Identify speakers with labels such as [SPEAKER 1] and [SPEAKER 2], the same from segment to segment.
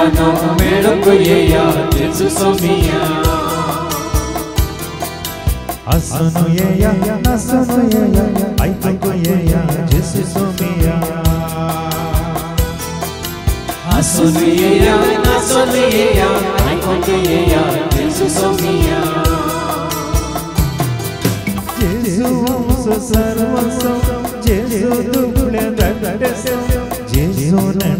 [SPEAKER 1] Sana Merakuyeya Tetsu Somiya ye ya, nasano yeya, aitoko yeya, jesu somiya Asano ya, nasano yeya, aitoko yeya, jesu somiya Jesu omso sarvaso, jesu duple dadadesam, Jesus nan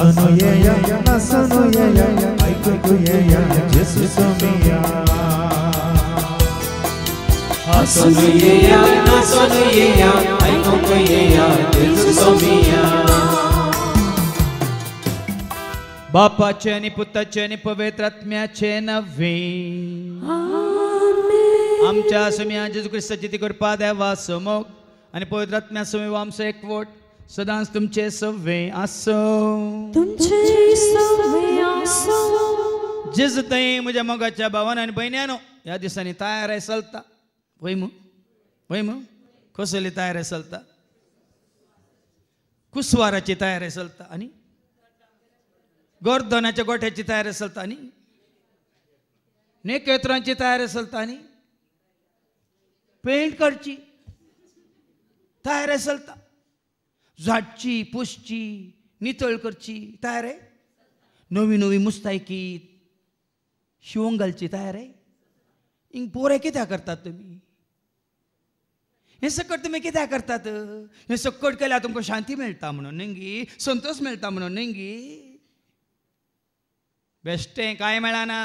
[SPEAKER 1] Sanoyeya, Sanoyeya, Aikoyeya, Jesus Omia. Sanoyeya, Sanoyeya, Aikoyeya, Jesus Omia.
[SPEAKER 2] बापाचे आणि पुताचे आणि पवित्र आत्म्याचे नव्हे आमच्या आसमी आजू ती कृपा द्यावा आणि सदांच तुमचे सव्वे आसो तुमचे जिज तई म्हज्या मोगाच्या भावान आनी भयण्यानो ह्या दिसांनी तयाराय चलता पळय मू पळय तयार कसली तयाराय चलता कुस्वाराची आहे चलता आणि गोरधनाच्या गोठ्याची तयारी चलता आणि नेकेत्रांची तयारी चलता आणि पेंट करची तयारी चलता झाटची पोसची करची तयार आहे नवी नवी मुस्तायकीत शिवंग घालची तयार आहे हिंग पोरे कित्याक करतात तुम्ही हे सकट तुम्ही कित्याक करतात हे सकट केल्या तुमकां शांती मेळटा म्हणून नेंगी संतोष मेळटा म्हणून नेंगी बेश्टे काय मेळना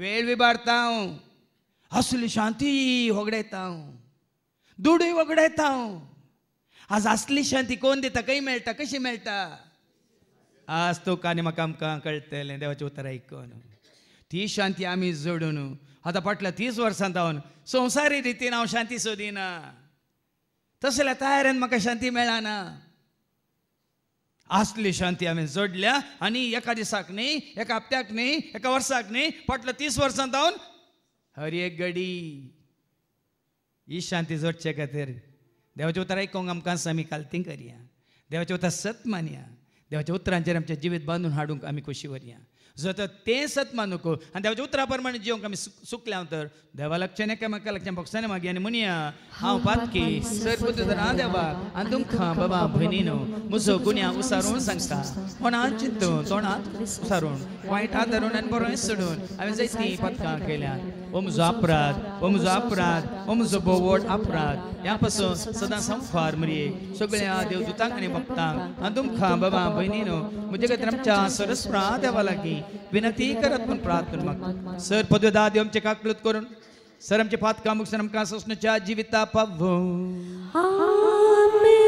[SPEAKER 2] वेळ विबारता असली शांती वगडायता दुडी दुडूय वगडायता आज असली शांती कोण दिता काही मेळटा कशी मेळटा आज तो काने म्हाका आमकां कळटलें देवाचें उत्तर ऐकून ती शांती आम्ही जोडून आता फाटल्या तीस वर्सां जावन संवसारी रितीन हांव शांती सोदिना तसल्या तयारेन म्हाका शांती मेळना असली शांती आम्ही जोडल्या आणि एका दिसाक न्ही एका हप्त्याक न्ही एका वर्साक न्ही फाटल्या तीस वर्सां जावन हर एक ही शांती जोडचे खातीर देवाच्या उतराक आमकां सामिकाल्तीं करया देवाचे उतर सत मानया देवाच्या उतरांचेर आमचें जिवीत बांदून हाडूंक आमी खोशी व्हरया जो तर तें सत मानुको आनी देवाच्या उतरा प्रमाणे जिवंक आमी सुकल्या तर देवा लक्षान एकामेका लक्षान पक्षाने मागया आनी म्हणया हांव पातकी तर हा देवा आनी तुमकां बाबा भयणीनो म्हजो गुन्या उसारून सांगता कोणा चिंतून तोंडात उसारून वायटा धरून आनी बरोय सोडून हांवें जायतीं पथकां केल्या ओम जापराध ओम जापराध ओम जबोवट अपराध ह्या पासून सदां संफार मरिये सगळ्या देवदूतांक आनी भक्तांक हांव तुमकां बाबा भयणीनो म्हजे खातीर आमच्या सरस प्राण देवा लागीं विनंती करत म्हूण प्रार्थना मागता सर पदवेदा देव आमचे काकलूत करून सर आमचे पातकामुख सर आमकां सोसण्याच्या जिविता पावो
[SPEAKER 1] आमेन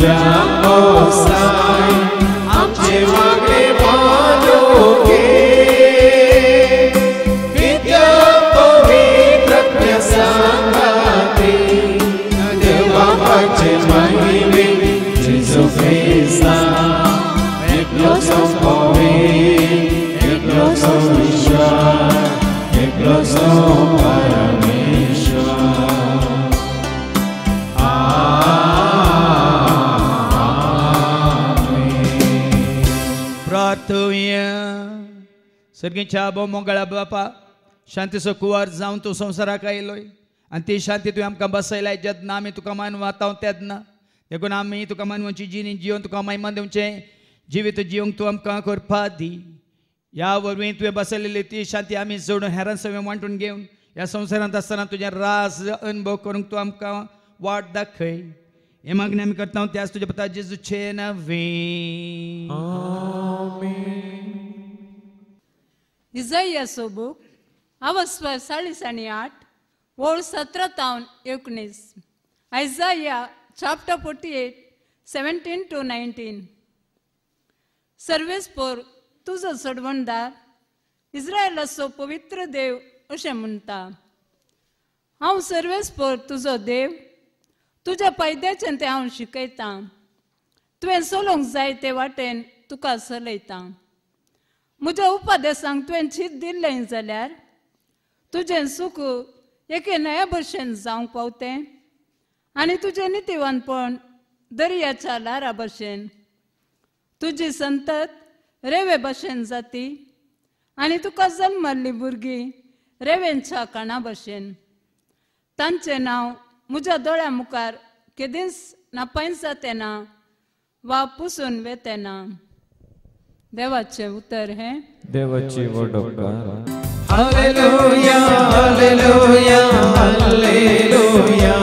[SPEAKER 1] Yeah.
[SPEAKER 2] बो मंगळा बापा शांतीचो कुवार जावन तूं संवसाराक आयलोय आनी ती शांती तुवें आमकां बसयलाय जेदना आमी तुका मान वाताव तेदना देखून आमी तुका मान जिणी जिवन तुका मैमान दिवचें जिवीत जिवंक तूं आमकां करपा दी ह्या वरवीं तुवें बसयलेली ती शांती आमी जोडून हेरां सगळें वांटून घेवन ह्या संवसारांत आसतना तुजें राज अनुभव करूंक तूं आमकां वाट दाखय हे मागणी आमी करता त्याच तुज्या पता जेजूचे नवे
[SPEAKER 3] दिसो बुक अवस्वर चाळीस आणि आठ ओळ सतरा तावन एकोणीस या chapter forty eight seventeen to nineteen सर्वेस पोर चडवणदार इस्रायल इस्रायलाचो पवित्र देव असे म्हणटा हांव सर्वेस पोर तुजो देव तुज्या पैद्याचे ते हांव शिकयतां तुवें सोलोंक जाय ते वाटेन तुका चलयतां म्हज्या उपादेसांक तुवें चीत दिल्लें जाल्यार तुजें सुख एके नये भशेन जावंक पावते आनी तुजें नितिवानपण दर्याच्या लारा भशेन तुजी संतत रेवे भशेन जाती आनी तुका जल्मल्लीं भुरगीं रेवेंच्या काणा भशेन तांचें नांव म्हज्या दोळ्या मुखार केदींच नापायन जातें ना वा पुसून वेतेना ना देवाचे उत्तर है
[SPEAKER 1] देवाचे वो doctor hallelujah hallelujah hallelujah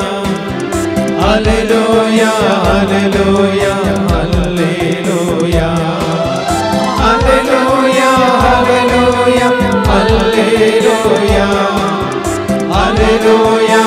[SPEAKER 1] hallelujah hallelujah hallelujah hallelujah hallelujah hallelujah hallelujah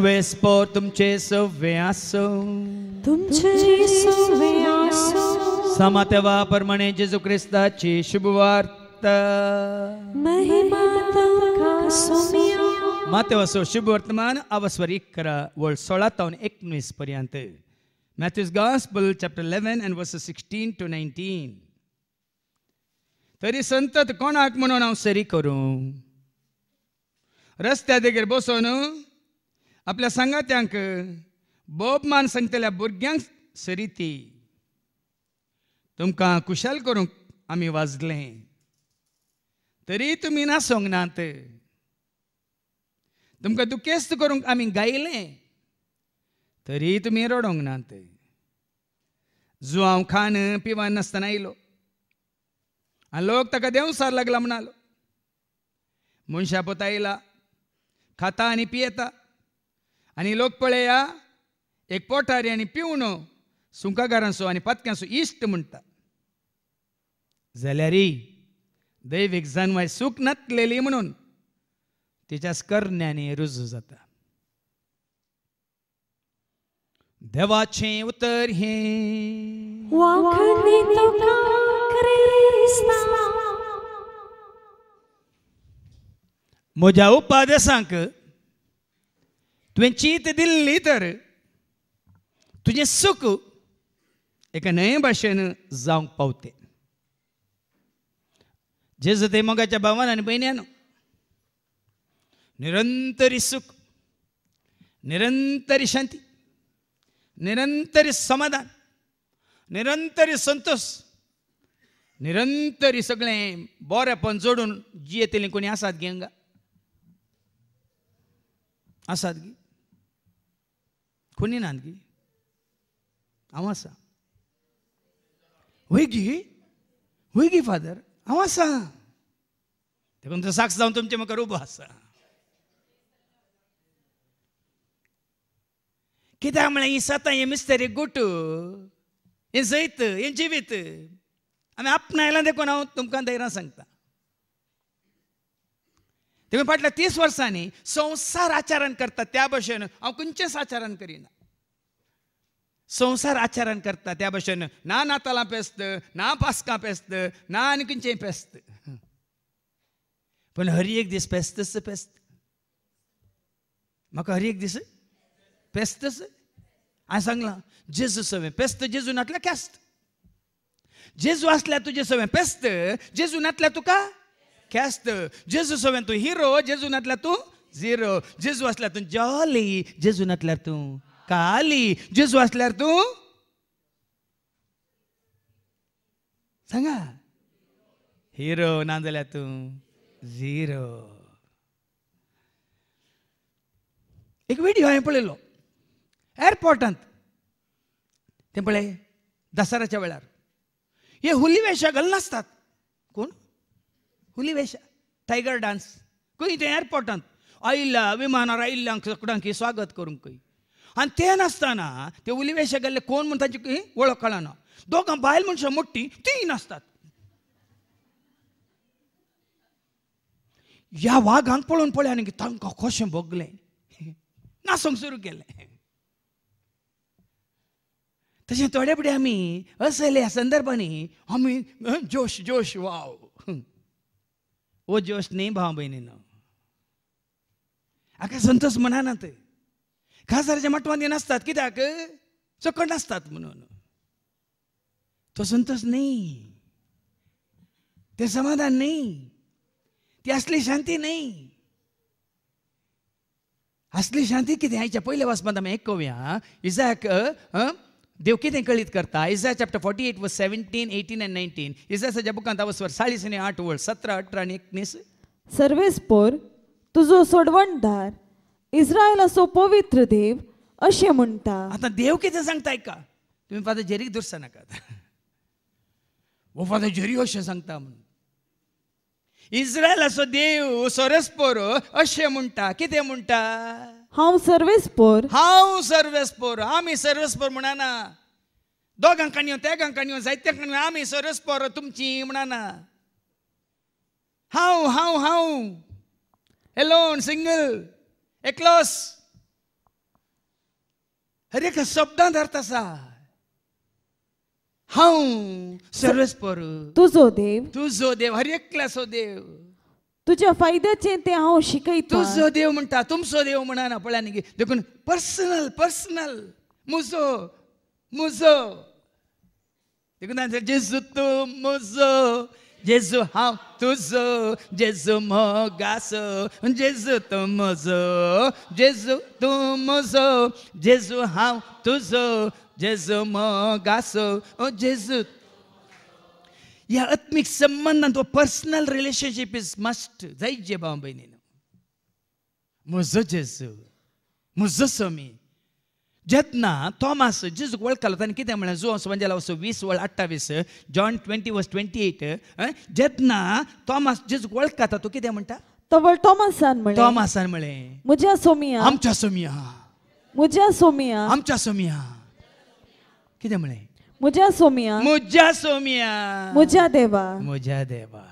[SPEAKER 2] सर्वेस पो तुमचे सव्यास
[SPEAKER 3] तुमचे सव्यास
[SPEAKER 2] समातवा परमणे जेजू क्रिस्ताची शुभवार्ता महिमा मातेवासो शुभ वर्तमान आवस्वर करा वळ सोळा तावन एकवीस पर्यंत Matthew's gospel chapter eleven and verse sixteen to nineteen तरी संतत कोणाक म्हणून हांव सरी करूं रस्त्या देगेर बसोन आपल्या संगात्यांक मान सांगतल्या भुरग्यांक सरिती तुमकां कुशल करूंक आमी वाजले तरी तुमी ना सोंगनात तुमकां दुखेस्त करूंक आमी गायले तरी तुमी रडोंक नात जुवांव खान खाण पिवान नासतना आयलो आनी लोक ताका देंवसार लागला म्हणालो मनशा पोता येयला खाता आनी पियेता आणि लोक पळया एक पोटारी आणि पिऊन सुखागारांसो आणि पातक्यांसो इष्ट म्हणतात ज्यारी दैवीक जनवाय सुख नातलेली म्हणून तिच्या स्कर्ण्याने रुजू जाता देवाचे उतर हे म्हज्या उपादेशांक चीत दिल्ली तर तुझे सुख एका नये भाशेन जावंक पावते जेज ते मोगाच्या भावान आणि भयण्यान निरंतरी सुख निरंतरी शांती निरंतरी समाधान निरंतरी संतोष निरंतरी सगळें बोरेपण जोडून जियेतेली कोणी आसात घेंगा आसात गे කුණිනන්ගේ අමසා होगी होगी फादर अमासा ते तुमचं साक्ष जाऊन तुमचे मग उभं असा कित्याक म्हळ्यार ही सता ये मिस्तेरी गोटू हे जैत हे जिवीत आमी आपणायला देखून हांव तुमकां धैर्य सांगता तेव्हा फाटल्या तीस वर्षांनी संसार आचरण करता त्या भशेन हा खंयचेच आचरण करिना संसार आचरण करता त्या भशेन ना नातालां पेस्त ना पासका पेस्त ना आणि खंचे पेस्त पण हरी एक दीस पेस्तच पेस्त म्हाका हरी एक दीस पेस्तच हांवें सांगला जेजू सवें पेस्त जेजू नातल्या कॅस्त जेजू असल्या तुझे सवे पेस्त जेजू तू तुका जेजू जेजूसोव्यान तू हिरो जेजुनातला तू झिरो जेजू असल्यावर तू जॉली जेजुनातल्यार तू काली जेजू असल्यार तू सांगा हिरो ना जाल्यार तू झिरो एक व्हिडिओ हांवें पळयलो एअरपोर्टांत ते पळय दसऱ्याच्या वेळार हे हुली वेशा घालनासतात ಹುಲಿ ವೇಷ ಟೈಗರ್ ಡಾನ್ಸ್ खंय तें एअरपोर्टांत आयिल्ल्या विमानार आयिल्ल्यांक स्वागत करूंक खंय आनी तें नासतना ते उलिवेश गेल्ले कोण म्हूण ताची वळख कळना दोगां बायल मनशां मुट्टी ती नासतात ह्या वाघांक पळोवन पळय आनी तांकां कशें भोगलें नासूंक सुरू केलें तशें थोडे फुडें आमी असले संदर्भांनी आम्ही जोश जोश वाव ओ जोश नाही भाव बहिणीनं आका संतोष म्हणा ते खासदाराच्या मटवांनी नसतात कित्याक चकड नसतात म्हणून तो संतोष नाही ते समाधान नाही ती असली शांती नाही असली शांती किती आयच्या पहिल्या वाचपात ऐकूया एक कवया इजाक देव कितें कळीत करता इजा chapter forty eight verse seventeen eighteen and nineteen इजाच्या जबुकांत वर्स साडीस आनी आठ वर्स सतरा अठरा आनी एकनीस
[SPEAKER 4] सर्वेस पोर तुजो सोडवणदार इस्रायल असो पवित्र देव अशें म्हणटा
[SPEAKER 2] आतां देव कितें सांगता आयका तुमी फादर जेरीक दुरसा नाकात हो फादर जेरी अशें सांगता म्हणून असो देव सोरस पोर अशें म्हणटा कितें म्हणटा हांव सर्वेस्पोर हांव सर्वेस्पोर आमी सर्वेस्पोर म्हणाना दोगांकानी तेगांकानी आम्ही आमी सर्वेस्पोर तुमची म्हणाना हांव हांव हांव हॅलो सिंगल एकलोस हर एक शब्दांत अर्थ आसा हांव सर्वेस्पोर तुजो देव तुजो देव हर सो देव तुझ्या फायद्याचे ते हांव शिकाय तुजो देव म्हणता तुमचो देव म्हणा पळया न्ही देखून पर्सनल पर्सनल मुजो मुजो देखून जेजू तू मुजो जेजू हांव तुजो जेजू मोगास जेजू तूं मुझो जेजू तूं म्हजो जेजू हांव तुजो जेजू मोगास जेजू या संबंध पर्सनल रिलेशनशिप इज मस्ट जायचे भाव भयणीनं म्हजो जेजू म्हजो समी जेन्ना थॉमास जेजूक वळखलो ताणें कितें म्हणलें जो असो म्हणजे असो वीस वळ अठ्ठावीस John twenty verse twenty eight जेन्ना थॉमास जेजूक वळखता तूं कितें म्हणटा
[SPEAKER 4] तवळ थॉमासान म्हणलें थॉमासान म्हळें म्हज्या सोमिया आमच्या सोमिया म्हज्या सोमिया आमच्या
[SPEAKER 2] सोमिया कितें म्हळें
[SPEAKER 4] मुझा सोमिया मुझा सोमिया मुझा देवा
[SPEAKER 2] मुझा देवा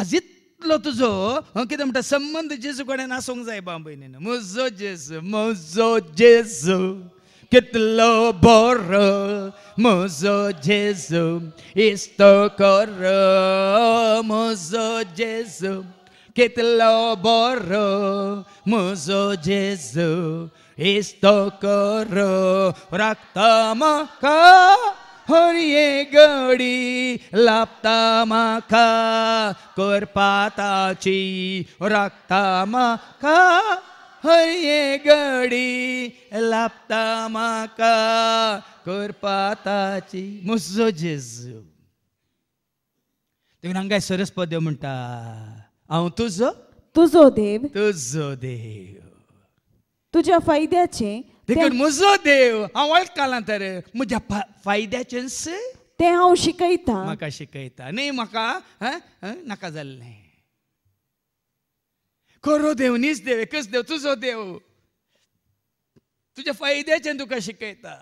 [SPEAKER 2] आज इतलो तुझो हांव कितें म्हणटा संबंद जेजू कडेन आसूंक जाय बाब भयणीन मुजो जेजू मुजो जेजू कितलो बरो मुजो जेजू इस्त कर मुजो जेजू कितलो बरो मुजो जेजू कर राखता माका हरिये गडी लापता माका करपाताची राखता माका हरिये गडी लापता माका करपाताची मुसो जेजू देखून हांगा सरस पद्य म्हणटा हांव तुजो तुजो देव तुजो देव तुझ्या फायद्याचे देखून म्हजो देव हांव वळखतालां तर म्हज्या फायद्याचेच ते हांव शिकयता म्हाका शिकयता न्ही म्हाका नाका जाल्लें खरो देव नीच देव एकच देव तुजो देव तुज्या फायद्याचें तुका शिकयता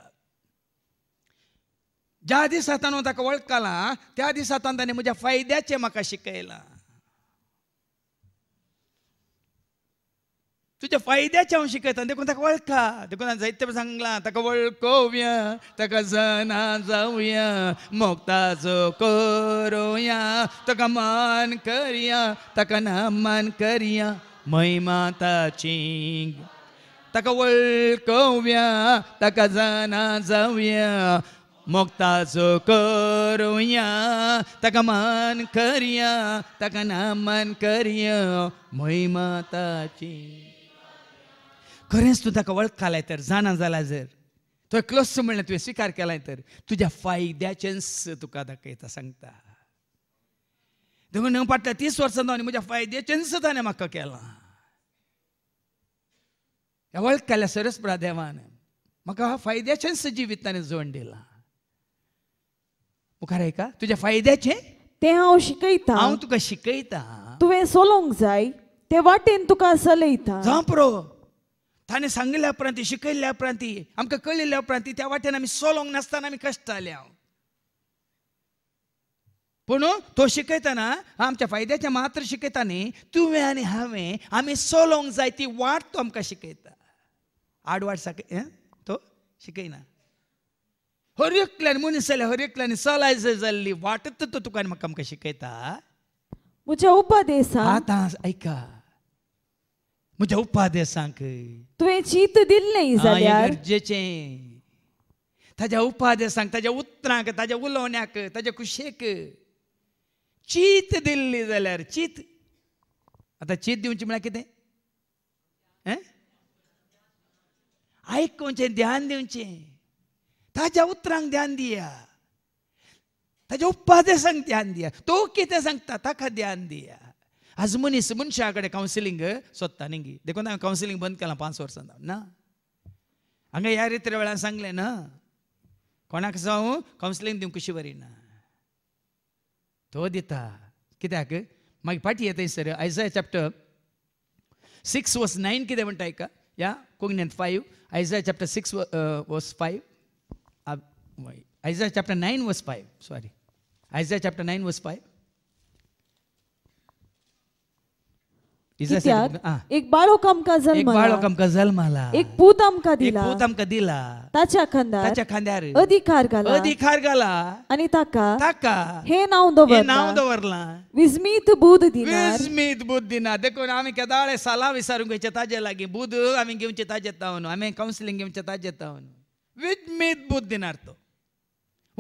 [SPEAKER 2] ज्या दिसा ताणून ताका वळखला त्या दिसा ताणें म्हज्या फायद्याचें म्हाका शिकयलां तुज्या फायद्याच्या हांव शिकयता देखून ताका वळखा देखून हांव सांगला सांगलां ताका वळखोवया ताका जना जावया मोगताचो करूया ताका मान करया ताका मान करया महिमा माताची ताका वळखोवया ताका जना जाऊया मोगताचो करूया ताका मान करया ताका मान करया महिमा माताची खरेंच तू ताका वळखालाय तर जाणा जाल्यार जर तुवें क्लोस म्हणलें तुवें स्विकार केलाय तर तुज्या फायद्याचेंच तुका दाखयता सांगता देखून हांव फाटल्या तीस वर्सां जावन म्हज्या फायद्याचेंच ताणें म्हाका केलां ह्या वळखल्या सरस देवान म्हाका फायद्याचेंच जिवीत ताणें जोण दिलां मुखार आयका तुज्या फायद्याचें तें हांव शिकयता हांव तुका शिकयता तुवें सोलोंक
[SPEAKER 4] जाय ते वाटेन तुका चलयता जावं
[SPEAKER 2] प्रो ताणें सांगिल्ल्या उपरांत शिकयल्ल्या उपरांत आमकां कळिल्ल्या उपरांत त्या वाटेन आमी चलोंक नासतना आमी कश्टाले हांव पूण हो, तो शिकयतना आमच्या फायद्याचें मात्र शिकयता न्ही तुवें आनी हांवें आमी चलोंक जाय ती वाट तो आमकां शिकयता आडवाट सक तो शिकयना हर एकल्यान मनीस जाल्यार हर एकल्यान चलाय जाल्ली वाटत तो तुका म्हाका आमकां शिकयता
[SPEAKER 4] म्हज्या उपदेसा आतां
[SPEAKER 2] आयका म्हज्या उपादे सांखय तुवें चीत दिल्लें जाल्यार गरजेचें ताज्या उपादेसांक ताज्या उतरांक ताज्या उलोवण्याक ताज्या कुशेक चीत दिल्ली जाल्यार चीत आतां चीत दिवची म्हळ्यार कितें आयकुचें ध्यान दिवचें ताज्या उतरांक ध्यान दिया ताज्या उपादेसांक ध्यान दिया तो कितें सांगता ताका ध्यान दिया मनशा munis ಮುಂಚೆ सोदता ಕಡೆ देखून ಸೊತ್ತ ನಿಂಗಿ बंद केलां पांच वर्सां ಕೆಲ ना हांगा ह्या रित्रे ಯಾರಿತ್ತರ सांगलें सांगलेನ कोणाक जावं कावन्सिलींग दिवंक कशी बरी ना तो दिता कित्याक मागीर फाटी येता सर आयज चॅप्टर सिक्स वॉस नायन कितें म्हणटा एका या कोंकणींत five Isaiah chapter six verse five Isaiah chapter nine verse five sorry Isaiah chapter nine verse five Ah.
[SPEAKER 4] एक बाळ हमका जल्म बाळ हमका जल्माला एक पूत आमका दिला एक पूत आमका दिला ताच्या खांद्यार ताच्या
[SPEAKER 2] खांद्यार अधिकार घाला अधिकार घाला
[SPEAKER 4] आणि ताका ताका हे नाव दवर नाव दवरला विस्मित बुध दिना
[SPEAKER 2] विस्मित बुध दिना देखून आम्ही केदाळे सला विसारूंक घेचे ताजे लागी बुध आम्ही चे ताजे तावन आम्ही काउन्सिलिंग घेवचे ताजे तावन विस्मित बुद्ध दिनार तो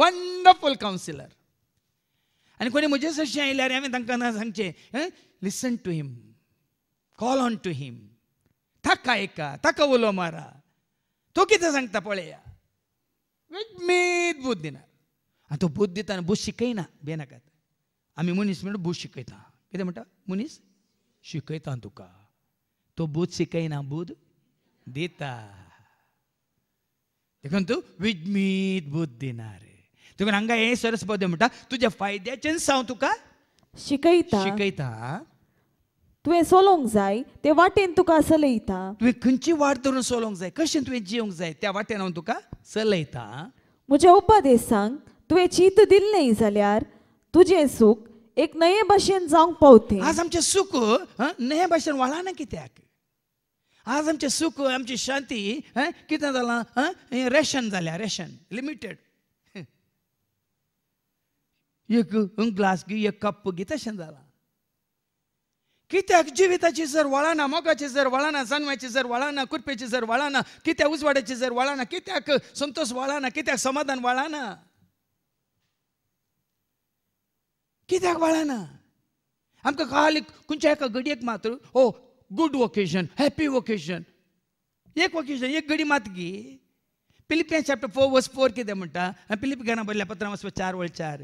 [SPEAKER 2] वंडरफुल काउन्सिलर आणि कोणी म्हजे सशें आयल्यार आम्ही तांकां सांगचे listen to him call on to him to him ತಕ್ಕ ಐಕ मारा ಓಲೋ ಮಾರ सांगता पळया ಪೊಳೆಯ वेगमेद बुद्धीनं आणि तो बुद्धी ताणं बुध शिकयना बेनाकात आम्ही मनीस म्हणून बुध शिकयता कितें म्हणटा मनीस शिकयता तुका तो बुध शिकयना बूद दिता देखून तूं विज्मीत बुध दिना रे देखून हांगा हे सरस्वती म्हणटा तुज्या फायद्याच्यान हांव तुका शिकयता शिकयता
[SPEAKER 4] तुवें सोलोवंक जाय ते वाटेन तुका चलयता
[SPEAKER 2] तुवें खंयची वाट धरून सोलोवंक जाय कशें तुवें जेवंक जाय त्या वाटेन हांव तुका चलयता
[SPEAKER 4] म्हज्या सांग तुवें चीत दिल्लें जाल्यार तुजें सूख एक नये भाशेन जावंक पावते आज आमचें सुख
[SPEAKER 2] नये भाशेन वळना कित्याक आज आमचें सुख आमची शांती कितें जालां रेशन जाल्या रेशन लिमिटेड एक ग्लास घे एक कप घे तशें जालां कित्याक जिविताची जर वळाना मोगाची जर वळाना जानव्याची जर वळाना कुरपेची जर वळाना कित्याक उजवाड्याची जर वळाना कित्याक संतोष वळाना कित्याक समाधान वळाना कित्याक वळाना आमकां कळाली खंयच्या एका घडयेक मात्र oh good vocation happy vocation एक वोकेशन एक घडी मात गी Philippians chapter 4 verse 4 कितें म्हणटा पिलिप घेणा बरल्या पत्रां वचपा चार वळ चार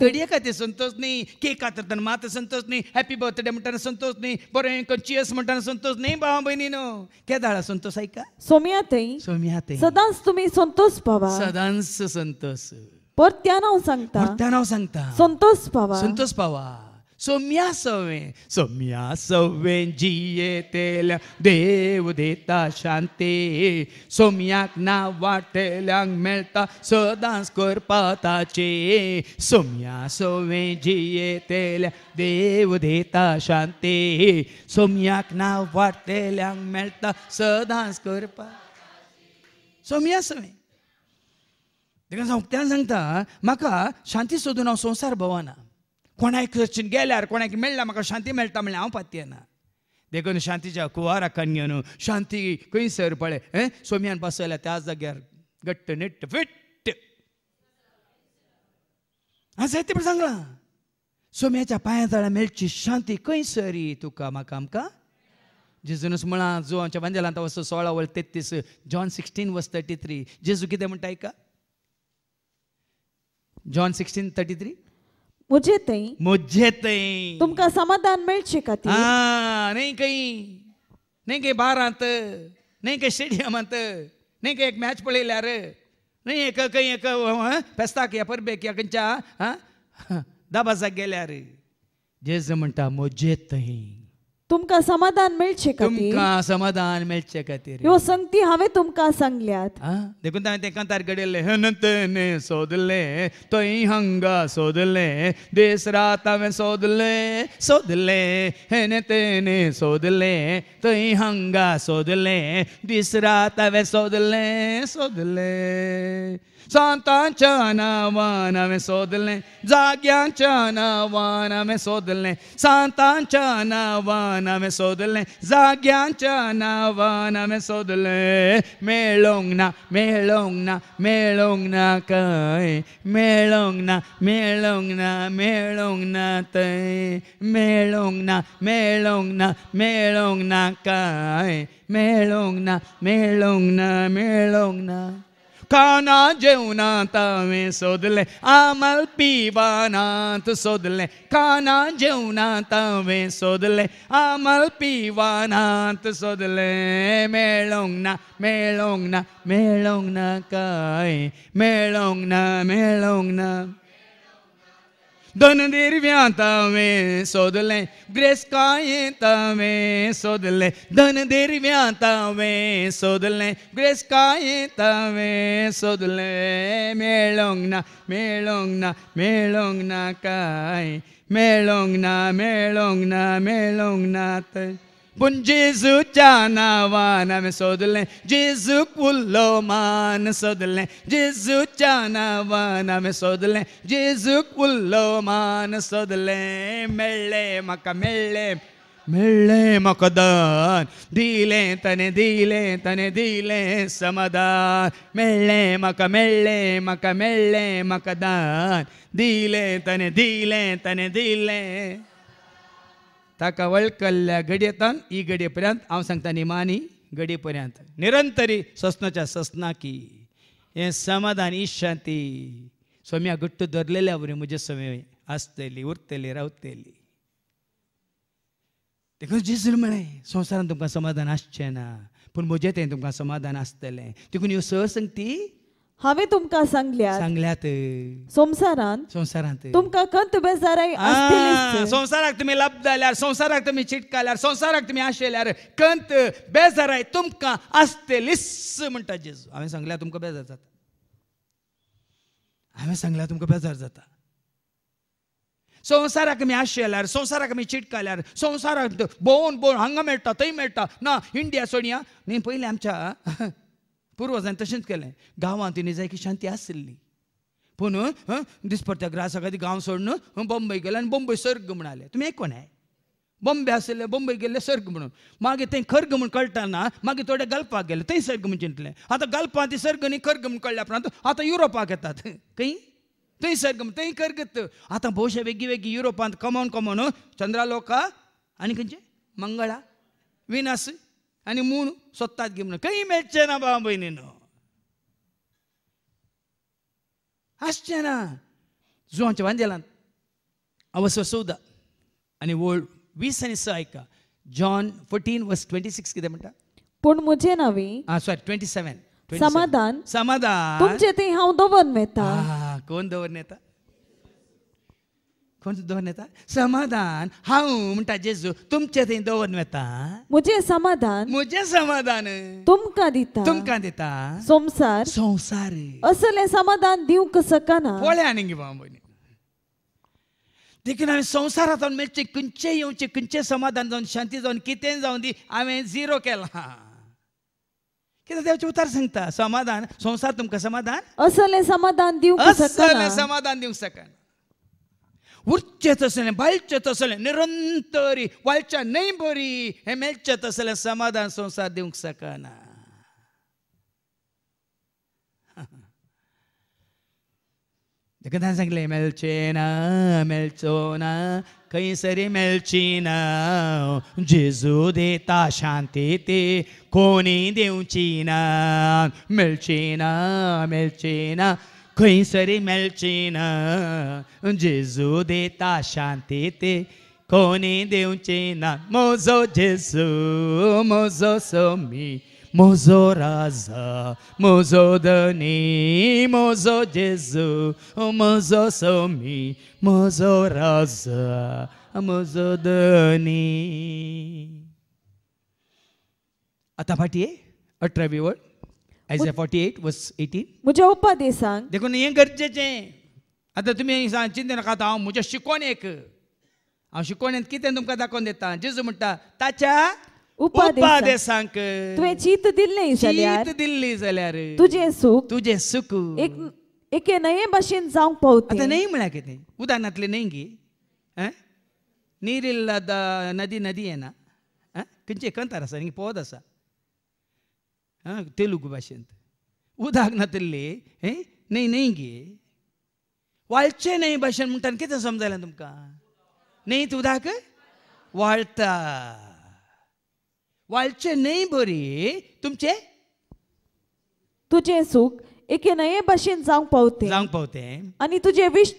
[SPEAKER 2] घडये खातीर संतोष न्ही केक कातरतना मात संतोष न्ही हॅपी बर्थडे म्हणटाना संतोष न्ही बरें चियर्स म्हणटाना संतोष न्ही भावा भयणी न्हू केदा हाडा संतोष आयका
[SPEAKER 4] सोम्या थंय सोम्या थंय सदांच तुमी संतोष पावा
[SPEAKER 2] सदांच संतोष
[SPEAKER 4] परत्यान हांव सांगता त्या हांव सांगता संतोष पावा संतोष
[SPEAKER 2] पावा सोम्या सवे सोम्या जिये तेल देव देता शांती सोम्याक ना वाटेल्यांक मेळटा सदांच करपा ताचे सोम्या जिये तेल देव देता शांती सोम्याक ना वाटेल्यांक मेळटा सदांच करपा सोम्या सवें देखून हांव सांगता म्हाका शांती सोदून हांव संवसार भोंवना कोणाक खर्चीन गेल्यार कोणाक मेळ्ळ्या म्हाका शांती मेळटा म्हणल्यार हांव पातये ना देखून शांतीच्या कुवाराकान घेवन शांती खंय सर हे सोम्यान बसयल्या त्या जाग्यार घट्ट नेट्ट फिट्ट हांव जायते पण सांगलां सोम्याच्या पांया तळा मेळची शांती खंय तुका म्हाका आमकां जेजूनच म्हणा जो आमच्या आतां वस्त सोळा वर्स तेत्तीस John sixteen verse thirty three जेजू कितें म्हणटा आयका जॉन सिक्स्टीन थर्टी थ्री मुझे तई मुझे तई तुमका समाधान मेळचे का हां नाही काही नाही काही बारांत नाही काही स्टेडियमांत नाही काही एक मॅच रे नाही एक काही एक फेस्ताक या परबेक या खंयच्या दाबासाक रे जेज म्हणटा मुझे तई
[SPEAKER 4] तुमकां समाधान मेळचें तुमकां
[SPEAKER 2] समाधान मेळचे खातीर
[SPEAKER 4] यो संगती हांवें तुमका सांगल्यात
[SPEAKER 2] आ, देखून हांवें तेका तारगडयल्ले हनतने सोदले तो हंगा सोदले देस रात हांवें सोदले सोदले हनतने सोदले तो हंगा सोदले दीस रात हांवें सोदले सोदले नावान हांवें सोदले जाग्यांच्या नावानावे सोदले नावान हांवें सोदले जाग्यांच्या नावानावे सोदले मेळोंक ना मेळोंक ना मेळोंक ना काय मेळोंक ना मेळोंक ना मेळोंक ना तय मेळोंक ना मेळोंक ना मेळोंक ना काय मेळोंक ना मेळोंक ना मेळोंक ना खाना जेवना तावें सोदलें आमल पिवानात सोदलें खाना जेवना तावें सोदलें आमल पिवानात सोदलें मेळोंगना मेळोंगना मेळोंगना काय मेळोंगना मेळोंगना धन दिरव्या तवें सोद ले ग्रेस काएं तवें धन दिरव्या तवें सोद ले ग्रेस काएं तवें सोदलें ले मेळोंग ना मेळोंग ना मेळोंग ना काय मेळोंग ना मेळोंग ना मेळोंग ना तें पण जेजूच्या नावान आम्ही सोदले जेजू पुल्लो मान सोदले जेजूच्या नावान आम्ही सोदले जेजू पुल्लो मान सोदले मेळ्ळे म्हाका मेळ्ळे मेळ्ळे मकदान दिले तने दिले तने दिले समाधान मेळ्ळे म्हाका मेळ्ळे म्हाका मेळ्ळे मकदान दिले तने दिले तने दिले ताका वळकल्ल्या गडयेतान ही पर्यंत हांव सांगता निमानी पर्यंत निरंतरी सस्नाच्या सस्नाकी हे समाधान ही शांती स्वामी घट्ट धरलेल्या वरी म्हजे सवय आसतली उरतली रावतली देखून जेजून म्हणे संवसारान तुमकां समाधान आसचें ना पूण म्हजें तें तुमकां समाधान आसतलें तिकून ह्यो सहसंगती
[SPEAKER 4] हावे तुमका सांगल्यात सांगल्यात संवसारान संसारात तुमका कंत बेजाराय
[SPEAKER 2] संवसाराक तुमी लप जाल्यार संवसाराक तुम्ही चिटकाल्यार संवसाराक तुम्ही आशेल्यार कंत बेजाराय तुमकां लिस्स म्हणटा जेजू हांवें सांगल्यार तुमकां बेजार जाता हांवें सांगल्या तुमकां बेजार जाता संवसाराक आमी आशेल्यार संवसाराक आमी चिटकाल्यार संवसाराक बोन भोंवून हांगा मेळटा थंय मेळटा ना इंडिया सोडया न्ही पयलीं आमच्या पुर्वजांनी तशेंच केलें गांवांत जाय की शांती आसली पूण दिसपट्ट्या ग्रासा खातीर गांव सोडून बॉम्बय गेले आनी बंबय सर्ग आले तुमी आहे बॉम्बे आसले बॉम्बे गेल्ले सर्ग म्हणून मागीर ते खर्ग म्हूण कळटाना मागीर थोडे गल्पाक गेले थंय सर्ग म्हणून चिंतले आतां गल्पां ती सर्ग न्ही खर्ग म्हूण कळ्ळ्या उपरांत आतां युरोपाक येतात खंय थंय सर्ग थंय खर्ग आतां भोवशे वेगळी वेगळी युरोपांत कमोन कमोन चंद्रालोका आनी खंयचे मंगळा विनास आनी मूण सोदतात गिमण खंय मेळचें ना भाव भयणीनो आसचें ना जुवांच्या वांदेलान अवस्व चवदा आनी वळ वीस आनी स आयका John fourteen verse twenty six कितें म्हणटा
[SPEAKER 4] पूण म्हजें नवी
[SPEAKER 2] आं सॉरी ट्वेंटी सेवन समाधान समाधान तुमचे थंय हांव दवरून येता कोण दवरून येता कोण दोन येता समाधान हांव म्हणटा जेजू तुमचे थंय दवरून वेता म्हजे समाधान म्हजे समाधान तुमकां दिता तुमकां दिता
[SPEAKER 4] संसार संसार असले समाधान दिवंक सकाना पळ्या आनी
[SPEAKER 2] गिबा देखील हांवें संवसारांतल्यान मेळचें खंयचें येवचें खंयचें समाधान जावन शांती जावन कितें जावन दी हांवें झिरो केलां कित्याक देवचे उतार सांगता समाधान संसार तुमकां समाधान असले समाधान दिवंक में समाधान दिवंक सकाना ಉರ್ಚೆತಸಲೆ ಬಲ್ಚೆತಸಲೆ ನಿರಂತರಿ ವಲ್ಚ ನೈಂಬರಿ ಹೆಮೆಲ್ಚೆತಸಲೆ ಸಮಾಧಾನ ಸಂಸಾರ ದಿವಂಕ್ ಸಕಾನ देखना सांगले मेलचे ना मेलचो ना कैसरी मेलची ना जेजू देता शांती ती कोणी देवची ना मेलची ना मेलची ना conhecerei melchina Jesus de ta shanti te conhece um china mozo Jesus mozo somi mozo raza mozo dani mozo Jesus mozo somi mozo raza mozo dani até partir a travessa Isaiah 48 verse 18.
[SPEAKER 4] मुझे उपाधि सांग
[SPEAKER 2] देखून हे गरजेचे आता तुम्ही चिंतन खाता हांव म्हज्या एक हांव शिकोणेंत कितें तुमकां दाखोवन देता जेजू म्हणटा
[SPEAKER 4] ताच्या उपादेशांक तुवें चीत दिल्ली जाल्यार चीत
[SPEAKER 2] दिल्ली जाल्यार तुजें
[SPEAKER 4] सुख तुजें सुख एक एके नये भाशेन जावंक पावता आतां न्हंय म्हळ्यार
[SPEAKER 2] कितें उदाहरणांतले न्हंय गी ನೀರಿಲ್ಲದ नदी नदी ಏನ ಕಂಚೆ ಕಂತಾರ ಸರ್ ಹಿಂಗೆ ಪೋದ ಸರ್ तेलुगू భాష అంత उदाहरणातले हे नाही नाही गे वाळचे नाही भाषेन म्हणतात कितें समजायला तुमकां न्हंयत उदक वाळता वाळचे नाही बरी तुमचे
[SPEAKER 4] तुझे सुख एके नये भाशेन जाऊ पावते जाऊ पावते आणि तुझे विश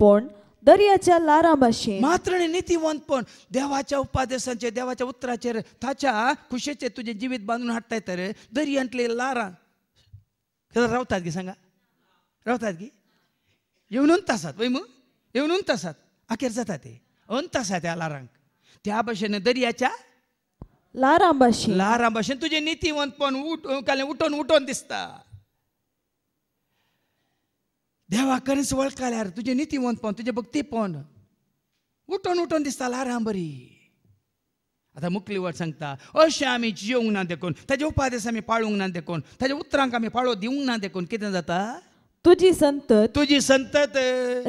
[SPEAKER 4] पण दर्याच्या लाराबाशी मात्र
[SPEAKER 2] नीतिवंत पण देवाच्या उपादेशांचे देवाच्या उत्तराचे ताच्या खुशेचे तुझे जीवित बांधून हाडटायत तर दर्यांतले लारा रावतात गी सांगा रावतात गी येवनून तासात वै मग येवनून तासात अखेर जाता ते अंत तासात त्या लारांक त्या भाषेने दर्याच्या लाराबाशी तुझे नीतिवंत पण उठ उठून उठून दिसता देवा खरेंच वळखाल्यार यार तुझे पण तुझे भक्तीपण उठोन उठोन दिसताला आर बरी आतां मुकली वट सांगता अशें आमी जियोंक ना देखून ताजे उपादेस आमी पाळूंक ना देखून ताज्या उतरांक आमी पाळो दिवंक ना देखून कितें जाता
[SPEAKER 4] तुजी संत तुजी संतत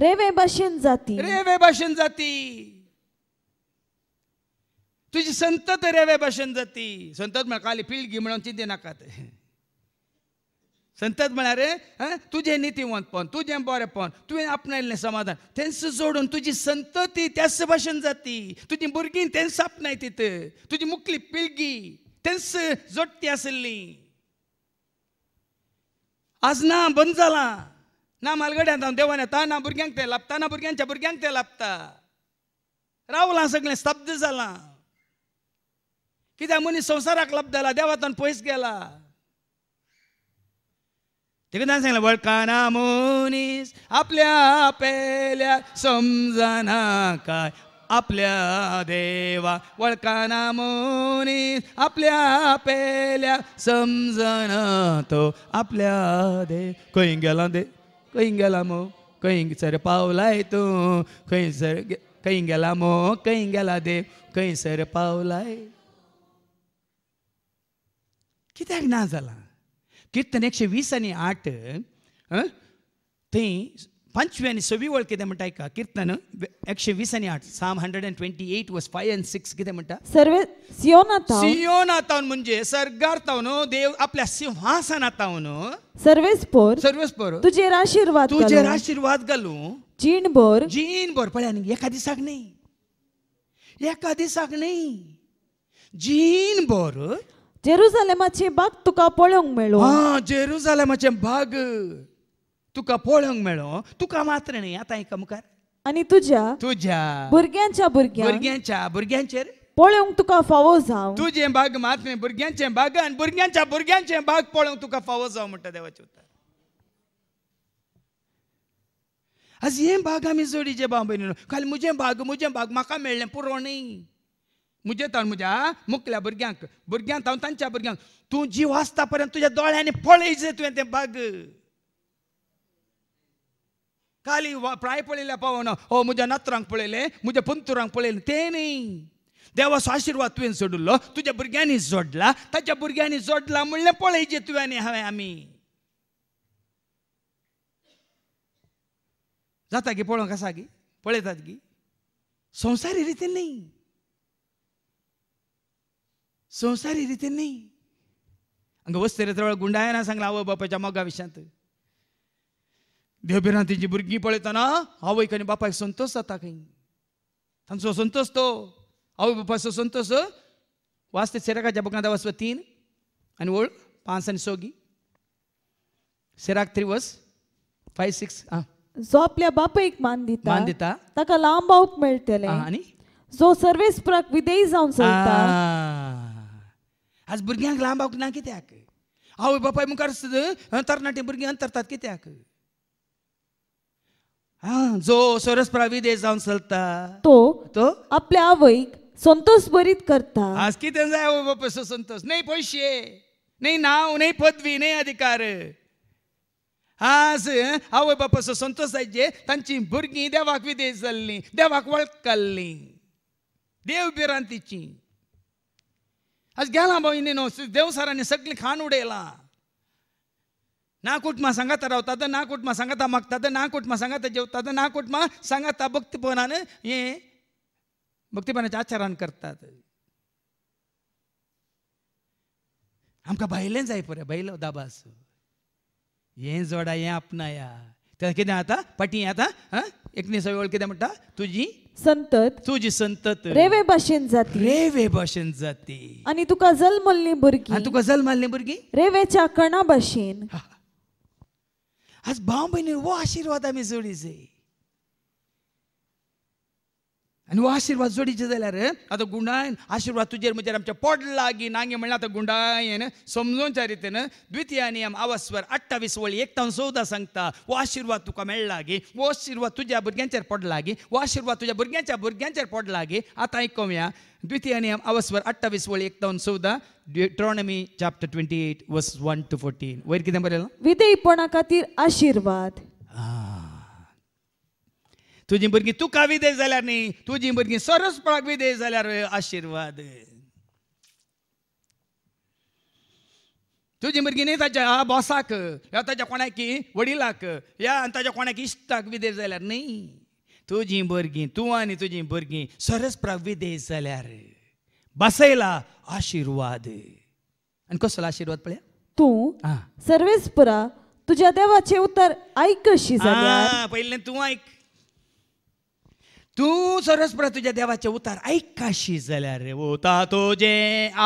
[SPEAKER 2] रेवे भाशेन जाती रेवे भाशेन जाती तुजी संतत रेवे भाशेन जाती संतत म्हळ्यार काली पिळगी म्हणून चिंते नाकात संतत रे तुझे नितीवंतपण तुझे बरेपण तुवें आपणायल्लें समाधान तेंच जोडून तुजी संतती त्याच भाशेन जाती तुजी भुरगीं तेंच आपणाय तित तुजी मुकली पिळगी तेंच जोडटी असली आज ना बंद झाला ना मालगड्यांत हांव देवान येता ना भुरग्यांक ते लाबता ना भुरग्यांच्या भुरग्यांक ते लापता रावलां सगळें स्तब्ध जालां कित्याक मनीस संवसाराक लाभ जाला देवातून पयस गेला ना वळका वळकाना मोनीस आपल्या पेल्या समजना काय आपल्या देवा वळकाना मोनीस आपल्या पेल्या समजण तो आपल्या दे खंय गेला दे खंय गेला मो सर पावलाय तूं सर खंय गेला मो खंय गेला देव सर पावलाय कित्याक ना जाला किर्तन एकशे वीस आणि आठ थंय पांचवी आनी सवी वळ कितें म्हणटा आयका किर्तन एकशे वीस आणि आठ psalm hundred and twenty eight verse five and six कितें म्हणटा सर्वे सियोन सियोन म्हणजे सर्गार तावन देव आपल्या सिंहासनातावन
[SPEAKER 4] सर्वेस्पोर सर्वेस्पोर तुझे सर्वेस तुजेर आशीर्वाद तुजेर
[SPEAKER 2] आशीर्वाद घालूं
[SPEAKER 4] जीण भर जीण बोर पळ्या एका दिसाक न्ही एका दिसाक नाही
[SPEAKER 2] जीण बोर जेरुजलेमाचे भाग तुका पळोवंक मेळो हा जेरुजलेमाचे भाग तुका पळोवंक मेळो तुका मात्र न्ही आतां एका मुखार आणि तुज्या तुज्या भुरग्यांच्या भुरग्या भुरग्यांच्या भुरग्यांचेर पळोवंक तुका फावो जावं तुजे भाग मात्र भुरग्यांचे भाग आनी भुरग्यांच्या भुरग्यांचे भाग पळोवंक तुका फावो जावं म्हणटा देवाचे उतर आज हे जोडी आमी भाव बहिणी काल मुजे भाग मुजे भाग म्हाका मेळ्ळें पुरो न्ही मुझे तर मुझ्या मुकल्या भुरग्यांक भुरग्यांक हांव तांच्या भुरग्यांक तूं जीव आसता पर्यंत तुज्या दोळ्यांनी पळयच तुवें तें बाग काली प्राय पळयल्या पावोन हो म्हज्या नातरांक पळयलें म्हज्या पंतुरांक पळयलें तें न्ही देवाचो आशिर्वाद तुवें सोडिल्लो तुज्या भुरग्यांनी जोडला ताच्या भुरग्यांनी जोडला म्हणलें पळयचें तुवें हांवें आमी जाता गी पळोवंक आसा गी पळयतात गी संवसारी रितीन न्ही संसारी रितीन न्ही हांगा रे जवळ गुंडायना सांगला आवय बापाच्या मोगा विषयांत देवबिरान तिची भुरगीं पळयतना आवय खंय बापायक संतोष जाता खंय तांचो संतोष तो आवय बापायचो संतोष वाचते सेराकाच्या बुकांत वचप तीन आनी ओळ पांच आनी सोगी सेराक थ्री वस फायव्ह सिक्स आ
[SPEAKER 4] जो आपल्या बापायक मान दिता मान दिता ताका लांब मेळटलें आनी जो सर्वेस्पराक विदेय जावन सांगता
[SPEAKER 2] आज भुरग्यांक लांबावक ना कित्याक आवय बापाय मुखार तरणाटे भुरगीं अंतरतात कित्याक हा जो सोरस प्राविदेश जावन चलता तो तो आपल्या आवयक संतोष बरीत करता आज कितें जाय आवय बापायचो संतोष नाही पैसे नाही नाव नाही पदवी नाही अधिकार आज आवय बापायचो संतोष जायचे तांची भुरगीं देवाक विदेश जाल्ली देवाक वळख देव बिरांतीचीं गेला भाई न्हू देवसारांनी सगळीं खाण उडयलां ना कुटमा सांगाता रावतात ना कुटमा सांगाता मागतात ना कुटमा सांगाता जेवतात ना कुटमा सांगाता भक्तीपणान हे भक्तीपणाचे आचारान करतात आमकां भायलें जाय परे भायलो दाबास हें जोडा हें आपणाया तेका आता पटी आता येता एकनिसावी त्या म्हणटा तुजी संतत तुझी संतत रेवे
[SPEAKER 4] भाशेन जाती रेवे
[SPEAKER 2] भाशेन जाती
[SPEAKER 4] आणि तुका जल्मल्ली भुरगी आणि तुका जल्मल्ली भुरगी रेवेच्या कणा
[SPEAKER 2] भाशेन आज भाव भयणी वो आशीर्वाद आम्ही जोडीचे आनी आशीर्वाद आशिर्वाद जोडीचे जाल्यार आतां गुंडायन आशिर्वाद तुजेर म्हजेर आमच्या पोट नांगे म्हणल्यार आतां गुंडायन समजून रितीन द्वितीय नियम आवासवर अठ्ठावीस वळी एकतावन चौदा सांगता व आशीर्वाद तुका मेळ्ळा व आशीर्वाद आशिर्वाद तुज्या भुरग्यांचेर पड लागीं हो आशिर्वाद तुज्या भुरग्यांच्या भुरग्यांचेर पड लागीं आतां द्वितीय नियम आवासवर अठ्ठावीस वळी एकठावन चौदा Deuteronomy chapter twenty eight verse one two fourteen वयर कितें बरयलां
[SPEAKER 4] विधेयपणा खातीर आशिर्वाद
[SPEAKER 2] तुजी भुरगीं तुका बी जाल्यार न्ही तुजी भुरगीं सरस्वपाक बी जाल्यार आशिर्वाद तुजी भुरगीं न्ही ताच्या बॉसाक या ताच्या कोणाक वडिलाक या ताच्या कोणाक इश्टाक विदेश जाल्यार न्ही तुजी भुरगीं तूं आनी तुजी भुरगीं सरस्वपाक विदेश जाल्यार बसयला आशिर्वाद आनी कसलो आशिर्वाद पळया तूं
[SPEAKER 4] सर्वेस पुरा तुझ्या देवाचे उत्तर ऐकशी जाल्यार
[SPEAKER 2] पयलें तूं ऐक तू सरस्पर तुझ्या देवाचे उतार ऐकाशी झाल्या रे होता तुझे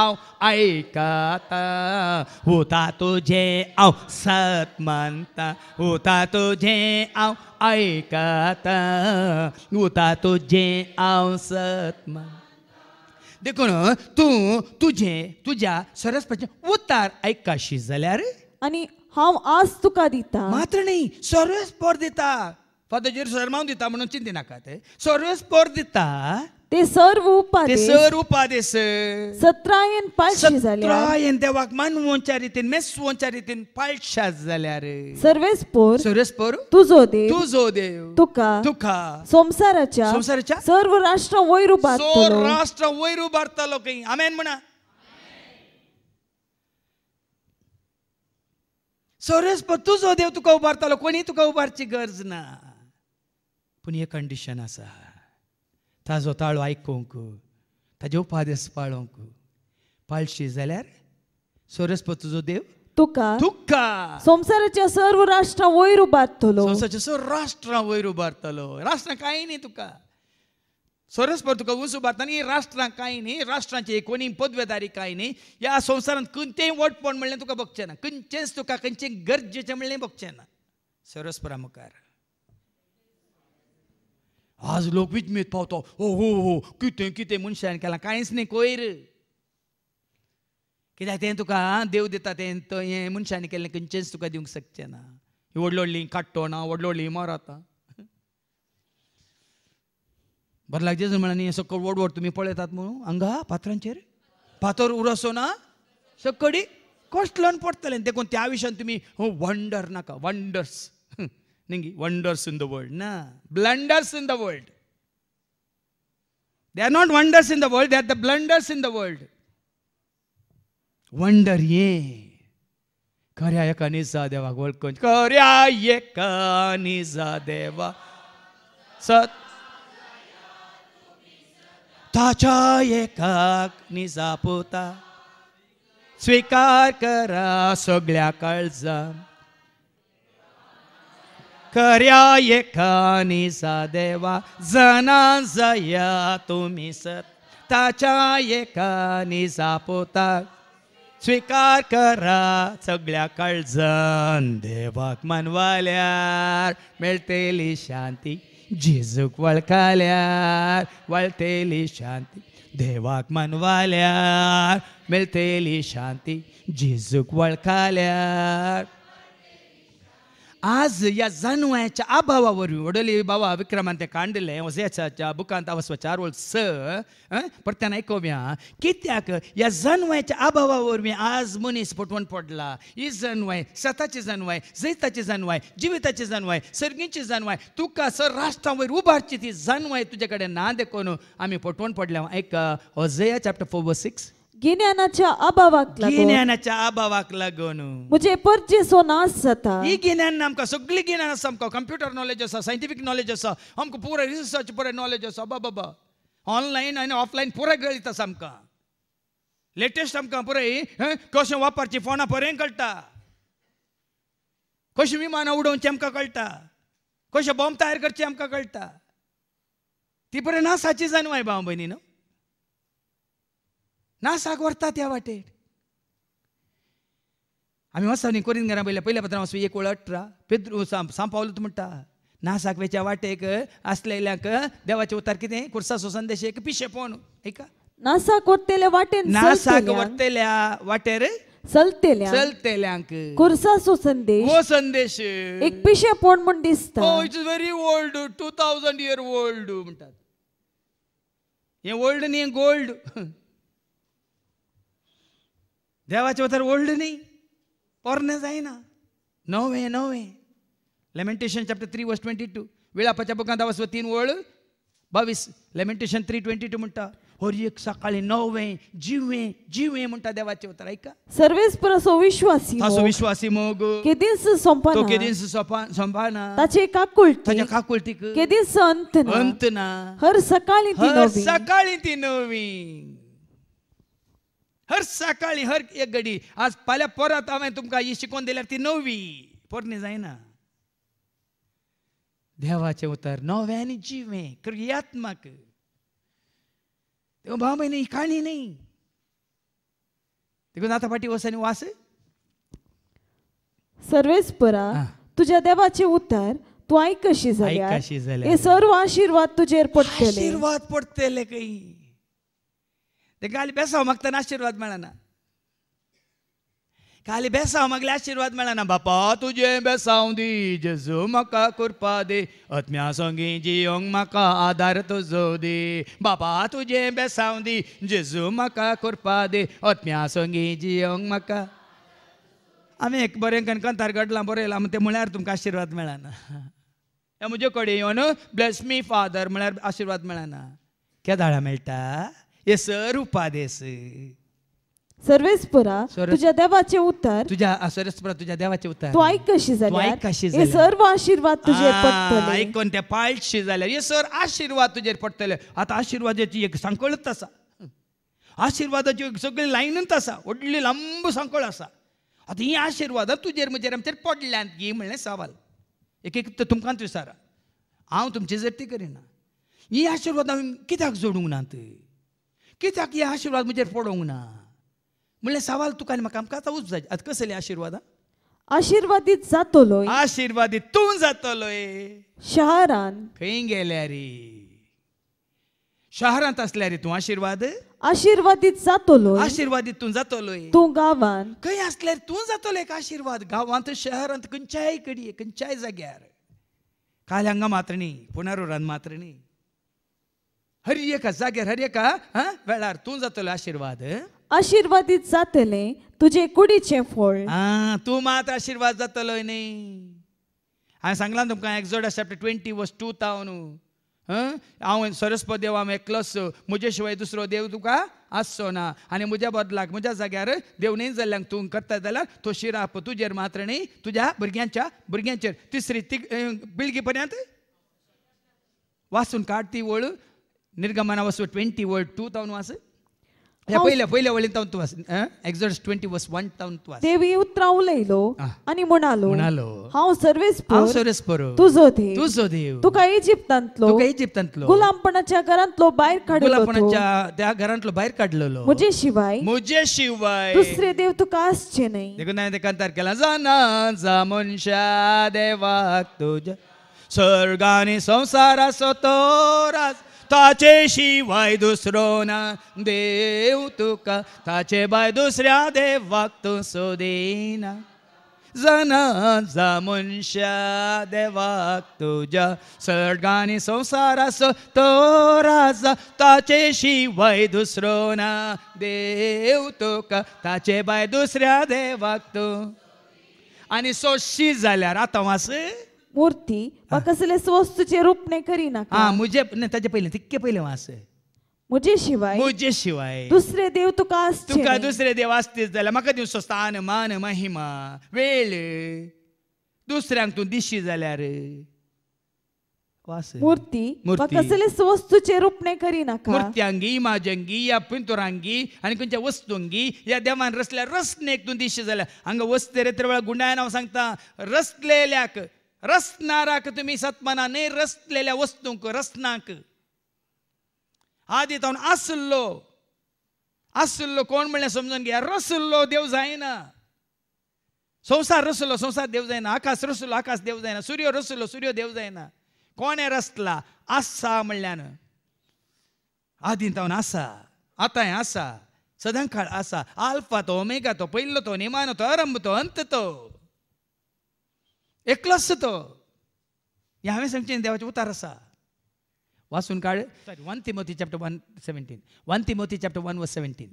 [SPEAKER 2] आव ऐकाता होता तुझे आव सात मानता होता तुझे आव ऐकाता होता जे आव सत मान देखून तू तुझे तुझ्या सरस्पचे उतार ऐकाशी रे आणि हा आज तुका दिता मात्र नाही सरस पर दिता Father Jesus दिता म्हणून चिंती नाका ते सर्वस पोर दिता
[SPEAKER 4] ते सर्व उपा ते सर्व उपादेश सत्रायन पाळशी जाल्यार सत्रायन
[SPEAKER 2] देवाक मानवोंच्या रितीन मेसवोंच्या रितीन पाळशा रे
[SPEAKER 4] सर्वेस पोर सर्वेस पोर तुजो देव तुजो देव तुका तुका संसाराच्या संसाराच्या सर्व राष्ट्र वयर उबारतलो सर्व राष्ट्र
[SPEAKER 2] वयर उबारतलो काही आमेन म्हणा सर्वेस पोर तुजो देव तुका उभारतालो कोणी तुका उभारची गरज ना पूण हे कंडिशन आसा ताजो ताळो आयकूंक ताज्यो उपादेस पाळोंक पाळशी जाल्यार सोरसपो तुजो देव
[SPEAKER 4] तुका तुका
[SPEAKER 2] संवसाराच्या सर्व राष्ट्रां वयर उबारतलो संवसाराच्या सर्व राष्ट्रां वयर उबारतलो राष्ट्रां कांय न्ही तुका सरस्पर तुका उंच उबारता न्ही राष्ट्रां कांय न्ही राष्ट्रांची कोणी पदवेदारी कांय न्ही ह्या संवसारांत खंयचेंय वटपण म्हणलें तुका बघचें ना खंयचेंच तुका खंयचें गरजेचें म्हणलें बघचें ना सरस्परा मुखार आज लोक विज्मेत पावतो हो हो हो कितें कितें मनशान केलां कांयच न्ही कोयर कित्याक तें तुका देव दिता तें तो हें मनशान केल्लें खंयचेंच तुका दिवंक शकचें ना ही व्हडली ना ना व्हडलो व्हडली मारता बरें लागचेच म्हणा न्ही सकल व्हड व्हड तुमी पळयतात म्हणून हांगा पात्रांचेर पातर उरसो ना सकडी कोश्ट लावन पडटलें देखून त्या विशयान तुमी वंडर नाका wonders Ningi, wonders in the world. Nah, blunders in the world. They are not wonders in the world, they are the blunders in the world. Wonder ye. खऱ्या एकाने जा देवा वळखून खऱ्या एकाने जा देवा सत ताच्या एकाक निजा पोता स्वीकार करा सगळ्या काळजा खऱ्या एकानी सादेवा जना जया तुम्ही सत्ताच्या एकानी सापोता स्वीकार करा सगळ्या कळजन देवाक मनवाल्यार मिळतेली शांती जेजूक वळखाल्यार वळतेली शांती देवाक मनवाल्यार मिळतेली शांती जेजूक वळखाल्यार आज या जाणवायच्या अभावावरून वडोली बाबा विक्रमान कांडले वसयाच्या बुकांत अवस्व चार वळ स परत्यान ऐकव्या कित्याक या जाणवायच्या अभावावरवी आज मनीस पटवून पडला ही जाणवाय सताची जाणवाय जैताची जाणवाय जिविताची जाणवाय सर्गीची जाणवाय तुका सर वयर उभारची ती जाणवाय तुझ्याकडे कडेन ना देखून आम्ही पटवून पडल्या ऐक वजया चॅप्टर फोर व सिक्स ज्ञानाच्या अभावाक ज्ञानाच्या अभावाक लागून म्हणजे परचे
[SPEAKER 4] हो नास जाता ही
[SPEAKER 2] ज्ञान आमकां सगळी ज्ञान आसा आमकां कंप्युटर नॉलेज आसा सायंटिफीक नॉलेज आसा आमकां पुरो रिसर्च पुरो नॉलेज आसा बाबा बाबा ऑनलायन आनी ऑफलायन पुरो गळीत आसा आमकां लेटेस्ट आमकां पुराय कशें वापरची फोना बरें कळटा कशीं विमान उडोवचीं आमकां कळटा कशें बॉम्ब तयार करचें आमकां कळटा ती पर नासाची जाणवाय बा भयणी न्हू नासाक व्हरता त्या वाटेर आमी वचता न्ही करीन घरा पयल्या पयल्या पत्रांव वचपी एक ओळ अठरा पेद्रू साम साम पावलो तूं म्हणटा नासाकवेच्या वाटेक आसलेल्यांक देवाचे उतार कितें खुर्साचो संदेश एक पिशे पोवन ऐका नासाक व्हरतेल्या वाटेन नासाक व्हरतेल्या वाटेर
[SPEAKER 4] चलतेल्या चलतेल्यांक खुर्साचो
[SPEAKER 2] संदेश हो संदेश एक पिशे पोण म्हण दिसता हो it's very old two thousand year old म्हणटात हे ओल्ड न्ही गोल्ड देवाचे वतर ओल्ड नाही पॉर्नच जायना ना नवे नवे lamentation chapter three verse twenty two वेळापाच्या बुकांत वसव तीन ओळ बावीस लेमेंटेशन थ्री ट्वेंटी टू म्हणटा एक सकाळी नवे जिवे जिवे म्हणटा देवाचे उतर ऐका
[SPEAKER 4] सर्वेस परस विश्वासी असो विश्वासी मोग केदीस संपाना तो केदीस संपाना ताचे काकुलती ताचे ती केदीस अंत अंत ना हर सकाळी ती हर
[SPEAKER 2] सकाळी ती नवी हर सकाळी हर एक गडी आज पाल्या परत हांवें तुमकां ही शिकोवन दिल्यार ती नवी पोरणी जायना देवाचे उतर नव्यान जिवें क्रियात्मक तेव्हा भाऊ बहिणी ही काणी नाही तिकडून आता वस वसाने वास
[SPEAKER 4] सर्वेच परा तुझ्या देवाचे उतार तू कशी जाल्यार हे सर्व आशीर्वाद तुजेर पडटले आशीर्वाद
[SPEAKER 2] पडतेले काही ते बेसाव मागताना आशीर्वाद मिळाना काली बेसाव मागले आशीर्वाद मिळाना बापा तुझे बेसाव दी जेजू मका कुरपा देम्या सोंगी जिवंग म्हाका आधार तुजो दे बापा तुझे बेसाव दी जेजू मका कुरपा देम्या सोंगी जिंग म्हाका आम्ही एक बरे कंतार घडला बरं ये आशीर्वाद कडेन येवन ब्लेस मी फादर म्हळ्यार आशीर्वाद केदाळा के हे सर उपादेस सर्वेस्परा तुझ्या देवाचे उत्तर तुझ्या सर्वेस्परा तुझ्या देवाचे उत्तर तू ऐक
[SPEAKER 4] कशी झाली ऐक कशी झाली सर्व आशीर्वाद तुझे पडटले
[SPEAKER 2] ऐक कोणत्या पाळशी जाल्यार हे सर आशीर्वाद तुझे पडटले आता आशीर्वादाची एक सांकळच आसा आशिर्वादाची एक सगळी लायनच आसा व्हडली लांब सांकळ आसा आतां ही आशीर्वाद तुजेर म्हजेर आमचेर पडल्यात गी म्हणलें सवाल एक एक तर तुमकांच विसारा हांव तुमचे जर ती करिना ही आशीर्वाद हांवें कित्याक जोडूंक ना नात कित्याक हे आशिर्वाद म्हणजे पडोंक ना म्हणजे सवाल तुका म्हाका आमकां आतां उच जाय आतां कसले आशीर्वाद आशिर्वादीत जातलो आशिर्वादीत तूं जातलो
[SPEAKER 4] शहरान
[SPEAKER 2] खंय गेल्या रे शहरांत असल्या रे तूं आशीर्वाद
[SPEAKER 4] आशिर्वादीत जातलो
[SPEAKER 2] आशीर्वादीत तूं जातलो
[SPEAKER 4] तूं गांवान
[SPEAKER 2] खंय आसल्यार तूं जातलो एक आशीर्वाद गांवांत शहरांत खंयच्याय कडी खंयच्याय जाग्यार काल हांगा मात्रणी मात्र मात्रणी हरिये जाग्यार हरएका वेळार तूं जातलो आशिर्वाद
[SPEAKER 4] आशिर्वादीत जातले तुझे कुडीचे फळ आ
[SPEAKER 2] तूं मात आशिर्वाद जातलो न्ही हांवें सांगलां तुमकां Exodus chapter twenty verse two थावन हांव सरस्पत देव हांव एकलोच म्हजे शिवाय दुसरो देव तुका आसचो ना आनी म्हज्या बदलाक म्हज्या जाग्यार देव न्ही जाल्ल्यांक तूं करता जाल्यार तो शिराप तुजेर मात्र न्ही तुज्या भुरग्यांच्या भुरग्यांचेर तिसरी ती पिळगी पर्यंत वाचून काड ती वळ निर्गमन वस ट्वेंटी वर्ड टू तावन वास पहिल्या पहिल्या वळीन तावन तूं वास एक्झॉर्स ट्वेंटी वर्स वन तावन तूं देवी
[SPEAKER 4] उतराव उलयलो आणि म्हणालो म्हणालो हांव सर्वेस हांव सर्वेस परो तुजो देव तुजो देव तुका इजिप्तांतलो
[SPEAKER 2] तुका इजिप्तांतलो
[SPEAKER 4] गुलामपणाच्या घरांतलो बाहेर काढलो गुलामपणाच्या
[SPEAKER 2] त्या घरांतलो बाहेर काढलो मुजे शिवाय मुजे शिवाय दुसरे देव तुका आसचे नाही देखून नाही तेका तार केला जाना जा मनशा देवाक तुज्या स्वर्गाने आनी संवसाराचो तो राज ताचे शिवाय दुसरो ना देव तुका ताचे बाय दुसऱ्या देवाक तूं सोदिना जना जा मनशा देवाक तुज्या सडगांनी असो तो राजा ताचे शिवाय दुसरो ना देव तुका ताचे बाय दुसऱ्या देवाक तू आणि सोशी झाल्या आतां मूर्ती कसले
[SPEAKER 4] कसलेच वस्तूचे रूप ने करी
[SPEAKER 2] ना हा मुझे त्याच्या पहिले तितके पहिले मास मुझे शिवाय मुझे शिवाय दुसरे देव तुका तुका दुसरे देव आसतेच जाल्यार म्हाका दिवस स्थान मान महिमा वेळ दुसऱ्यांक तू दिशी जाल्यार मूर्ती
[SPEAKER 4] कसले वस्तूचे रूप नाही करी ना
[SPEAKER 2] मूर्त्यांगी माजंगी या पिंतुरांगी आणि खंयच्या वस्तूंगी या देवान रसल्या रस नेक तू दिशी झाल्या हांगा वस्त रे तर वेळा हांव सांगता रसलेल्याक रसणाराक तुम्ही सत्मनाने रसलेल्या वस्तूंक रसनाक आदी तावन आसुल्लो आसुल्लो कोण म्हणले समजून घेया रसुल्लो देव जायना संसार रसुल्लो संसार देव जायना आकाश रसुल्लो आकाश देव जायना सूर्य रसुल्लो सूर्य देव जायना कोणे रसला आसा म्हणल्यान आदीन तावन आसा आतांय आसा सदां आसा आल्फा तो ओमेगा तो पयल्लो तो निमानो तो अरंभ तो अंत तो एकलोच तो हे हांवें सांगचें देवाचे उतार आसा वाचून काळ sorry one Timothy chapter one seventeen one Timothy chapter one व सेव्हन्टीन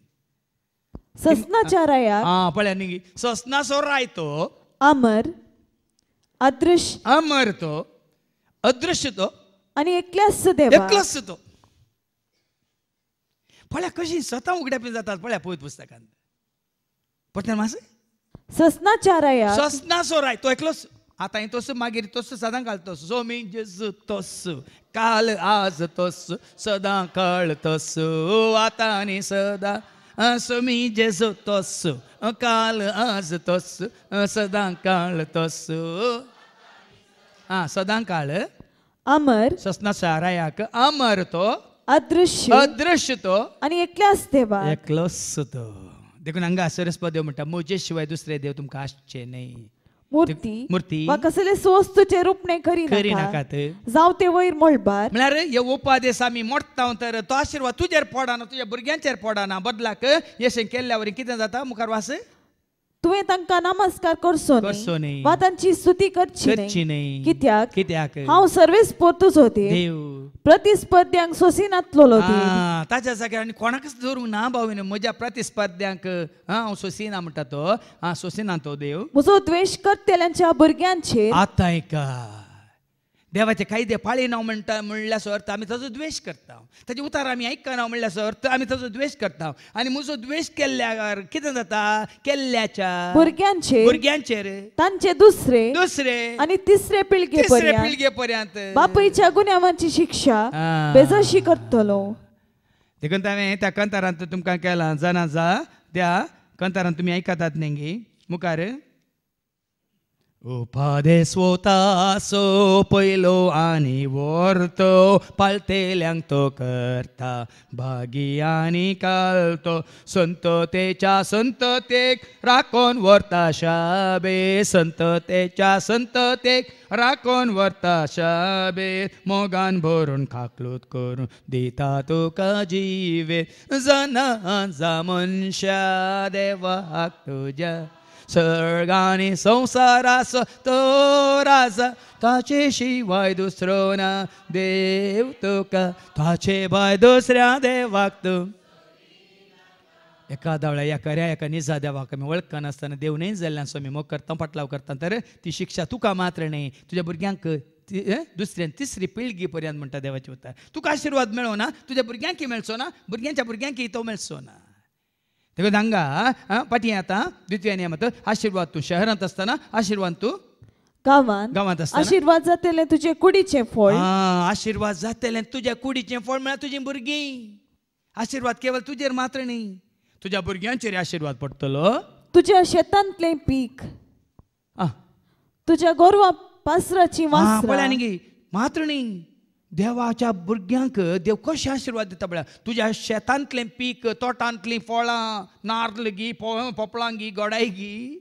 [SPEAKER 4] ससनाच्या राया
[SPEAKER 2] हा पळया न्ही ससनाचो राय तो अमर अदृश्य अमर तो अदृश्य तो आणि एकल्यास देव एकलोच तो पळया कशी स्वतः उघड्या पण जातात पळया पोयत पुस्तकांत पटल्यान मासे
[SPEAKER 4] ससनाच्या राया
[SPEAKER 2] ससनाचो राय तो एकलोच हातांनी तस मागीर तस सदां घाल सो सोमी जेजू तोस काल आज तोस सदां काळ तोसू आतांनी सदां सोमी जेजू तोस काल आज तोस सदां काळ तोस हा सदां काळ अमर ससना सारायाक अमर तो अदृश्य अदृश्य तो आणि असते देवा एकलोच तो देखून हांगा आश्चर्यस्पद देव म्हणटा म्हजे शिवाय दुसरे देव तुमकां आसचे नाही
[SPEAKER 4] मूर्ती मूर्ती कसले रूप ರೂಪಣೆ करी नका जाऊ ते वयर मोळबार
[SPEAKER 2] म्हळ्यार हे उपादेश आमी मोडता तर तो आशीर्वाद तुजेर पडना तुज्या भुरग्यांचेर फोडाना बदलाक येशे केल्यावर वरी जाता मुखार वास तुम्ही तांकां नमस्कार करसो करचो
[SPEAKER 4] वा तांची स्तुती करची करची कित्याक कित्याक हांव सर्वेस होते देव प्रतिस्पर्ध्यांक सोसिनातलो आ,
[SPEAKER 2] ताच्या जाग्यार आनी कोणाकच दवरूंक ना भाऊ म्हज्या प्रतिस्पर्ध्यांक हा हांव सोसिना म्हणटा तो सोसिना तो देव
[SPEAKER 4] म्हजो द्वेश करतेल्यांच्या भुरग्यांचे आतां
[SPEAKER 2] एका देवाचे कायदे नाव म्हणटा म्हणल्यासो अर्थ आमी ताजो द्वेश करता ताजी उतार आमी आयकना म्हणल्यासो अर्थ आमी ताजो द्वेश करता आनी म्हजो द्वेश केल्ल्यार कितें जाता केल्ल्याच्या भुरग्यांचे भुरग्यांचेर
[SPEAKER 4] तांचे दुसरे दुसरे आनी तिसरे पिळगे पिळगे पर्यंत बापायच्या गुन्यांवांची शिक्षा बेजशी करतलो
[SPEAKER 2] देखून ताणें त्या कंतारांत तुमकां केलां जाणा जा त्या कंतारांत तुमी आयकतात न्ही मुखार उपादे स्वतासो Upadezvotazo तो ani तो करता to कालतो संत तो संततेच्या संततेक राखोन व्हरता शाबे संततेच्या संततेक राखोन व्हरता शाबे मोगान भरून खाकलूत करून दिता तुका जीवे जन जा मनशा देवाक तुज्या स्वर्गानी संसारास तो राजा ताचे शिवाय दुसरो ना देव तुका ताचे बाय दुसऱ्या देवाक तू एका दावळ्या या कर्या एका निजा देवाक आमी वळखनासतना देव नाही जाल्ल्यान स्वामी मोग करता पाटलाव करता तर ती शिक्षा तुका मात्र न्ही तुज्या भुरग्यांक दुसऱ्यान तिसरी पिळगी पर्यंत म्हणटा देवाची उतर तुका आशिर्वाद मेळो ना तुज्या भुरग्यांक मेळचो ना भुरग्यांच्या भुरग्यांक तो मेळचो ना ते दंगा पटी आता द्वितीय नियमात आशीर्वाद तू शहरांत असताना आशीर्वाद तू गावात गावात
[SPEAKER 4] आशीर्वाद जातले तुझे कुडीचे फळ
[SPEAKER 2] आशीर्वाद जातले तुझ्या कुडीचे फळ म्हणजे तुझी भुरगीं आशीर्वाद केवळ तुजेर मात्र नाही तुझ्या भुरग्यांचेर आशीर्वाद पडटलो
[SPEAKER 4] तुझ्या शेतांतले पीक
[SPEAKER 2] तुझ्या गोरवा
[SPEAKER 4] पासराची मात्र
[SPEAKER 2] नाही देवाच्या भुरग्यांक देव कशे आशिर्वाद दिता म्हळ्यार तुज्या शेतांतलें पीक तोटांतलीं फळां नार्ल गी पोपळां गी गोडाय गी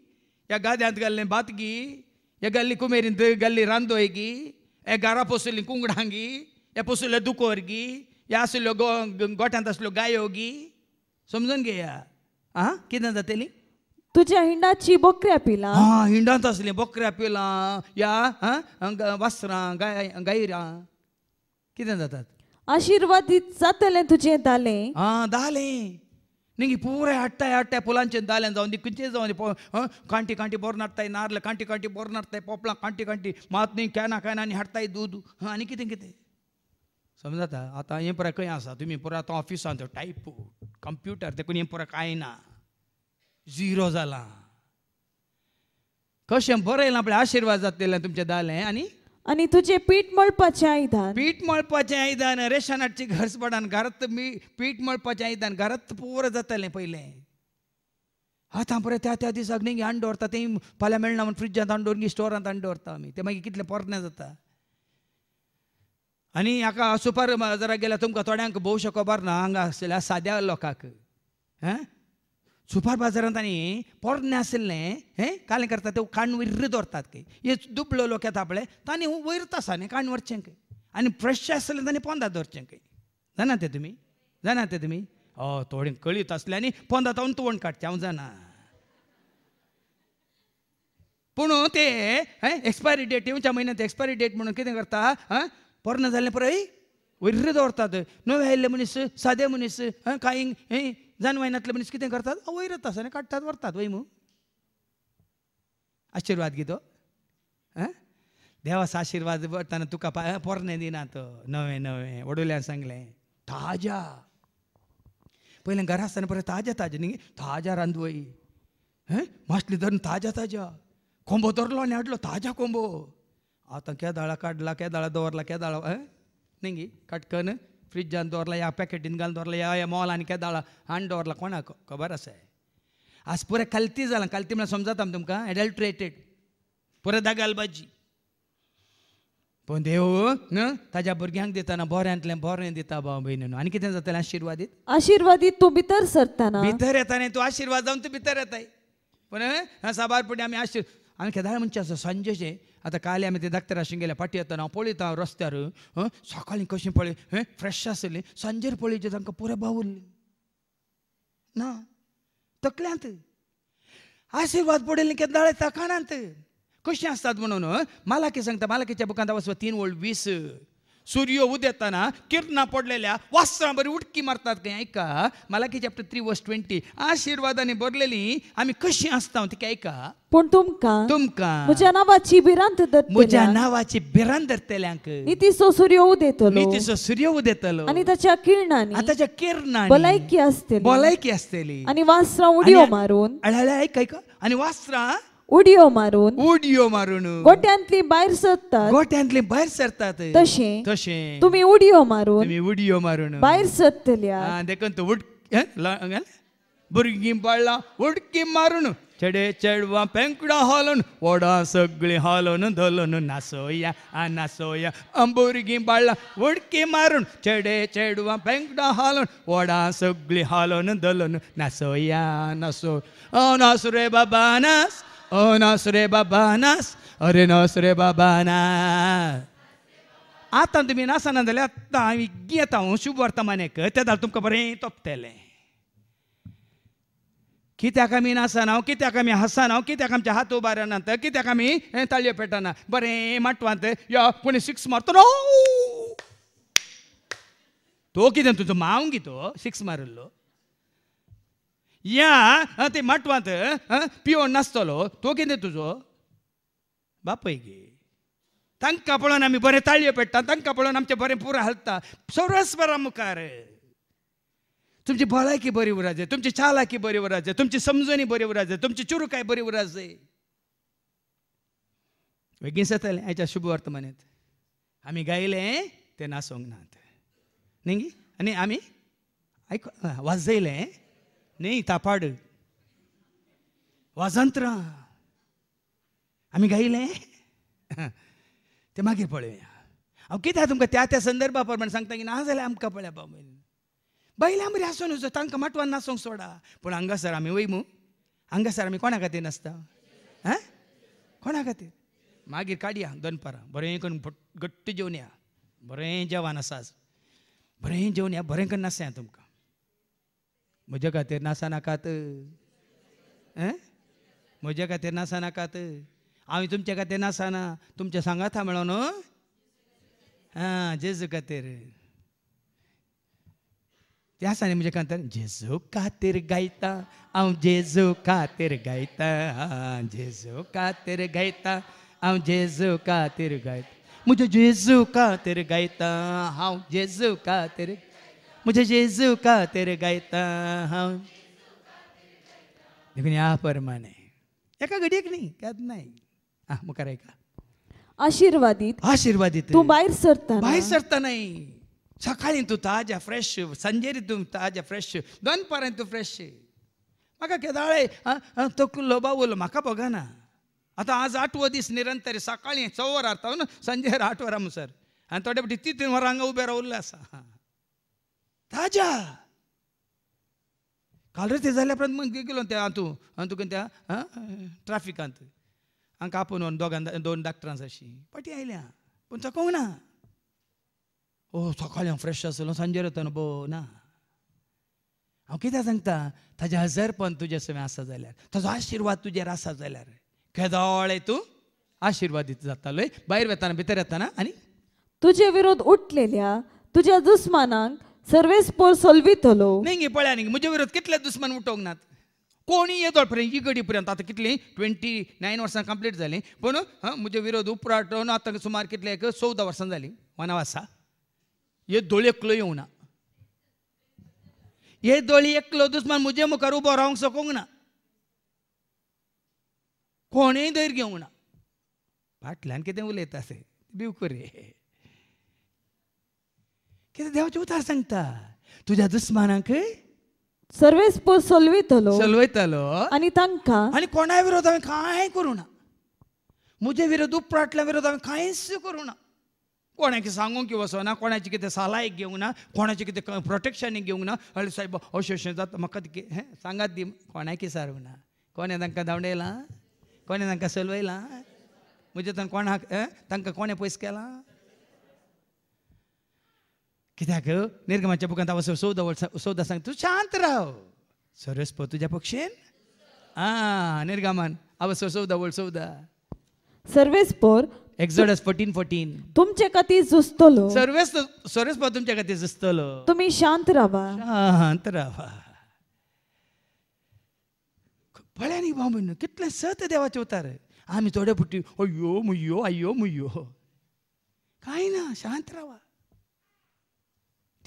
[SPEAKER 2] ह्या गाद्यांत घाल्लें भात गी हे गाल्ली कुमेरींत गाल्ली रांदोय गी हे गारा पोसुल्लीं कुंगडां गी हे पोसुल्ल्यो दुकोर गी हे आसल्यो गो गोठ्यांत आसल्यो गायो गी समजून घेया आं कितें जातली तुज्या हिंडाची बकऱ्या पिलां हां हिंडांत आसलीं बोकऱ्या पिलां या वासरां गाय गायरां कितें जातात
[SPEAKER 4] आशिर्वादीत जातलें तुजें दालें आं दालें
[SPEAKER 2] निंगे पुराय हाडटाय हाडटाय फुलांचे दालें जावं दी खंयचें जावं कांटी कांटी बरो नाडटाय नारल कांटी कांटी बरो नाडटाय पोपलां कांटी कांटी मात न्ही कॅना कॅना आनी हाडटाय दूद आनी कितें कितें समजता आतां हें पुराय खंय आसा तुमी पुरो आतां ऑफिसान टाइप कंप्युटर देखून हें पुराय कांय ना झिरो जालां कशें बरयलां आपलें आशिर्वाद जातले तुमचें दालें आनी आणि तुझे पीठ मळपाचे आयदान पीठ मळपाचे आयदान रेशनाची घरच पडान घरात मी पीठ मळपाचे आयदान घरात पोर जाताले पहिले आता बरें त्या त्या दिसाक न्ही हाडून दवरता ते फाल्यां मेळना म्हणून फ्रिजांत हाडून दवरून स्टोरांत हाडून दवरता आमी तें मागीर कितले परने जाता आनी हाका सुपर जरा गेल्यार तुमकां थोड्यांक भोवशे शकोबार ना हांगा आसलेल्या साद्या लोकांक हां సుపర్బజరంతని పొరనేసల్ని కాలం కడతా కన్ను ఇర్రిదొరతాది ఏ దుబ్బులో లోకే తాపలే తాని वयरतासाने कान वरचेंक आणि फ्रेश असले ताणी दोरचे काही जाणा ते तुमी जाणा ते तुमी ओ थोडी कळीत आणि पोंदा हांव तोंड काडचें हांव जाणा पूण ते एक्सपायरी डेट येवच्या महिन्यात एक्सपायरी डेट म्हणून कितें करता हां झाले पर वैर दोरतात दवरतात नवे आयिल्ले मनीस सादे मनीस काही जान महिन्यातलं मनीस म्हणजे किती करतात वैर तासाने काढतात वरतात वैमू आशीर्वाद घेतो हां देवाचा आशीर्वाद बरताना तुका पा पोरणे दिना तो नवे नवे वडोल्यान सांगले ताजा पहिले घरा आसतना परत ताजा ताजा न्ही ताजा रांदवई हं मास्टली धरून ताजा ताजा कोंबो धरलो आनी हाडलो ताज्या कोंबो आतां केदाळां काडला दाळा दवरला दाळा हं न्ही काटकन दवरला ದೋರ್ಲ या घालून ದೋರ್ಲ ಯಾವ या ಮಾಲ್ ಆನಿಕೆ ದಾಳ हाण दवरला कोणाक खबर आसा आज पुरे कल्ती जालां कल्ती म्हणजे समजता तुमकां एडल्ट्रेटेड पुरे भाजी पण देव न ताज्या भुरग्यांक दिताना बोऱ्यांतले बरें दिता भाव भयणीनो आनी कितें जातलें आशिर्वादीत
[SPEAKER 4] आशिर्वादीत तूं भितर सरताना
[SPEAKER 2] भितर येता न्ही तूं आशिर्वाद जावन तूं भितर येताय पण साबार पुढे आमी आशीर् आमी केदार म्हणचे आसा संजय आता काल आम्ही ते दाखतरा शिंगेल्या पाठी येताना पळयता रस्त्यार सकाळी कशी पळय फ्रेश आसली संजेर पळयचे तांकां पुरे भावल्ली ना तकल्यांत आशीर्वाद पडिल्ले केन्ना ताकाणांत कशी आसतात म्हणून मालाकी सांगता मालाकीच्या बुकांत वसवा तीन वळ वीस सूर्य उद्याताना किरणा पडलेल्या वस्त्रां बरी उडकी मारतात काय ऐका मला की चॅप्टर थ्री वर्स ट्वेंटी आशीर्वादाने भरलेली आम्ही कशी असता ती ऐका
[SPEAKER 4] पण तुमका तुमका म्हज्या नावाची भिरांत म्हज्या नावाची भिरांत धरतल्यांक ती सो सूर्य उदेतलो मी तिसो
[SPEAKER 2] सूर्य उदेतलो
[SPEAKER 4] आणि त्याच्या किरणांनी त्याच्या किरणांनी भलायकी असते बोलायकी असतेली आणि वास्त्रां उडयो मारून ऐका ऐका आणि वास्त्रा उडयो मारून उडयो मारून गोट्यांतली बाहेर सरतात
[SPEAKER 2] गोट्यांतली बाहेर सरतात तसे तुम्ही तुमी
[SPEAKER 4] उडयो मारून
[SPEAKER 2] तुम्ही उडयो मारून बाहेर सरतल्या देखून तूं उड भुरगीं पडलां उडकी मारून चेडे चेडवा पेंकडा हालोवन वडा सगळी हालोवन धलून नासोया आ नासोया अंबुरगीं बाळ्ळा उडकी मारून चेडे चेडवा पेंकडा हालोवन वडा सगळी हालन धलून नासोया नासो अ नासुरे रे बाबा नास ओ रे बाबा नास अरे रे बाबा ना आता तुम्ही नासना जाल्यार आतां हांव घेता येता हांव शुभ वर्तमानेक ते जाल्यार तुमकां बरें तोपतलें कित्याक आमी नासना कित्याक आमी हांव कित्याक आमच्या हात उबारनात कित्याक आमी ताळयो पेटना बरें माटवांत यो कोणी सिक्स मारतो तो कितें तुजो मांव गी तो सिक्स मारिल्लो या ते माटवांत पिओ नासतलो तो किती तुजो बापय गे तांकां पळोवन आमी बरे ताळयो पेट्टा तांकां पळोवन आमचें बरें पुरो हालता सरस्वरा मुखार तुमची भलायकी बरी जाय तुमची चालाकी बरी जाय तुमची समजणी बरी उराजे तुमची चुरुकाय बरी उराजे बेगीच आयच्या शुभ वर्तमानेंत आमी गायले ते नासोंक नात न्ही आनी आमी आयक वाजयले नाही तापाड वाजंत्र आम्ही गायले ते मागीर पळोवया हांव आहा तुमकां त्या त्या संदर्भा प्रमाणे सांगता की ना जाल्यार आमकां पळया बाबा बैलां बरी आसून वचो तांकां माटवान नासूंक सोडा पूण हांगासर आमी वय मू हांगासर आमी कोणा खातीर नासता आं कोणा खातीर मागीर काडया दनपारां बरें करून घट्ट जेवन या बरें जेवण आसा बरें जेवन या बरें करून नासया तुमकां म्हज्या खातीर नासा नाकात म्हज्या खातीर नासा नाकात हांवें तुमच्या खातीर नासाना तुमच्या सांगाता मेळोन आं जेजू खातीर आसा न्ही म्हज्या खातीर जेजू खातीर गायता हांव जेजू खातीर गायता जेजू खातीर गायता हांव जेजू खातीर गायता म्हज्या जेजू खातीर गायता हांव जेजू खातीर मुझे जेजू का तेरे गायता हम देखून या परमाने एका घडयेक न्ही त्यात नाही आ मुखार ऐका आशीर्वादीत आशीर्वादित तू भायर सरता भायर सरता नाही सकाळी तू ताजा फ्रेश संजेरी तू ताजा फ्रेश दोन पर्यंत तू फ्रेश म्हाका केदाळे तो लोबा उलो म्हाका ना आतां आज आठवो दीस निरंतर सकाळी स आता रावता संजय संजे आठ वरां मुसर आनी थोडे फावटी तीन वरां उबे रावल्ले आसा ताजा काल रे ते जाल्या उपरांत मग गेलो त्या हातू हांव तुका त्या ट्राफिकांत हांका आपोवन व्हरून दोगां दोन डॉक्टरांस अशी फाटी आयल्या पूण चकोंग ना ओ सकाळी हांव फ्रेश आसलो सांजे येता न्हू भोव ना हांव कित्याक सांगता ताजें हजरपण तुज्या सगळें आसा जाल्यार ताजो आशिर्वाद तुजेर आसा जाल्यार केदोळे तूं आशिर्वादीत जातालो भायर वेताना भितर येताना आनी तुजे विरोध उठलेल्या
[SPEAKER 4] तुज्या दुस्मानांक सर्वेस पोर सोलवीत हलो
[SPEAKER 2] नाही पळ्या नाही म्हजे विरोध कितले दुश्मन उठोंक नात कोणी येतो पर्यंत गडी पर्यंत आता कितली ट्वेंटी नायन वर्सां कंप्लीट झाली पूण म्हजे विरोध उपराटून आतां सुमार कितले एक चवदा वर्सां झाली वनाव आसा हे दोळी एकलो येऊ ना हे दोळी एकलो दुस्मान म्हजे मुखार उबो रावंक सोकूंक ना कोणेय धैर्य घेवंक ना फाटल्यान कितें उलयता असे बिवकुरे हे देवाची उतार सांगता तुझ्या दुस्मानांक सर्वेस पो सोलवयतलो सोलवयतलो आनी तांकां आनी कोणा विरोध आम्ही कांय करू ना म्हजे विरोध उपराटल्या विरोध आम्ही कांयच करू ना कोणाक सांगूंक की वसना कोणाची कितें सलाह घेवंक ना कोणाचें कितें प्रोटेक्शन घेवंक ना हळू सायब अशें अशें जाता म्हाका सांगात दी कोणाक विसारूंक ना कोणें तांकां दावडयलां कोणें तांकां सोलवयलां म्हजे तांकां कोणाक तांकां कोणें पयस केलां कित्याक निर्गमाच्या बुकांत हांव असो चवदा वर्सां सांग तूं शांत राव सरस्पो तुज्या पक्षेन आ निर्गमान हांव असो चवदा वळ चवदा
[SPEAKER 4] सर्वेस पोर
[SPEAKER 2] एक्झोडस फोर्टीन फोर्टीन
[SPEAKER 4] तुमचे खातीर झुजतलो सर्वेस
[SPEAKER 2] सर्वेस्पो तुमच्या खातीर झुजतलो तुमी शांत रावा शांत रावा पळ्या न्ही भाव म्हणून कितले सत देवाचे उतार आमी थोड्या पुटी अयो मुयो अयो मुयो काय ना शांत रावा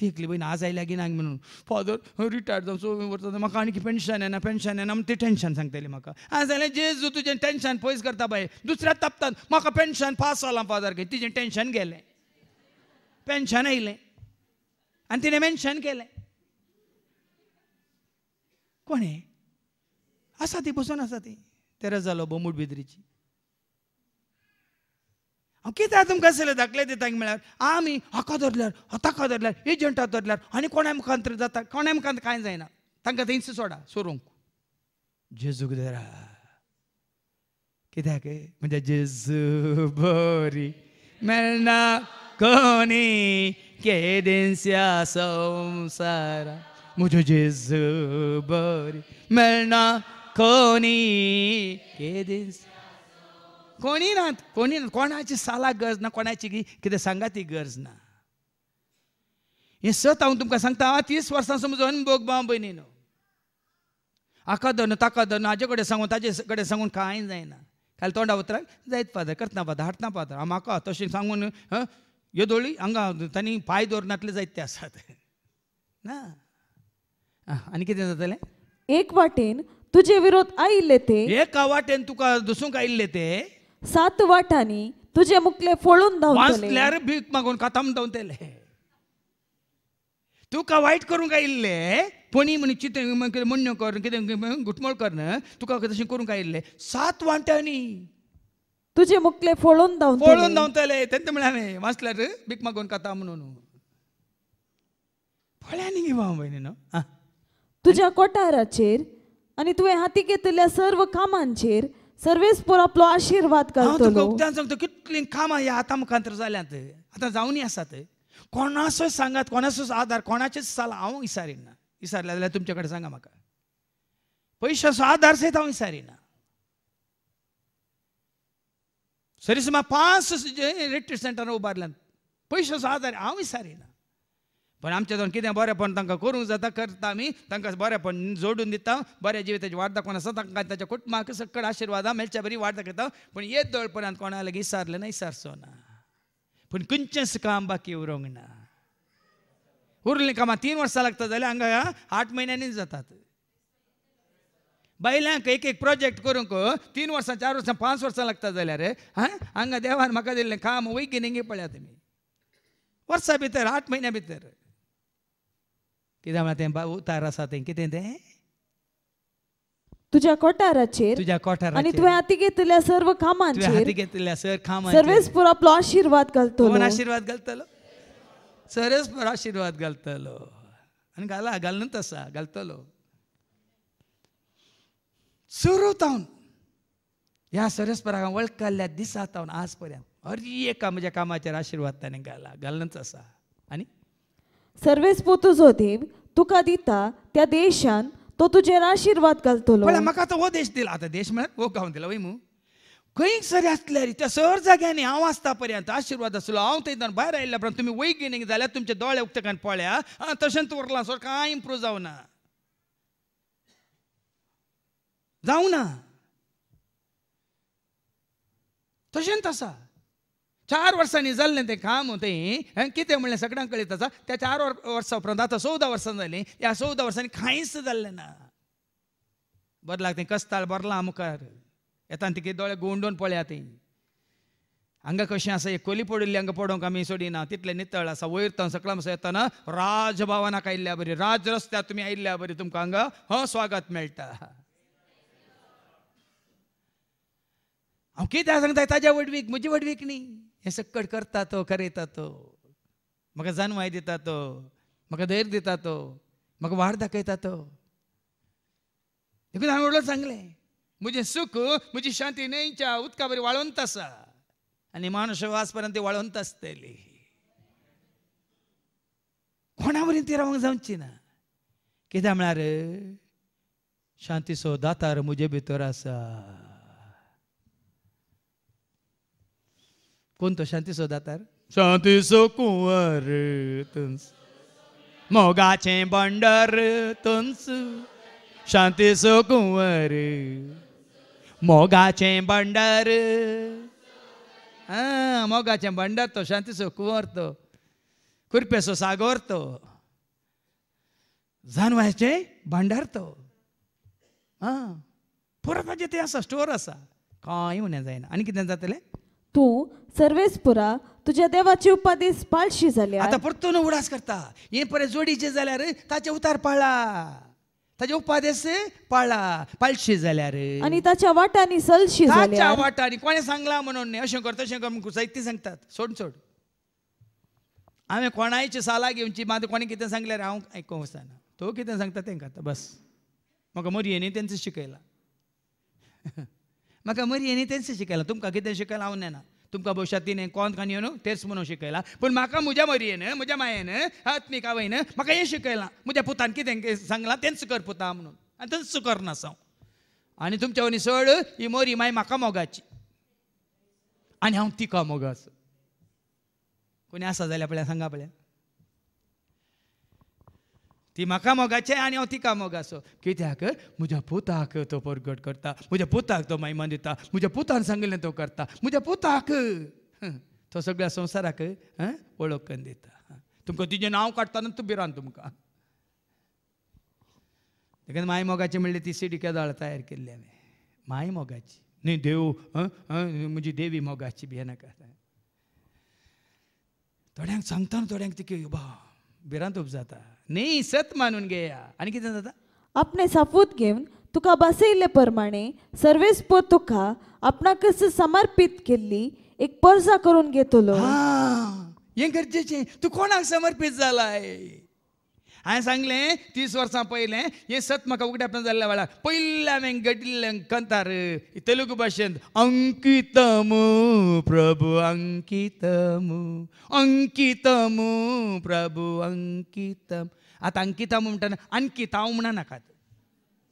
[SPEAKER 2] ती एकली बहीण आज आयल्या की नाही म्हणून फादर रिटायर्ड जावचो सो म्हाका आनी पेन्शन येना पेन्शन येना म्हणून ती टेन्शन सांगतली म्हाका आज जाल्यार जेजू तुजें टेन्शन पयस करता बाये दुसऱ्या तापतात म्हाका पेन्शन पास जालां फादर घे तिजें टेन्शन गेलें पेन्शन आयलें आनी तिणें मेन्शन केलें कोणें आसा ती बसून आसा ती तेरा जालो बोमूट बिद्रीची कितें आतां तुमकां आसलें धाकलें दिता म्हळ्यार आमी हाका धरल्यार ताका धरल्यार एजंटा धरल्यार आनी कोणा मुखांत जाता कोणा मुखांत कांय जायना तांकां थंयच सोडा सोरूंक जेजूक धरा कित्याक म्हणजे जेजू बरी मेळना कोणी केदेंस्या संसारा म्हज्यो जेजू बरी मेळना कोणी केदेंस्या कोणी ना कोणी ना कोणाची साला गरज ना कोणाची कितें सांगा ती गरज ना हे सत हांव तुमकां सांगता हांव तीस वर्सां समज भोग भाव भयणीन हाका धन ताका धन हाजे कडेन सांगून ताजे कडेन सांगून कांय जायना काल तोंडा उतराक जायत फादर करतना फादर हाडना फादर हांव म्हाका तशें सांगून दोळी हांगा तांणी पांय दवरनातले जायत ते आसात ना आनी कितें जातलें
[SPEAKER 4] एक वाटेन तुझे विरोध आयिल्ले ते
[SPEAKER 2] एका वाटेन तुका दुसूंक आयिल्ले ते
[SPEAKER 4] सात वाटांनी तुझे मुकले फोडून वाचल्यार
[SPEAKER 2] भीक मागून काताम दवतेले तुका वायट करूंक आयिल्ले कोणी म्हण चित म्हणण्यो कर कितें घुटमळ कर तुका तशें करूंक आयिल्ले सात वाटांनी तुझे मुकले
[SPEAKER 4] फोडून धांव फोडून
[SPEAKER 2] धांवतले तेंत म्हळ्यार हांवें वाचल्यार भीक मागून खाता म्हणून
[SPEAKER 4] फळ्यांनी न्ही गिवा भयणी न्हू तुझ्या कोठाराचेर आनी तुवें हाती घेतल्या सर्व कामांचेर सर्वेस आपला आशीर्वाद हांव तुका करतलो
[SPEAKER 2] उक्त्यान सांगता कितलीं कामां ह्या आतां मुखांतर जाल्यांत आतां जावनी आसात कोणाचोय सांगात कोणाचोच आधार कोणाचेच साल हांव इसारिना इसारलें जाल्यार तुमचे कडेन सांगा म्हाका पयशाचो आधार सयत हांव इसारिना सरी सुमार पांच रिट्रीट सेंटरां उबारल्यान पयशाचो आधार हांव इसारिना पण आमच्या कितें बरेंपण तांकां करूंक जाता करता आमी तांकां बरेंपण जोडून दिता बऱ्या जिविताची वाट कोण आसा तांकां ताच्या कुटुंबाक सकट आशिर्वादा मेलच्या बरी वाट दाखयता पूण येत दळपणांत कोणा लागीं इसारलें ना इसारचो ना पूण खंयचेंच काम बाकी उरोंक ना उरलीं कामां तीन वर्सां लागता जाल्यार हांगा आठ म्हयन्यांनीच जातात बायलांक एक एक प्रोजेक्ट करूंक तीन वर्सां चार वर्सां पांच वर्सां लागता जाल्यार आं हांगा देवान म्हाका दिल्लें काम वैगिनीक पळयात तुमी वर्सा भितर आठ म्हयन्या भितर Kita उतार utara saat ini. Kita तुझ्या कोठाराचे तुझ्या कोठार आणि तुवें
[SPEAKER 4] हाती घेतलेल्या सर्व कामांचे हाती
[SPEAKER 2] घेतलेल्या सर्व काम सर्वेस
[SPEAKER 4] पुरा आपलो आशीर्वाद घालतो कोण आशीर्वाद
[SPEAKER 2] घालतलो सर्वेस पुरा आशीर्वाद घालतलो आणि घाला घालून आसा घालतलो सुरू तावून ह्या सरस्पराक वळखल्ल्या दिसा तावून आज पर्यंत हर एका म्हज्या कामाचेर आशीर्वाद ताणें घाला घालूनच आसा आनी
[SPEAKER 4] सर्वेस पोतूच होती तुका दिता त्या देशान तो तुजेर आशिर्वाद घालतलो पळय म्हाका
[SPEAKER 2] तो हो देश दिला आतां देश म्हळ्यार हो गांव दिला वय मु खंय सर आसल्यार त्या सर जाग्यांनी हांव आसता पर्यंत आशिर्वाद आसलो हांव थंयच्यान भायर आयिल्ल्या उपरांत तुमी वय घेयन जाल्यार तुमचे दोळे उक्तकान पळया आं तशेंच उरलां सर कांय इम्प्रूव जावना जावना तशेंच आसा चार वर्सांनी जाल्लें तें काम तें कितें म्हणलें सगळ्यांक कळीत आसा त्या चार वर्सां उपरांत आतां चवदा वर्सां जालीं ह्या चवदा वर्सांनी कांयच जाल्लें ना बरें तें कस्ताळ बरलां मुखार येता आनी तिगे दोळे गोंडोवन पळया ती हांगा कशें आसा एक कोली पडिल्ली हांगा पडोवंक आमी सोडिना तितलें नितळ आसा वयर तावन सकळा मसो येताना राजभवनाक आयिल्ल्या बरी राज रस्त्यार तुमी आयिल्ल्या बरी तुमकां हांगा हो स्वागत मेळटा हांव कित्याक सांगता ताज्या वडवीक म्हजी वडवीक न्ही हे सक्कड करता तो करता तो म्हाका जनवाय दिता तो म्हाका धैर्य दिता तो म्हाका वाट दाखयता तो देखून हांवें व्हडलो सांगलें म्हजें सूख म्हजी शांती न्हंयच्या उदका बरी वाळवंत आसा आनी माणूस वास पर्यंत वाळवंत आसतली कोणा वरीं ती रावंक जावची ना कित्याक म्हळ्यार शांती सो दातार म्हजे भितर आसा तो शांती सोदातार शांती सो कुंवर तुंस मोगाचे बंडर तुंस शांती सो कुंवर मोगाचे बंडर हा मोगाचे बंडर तो शांती सो कुंवर तो कुरपे सो सागोर तो जानवायचे भांडार तो हा पुरो असा ते आसा स्टोर असा काय उणें जायना आणि कितें जातलें
[SPEAKER 4] तू सर्वेस पुरा तुझ्या देवाची उपाधी पाळशी जाली आतां परतून उडास
[SPEAKER 2] करता हे परे जोडीचे जाल्यार त्याचे उतार पाळा ताच्या उपादेस पाळा पाळशी रे आणि ताच्या वाटांनी सलशी त्याच्या वाटाने वाटांनी कोणें सांगला म्हणून नाही अशें कर तशें कर साहित्य सांगतात सोड सोड हांवें कोणायची साला घेवची मात कोणी कितें सांगल्यार हांव आयकूंक वचना तो कितें सांगता तेंकां करता बस म्हाका मोरयेनी तेंचो शिकयला म्हाका मरी तेंच शिकयलां तुमकां कितें शिकयलां हांव नेना तुमकां भोशा तिने कोण काणी न्हू तेंच म्हणून शिकयलां पूण म्हाका म्हज्या मरयेन म्हज्या मायेन आत्मीक आवयन म्हाका हें शिकयलां म्हज्या पुतान कितें सांगलां तेंच कर पुता म्हणून आनी तेंच करनास हांव आनी तुमच्या वनी चड ही मोरी माय म्हाका मोगाची आनी हांव तिका मोगाच कोणी आसा जाल्यार पळया सांगा पळया ती म्हाका मोगाचे आनी हांव तिका मोगाचो कित्याक म्हज्या पुताक तो परगट करता म्हज्या पुताक तो मैमान दिता म्हज्या पुतान सांगिल्लें तो करता म्हज्या पुताक तो सगळ्या संवसाराक वळख करून दिता तुमकां तिजें नांव न्हू तूं भिरान तुमकां देखून माय मोगाची म्हणली ती सिडी केदाळ तयार केल्ली हांवें माय मोगाची न्ही देव म्हजी देवी मोगाची बी नाका थोड्यांक सांगता थोड्यांक ती बा बिरांत उप जाता नाही सत मानून घेया आणि कितें जाता
[SPEAKER 4] आपणे साफूत घेवन तुका बसयले प्रमाणे सर्वेस पो तुका कस समर्पित केली, एक पर्सा करून घेतलो हें गरजेचें
[SPEAKER 2] तूं कोणाक समर्पीत जालाय हांवें सांगलें तीस वर्सां पयलें हे सत म्हाका उगड्यापण जाल्ल्या वेळार पयलीं हांवें घडिल्लें कंतार तेलुगू भाशेंत अंकितमू प्रभू अंकितमू अंकितमू प्रभू अंकितम आतां अंकिता म्हणटाना अंकित हांव नाकात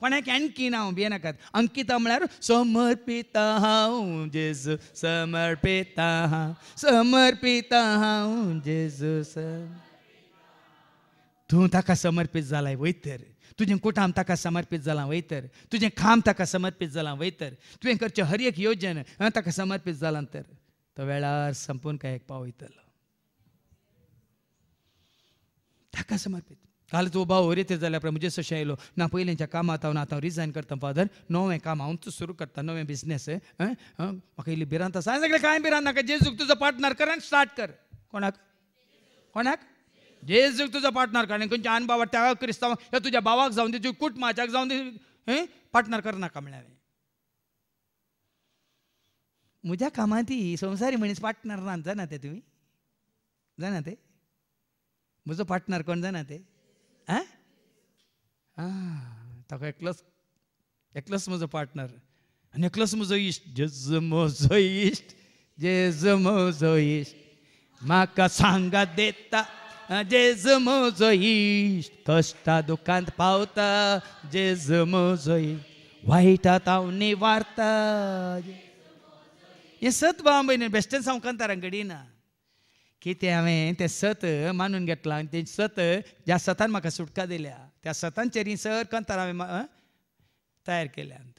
[SPEAKER 2] कोणाक ना हांव बी नाकात अंकिता म्हळ्यार समर्पिता हांव जेजू समर्पिता हांव समर्पित हांव जेजू सम तूं ताका समर्पीत झालाय वयतर तुजें कुटाम ताका समर्पित जालां वयतर तुजें खाम ताका समर्पीत जालां वयतर तुवें करचें हर एक योजन ताका समर्पित जालां तर तो वेळार संपून काय एक पावयतलो ताका समर्पित काल तूं भाव ओर येता जाल्यार म्हणजे सोशे आयलो ना पयलींच्या कामात हांव ना आतां रिजायन करता फादर नवें काम हांव सुरू करता नवें बिझनेस म्हाका इल्ली भिरांत आसा सगळें कांय भिरांत नाका जेजूक तुजो पार्टनर कर स्टार्ट कर कोणाक कोणाक जेजूक तुजो पार्टनर कारण खंयच्या आन बाबा त्या क्रिस्तांवाक ह्या तुज्या बावाक जावन दे तुझ्या कुटमाच्याक जावन दे पार्टनर करनाका म्हणलें म्हज्या कामां ती संवसारी मनीस पार्टनर ना जाणा ते तुम्ही जाणा ते म्हजो पार्टनर कोण जाणा ते आं आं ताका एकलोच एकलोच म्हजो पार्टनर आनी एकलोच म्हजो इश्ट जेज म्हजो इश्ट जेज म्हजो इश्ट म्हाका सांगा देता Desmozoi, costa do canto pauta, desmozoi, vaita tau ni varta. हे सत बांबईने बेश्टेन सांग कांतारां कडेन ना कितें हांवें तें सत मानून घेतलां आनी तें सत ज्या सतान म्हाका सुटका दिल्या त्या सतांचेर ही सर कांतार हांवें तयार केल्यात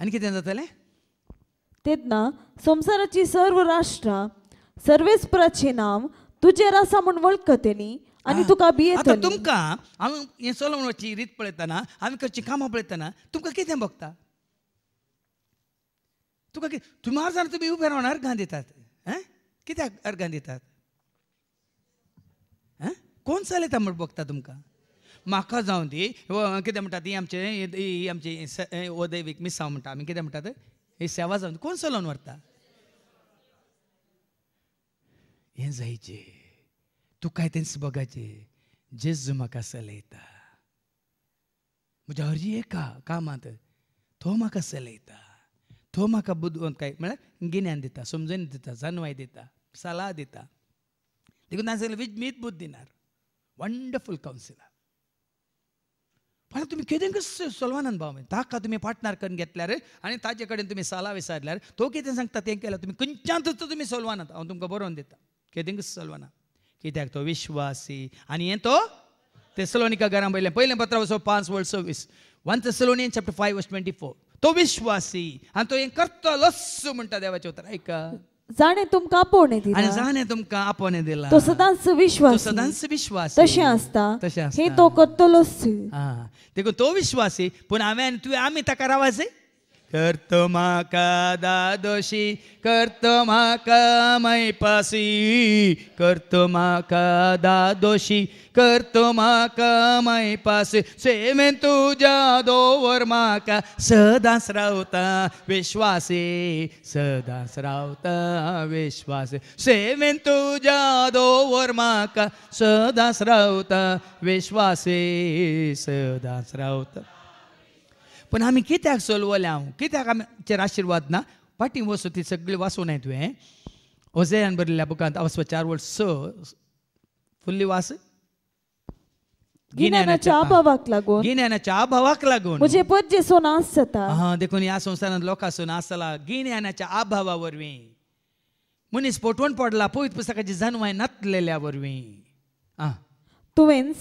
[SPEAKER 2] आनी कितें जातलें तेन्ना
[SPEAKER 4] संवसाराची सर्व राष्ट्रां सर्वेच प्राचीनां तुझे आसा म्हूण वळखते न्ही आनी तुका बी येतो तुमका
[SPEAKER 2] तुमकां हांव हें चलोन वचची रीत पळयतना आमी करची कामां पळयताना तुमकां कितें भोगता तुका कितें तुमार जाल्यार तुमी उबे रावन अर्घां दितात कित्याक अर्घां दितात हैं कोण चलयता म्हण भोगता तुमकां म्हाका जावं दी हो, कितें म्हणटात ही आमचे ही आमची ओदयवीक मिसांव म्हणटा आमी कितें म्हणटात ही सेवा जावन कोण चलोवन व्हरता हे जायचे तू काय त्यांचं बघायचे जेजू म्हाका सलयता म्हज्या हरजी एका कामात तो म्हाका सलयता तो म्हाका बुदवून काय म्हळ्यार गिन्यान दिता समजून दिता जाणवाय दिता सलाह दिता देखून ना सांगलें वीज मीत बूद दिनार वंडरफूल कावन्सिलर पण तुम्ही कितें कसं सोलवानान भाव ताका तुम्ही पार्टनर करून घेतल्यार आनी ताजे कडेन तुम्ही सलाह विचारल्यार तो कितें सांगता तें केल्यार तुम्ही खंयच्यानच तुम्ही सोलवानात हांव तुमकां बरोवन दिता कित्याक కిందకి సెలవన కితాక్తో విశ్వాసి అని ఎంతో తెస్సలోనిక पयलें पयलें పైలే वसो पांच world service one Thessalonians chapter five verse twenty four तो विश्वासी आनी तो हें करतो लस्सू म्हणटा देवाचे उतर ऐका
[SPEAKER 4] जाणे तुमकां आपोवणे दिला आणि जाणे
[SPEAKER 2] तुमकां आपोवणे दिला तो सदांच विश्वास तो सदांच विश्वास तशें आसता तशें आसता हे तो करतलोच देखून तो विश्वासी पूण हांवें तुवें आमी ताका रावाजी करतो माका दादोशी करतो माका मैपासी करतो माका दादोशी करतो माका मैपासी सेमेन तुझ्या दोवर माका सदास रावता विश्वासे सदास रावता विश्वासे सेमेन तुझ्या दोवर माका सदास रावता विश्वासे सदास रावता पण आमी कित्याक सोलवलें हांव कित्याक आमचेर आशिर्वाद ना फाटीं वचूं ती सगळी वाचून येत तुवें ओझेयान बरयल्या बुकांत चार वर्ड स फुल्ली वास गिन्यानाच्या अभावाक लागून गिन्यानाच्या अभावाक लागून म्हजे
[SPEAKER 4] जे नाश जाता
[SPEAKER 2] हा देखून या संवसारांत लोकांचो नाश जाला गिन्यानाच्या अभावा वरवीं मनीस पोटवण पडला पवित्र पुस्तकाची जाणवाय नातलेल्या वरवीं आ
[SPEAKER 4] तुवेंच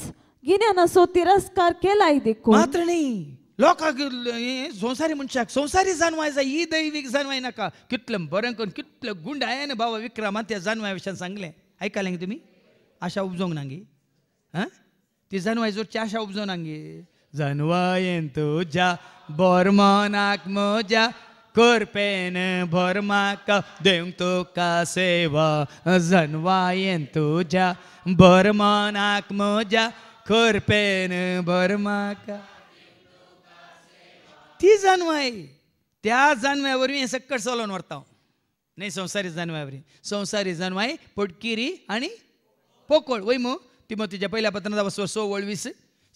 [SPEAKER 4] गिन्यानाचो तिरस्कार केलाय देखून मात्र न्ही
[SPEAKER 2] लोक संवसारी मनशाक संवसारी जाणवाय जाय ही दैवीक जानवाय नाका कितलें बरें करून कितलें गुंड ना बाबा विक्रमान त्या जाणव्या विशयान सांगलें आयकलें तुमी आशा ना गे आं ती जाणवाय जोरची आशा उपजो नांगी जाणवायेन तुज्या बोरमोनाक म्हज्या माका बोरमाक तो का सेवा जनवायेन तुज्या बोरमोनाक म्हज्या भर माका ती जाणवाय त्या जाणव्यावर हे सक्कट सोलून व्हरता हो. नाही संसारी जाणव्यावर संसारी जाणवाय पोटकिरी आणि पोकळ वै मग ती मग तुझ्या पहिल्या पत्रांत वसवर सो वळवीस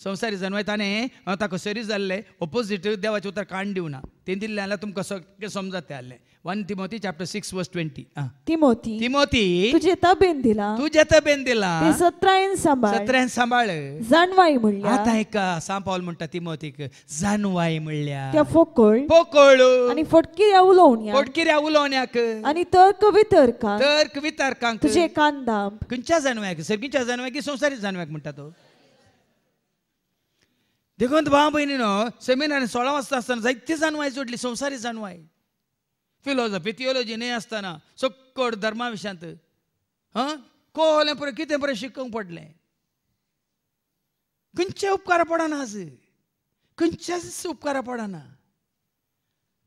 [SPEAKER 2] संसारी जाणवाय ताने ताका सरी जाल्ले ऑपोजिट देवाचे उतर कांड दिवना ते दिल्लें जाल्यार तुमकां सगळें समजा तें आसलें one Timothy chapter six verse twenty
[SPEAKER 4] Timothy Timothy तुझे तबेंदीला तुझ्या दिला सत्रायन सांभाळ सत्रायन सांभाळ जानवाई म्हणल्या आता
[SPEAKER 2] एक सां पावल म्हणटा तिमोतीक जाणवाई म्हणल्या त्या
[SPEAKER 4] फोकोळ फोकोळ आणि फटकिऱ्या उलोवण्या
[SPEAKER 2] फटकी उलोवण्याक
[SPEAKER 4] आणि तर्क वितर्क
[SPEAKER 2] तर्क वितर्कांक तुझे कांदा खंयच्या जाणव्याक सगळीच्या जाणव्याक की संवसारी म्हणटा तो देखून भाव भयणीनो सेमिनार सोळा वाजता आसतना जायती जानवाय जोडली संवसारी जाणवाय फिलॉसॉफी थियोलॉजी न्ही आसतना सक्कड धर्मा विशांत हां कोहलें पुरो कितें बरें शिकूंक पडलें खंयचे उपकारा पडना आज खंयच्याच उपकारा पडना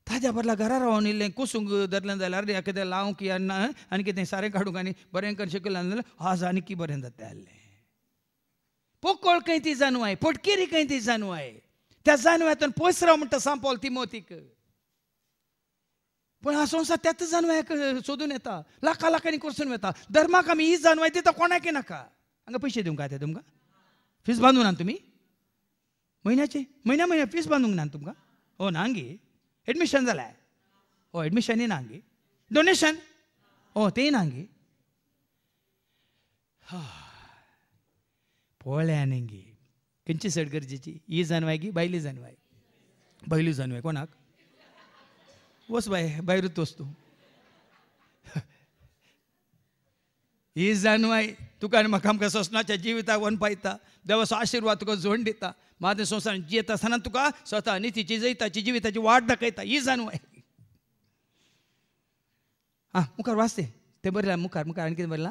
[SPEAKER 2] ताज्या बदला घरा रावन इल्लें कुसूंक धरलें जाल्यार कितें लावं की ना आनी कितें सारें काडूंक आनी बरें कर शिकलें जाल्यार आज आनी की बरें जाता आसलें पोकळ खंय ती जाणवाय पोटकिरी खंय ती जाणवाय त्या जाणव्यातून पयस राव म्हणटा सांपोल ती मोतीक पण ಆ ಸಂಸಾರ ತೆತ್ತ ಜಾಣವ सोदून येता लाखा लाखांनी करून वेता धर्माक आमी ही जानवाय दिता कोणाकय नका हांगा पयशे दिवंक काय ते तुमकां फीस बांदूंक ना तुम्ही महिन्याचे म्हयन्या म्हयन्या फीस बांदूंक ना तुमकां हो ना हांगी एडमिशन जालाय हो ॲडमिशन ना हांगी डोनेशन हो ते ना हांगी पोळ्या हिंगी खंयची सड गरजेची ही जाणवाय की बायली जाणवाय बैली जाणवाय कोणाक वस बाय बाहेरच तू ही जाणवाय तुकान मकाम कसं स्वसनाच्या जिविता वन पायता देवाचो आशीर्वाद तुका जोड दिता माझे संसार जियेत आसतना तुका स्वता नितीची जैताची जिविताची वाट दाखयता ही जाणवाय हा मुखार वाचते ते बरं मुखार मुखार आणखी बरं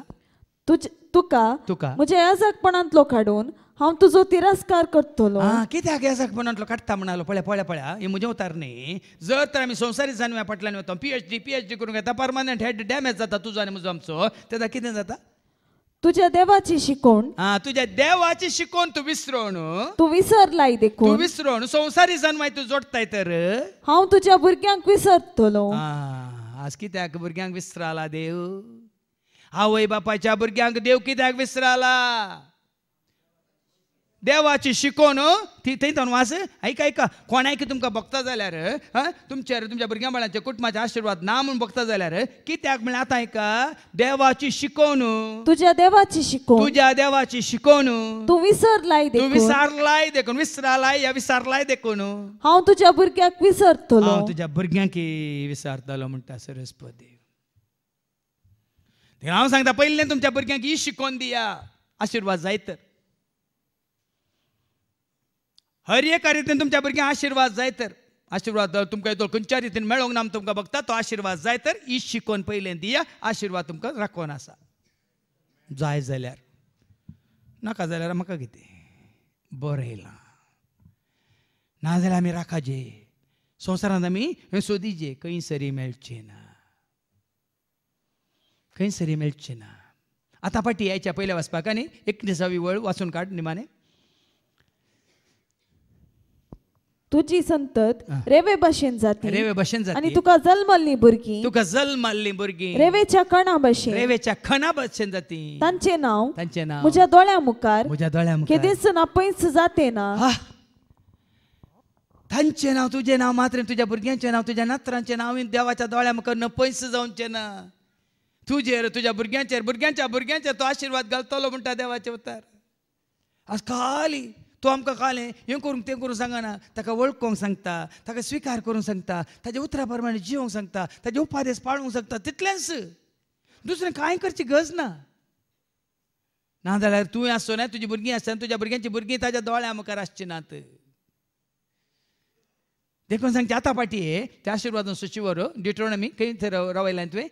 [SPEAKER 2] तुज तुका तुका
[SPEAKER 4] म्हणजे येजाकपणांतलो काढून हांव तुजो तिरस्कार करतलो आ
[SPEAKER 2] कित्याक येजाकपणांतलो काडटा म्हणालो पळय पळय पळय हे म्हजे उतार न्ही जर तर आमी संवसारी जाणव्या फाटल्यान वता P H D P H D करून घेता पर्मनंट हेड डॅमेज जाता तुजो आनी म्हजो आमचो तेका कितें जाता
[SPEAKER 4] तुझ्या देवाची
[SPEAKER 2] शिकवण तुझ्या देवाची शिकवण तू विसरण
[SPEAKER 4] तू विसरलाय देखून तू
[SPEAKER 2] विसरोण संवसारी जन्माय तू जोडताय तर हांव तुझ्या भुरग्यांक विसरतलो आ, आज कित्याक भुरग्यांक विसरला देव आवय बापायच्या भुरग्यांक देव कित्याक विसराला देवाची शिकोन हो? ती थंय वास आयक आयका कोणाक तुमकां भक्ता जाल्यार तुमच्या तुमच्या भुरग्यां बाळांचे कुटुंबाचे आशिर्वाद ना म्हणून भक्ता जाल्यार कित्याक म्हळ्यार आतां आयका देवाची शिकोन तुझ्या देवाची शिकोन तुझ्या देवाची शिकोन तू विसरलाय तू विसरलाय देखून विसरलाय या विसरलाय देखून हांव तुझ्या भुरग्याक विसरतलो हांव तुझ्या भुरग्यांक विसरतलो म्हणटा सरस्वती हांव सांगता पहिले तुमच्या भुरग्यांक ही शिकोवन दिया आशिर्वाद जाय तर हर एका रितीन तुमच्या भुरग्यांक आशिर्वाद जाय तर आशिर्वाद तुमकां येतो खंयच्या रितीन मेळोंक ना तुमकां बघता तो आशिर्वाद जाय तर ही शिकोवन पयलें दिया आशिर्वाद तुमकां राखोन आसा जाय जाल्यार नाका जाल्यार म्हाका कितें बरयलां नाजाल्यार आमी राखाजे संवसारांत आमी सोदिजे खंयसरी मेळचे ना खंयसरी मेळची ना आतां फाटी यायच्या पयल्या वचपाक आनी एकनिसावी वळ वाचून काड निमाने
[SPEAKER 4] तुजी संतत रेवे भाशेन जाती रेवे भाशेन जाती आणि तुका जल्मल्ली भुरगीं
[SPEAKER 2] तुका जल्मल्ली भुरगीं रेवेच्या
[SPEAKER 4] कणा भाशेन रेवेच्या
[SPEAKER 2] कणा भाशेन जाती
[SPEAKER 4] तांचे नांव तांचे नांव म्हज्या दोळ्या मुखार म्हज्या दोळ्या मुखार ना पैस जाते ना
[SPEAKER 2] तांचें नांव तुजें नांव मात्र तुज्या भुरग्यांचें नांव तुज्या नात्रांचे नाव देवाच्या दोळ्या मुखार पैस जावचें ना तुजेर तुज्या भुरग्यांचेर भुरग्यांच्या भुरग्यांचेर तो आशिर्वाद घालतलो म्हणटा देवाचे उतार आज खाली तो आमकां काल हें करूंक तें करूंक सांगना ताका वळखूंक सांगता ताका स्विकार करूंक सांगता ताज्या उतरा प्रमाणे जिवंक सांगता ताजे उपादेश पाळूंक सांगता तितलेंच दुसरें कांय करची गरज ना नाजाल्यार तूं आसचो ना तुजी भुरगीं आसतना तुज्या भुरग्यांची भुरगीं ताज्या दोळ्या मुखार आसची नात देखून सांगचे आतां पाटी हे त्या आशिर्वाद सचिवर डिट्रोनमी खंय थंय रावयल्यान तुवें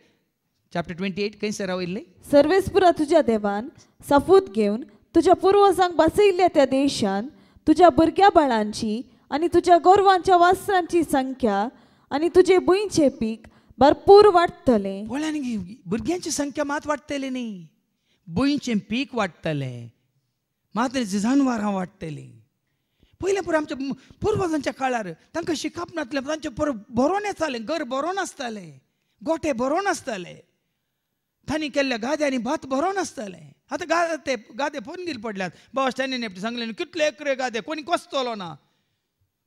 [SPEAKER 2] चॅप्टर ट्वेंटी एट खंय सराव येल्ले
[SPEAKER 4] सर्वेसपुरा तुझ्या देवान सफूत घेवन तुझ्या पुर्वजांक बसयल्ल्या त्या देशान तुझ्या भुरग्या बाळांची आणि तुझ्या गोरवांच्या वासरांची संख्या आणि तुझे भुईचे पीक भरपूर
[SPEAKER 2] वाटतले भुरग्यांची संख्या मात वाडटली न्ही भुईचे पीक वाटतले मात्र जनावरां वाडटलीं पहिले पुरो आमच्या पूर्वजांच्या काळार तांकां शिकप नासलें तांचे पुरो बरोवन येतालें घर बरोवन आसतालें गोठे बरोवन आसताले तांणी केल्ल्या गाद्यांनी भात भरो नासतलें आतां गा ते गादे पोनगीर पडल्यात बाबा त्यांनी नेपटी सांगले न्हू कितले एकरे गादे कोणी कोसतलो ना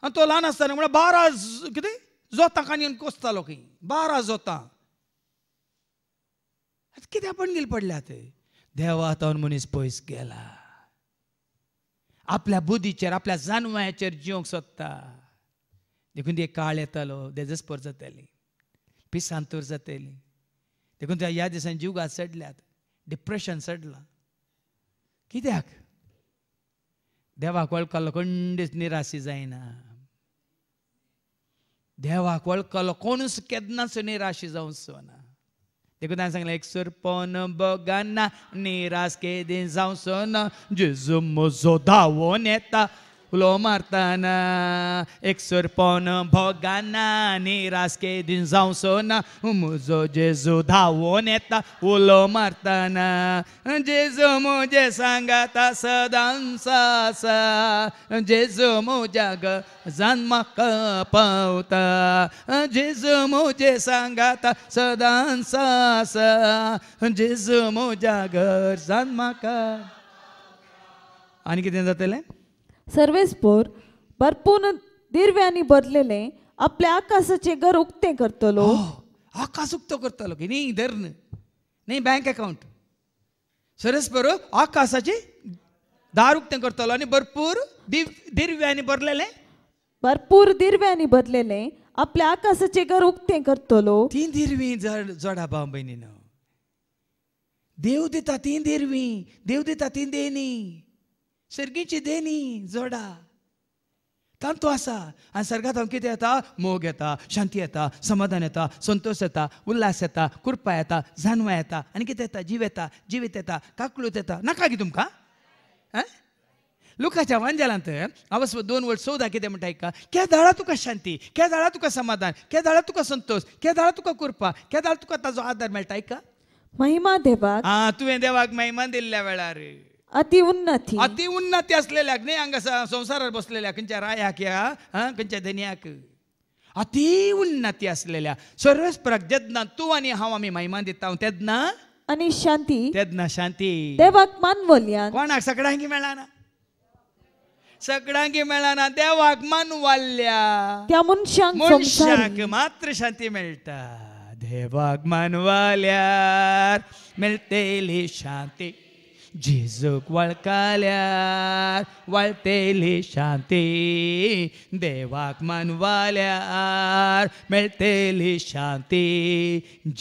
[SPEAKER 2] आनी तो ल्हान आसतना म्हळ्यार बारा कितें जोतां कान येवन कोसतालो खंय बारा जोतां आतां कित्याक पडल्या पडल्यात देवा तावन मनीस पयस गेला आपल्या बुदीचेर आपल्या जानवायाचेर जिवंक सोदता देखून ते काळ येतालो देजस्पर जाताली पिसांतूर जाताली देखून त्या ह्या दिसांनी जिवगात सडल्यात डिप्रेशन सडलां कित्याक देवाक वळखलो खंडीच निराशी जायना देवाक वळखलो कोणूच केन्नाच निराशी जावं सोना देखून हांवें सांगलें एक सरपोन बगाना निराश केदी जावं सोना जेजू म्हजो धांवोन येता उलो मारताना एकसर पोन भोगांना निराश केवसो ना मुो जेजू धावून येता मारताना जेजू मोजे सांगाता सदां आसा जेजू मोजा घर ज्मका पावता जेजू सांगाता सदां आसा जेजू मोजा घर ज्लमाका आनी किती जातेले
[SPEAKER 4] सर्वेच भरपूर दिरव्यांनी भरलेले आपल्या आकाशाचे घर उक्ते करतलो हो,
[SPEAKER 2] आकाश उक्त करतो की नाही धर नाही बँक अकाउंट ಬರೋ आकाशाचे दार ಉಕ್ತ करतलो आणि भरपूर दिव भरलेले भरपूर
[SPEAKER 4] दिरव्याने भरलेले आपल्या आकाशाचे
[SPEAKER 2] घर उक्ते करतलो तीन दिरवी जड जोडा भाव देव देता तीन दिरवी देव देता तीन देणी सर्गीची देणी जोडा तो आसा आनी सर्गात हांव कितें येता मोग येता शांती येता समाधान येता संतोश येता उल्हास येता कृपा येता जानवा येता आनी कितें येता जीव येता जिवीत येता काकळूत येता नाका की तुमका आं लुकाच्या आवस दोन वर्ड चौदा कितें म्हणटा ऐका के दाळा तुका शांती के दाळा तुका समाधान के दाळा तुका संतोष के दाळा तुका कृपा के दाळा तुका ताजो आदार मेळटा ऐका
[SPEAKER 4] महिमा देवा आं
[SPEAKER 2] तुवें देवाक महिमा दिल्ल्या वेळार अतिउन्नती अतिउन्नती असलेल्या न्ही हांगा बसलेल्या खंयच्या रायाक किया हा खंयच्या धन्याक अतिउन्नती असलेल्या सर्वच जेदना तू आणि हा आमी महिमा दिता त्यांना आणि शांती त्यांना शांती
[SPEAKER 4] देवाक मानवल्या
[SPEAKER 2] कोणाक सगळ्यांक मेळना सगळ्यांक मेळना देवाक मानवल्या त्या मनशांक मात्र शांती मेळटा देवाक मानवल्यार मिळतेली शांती झिजूक वळकाल्या वळतेली शांती देवाक मनवाल्या मेळटेली शांती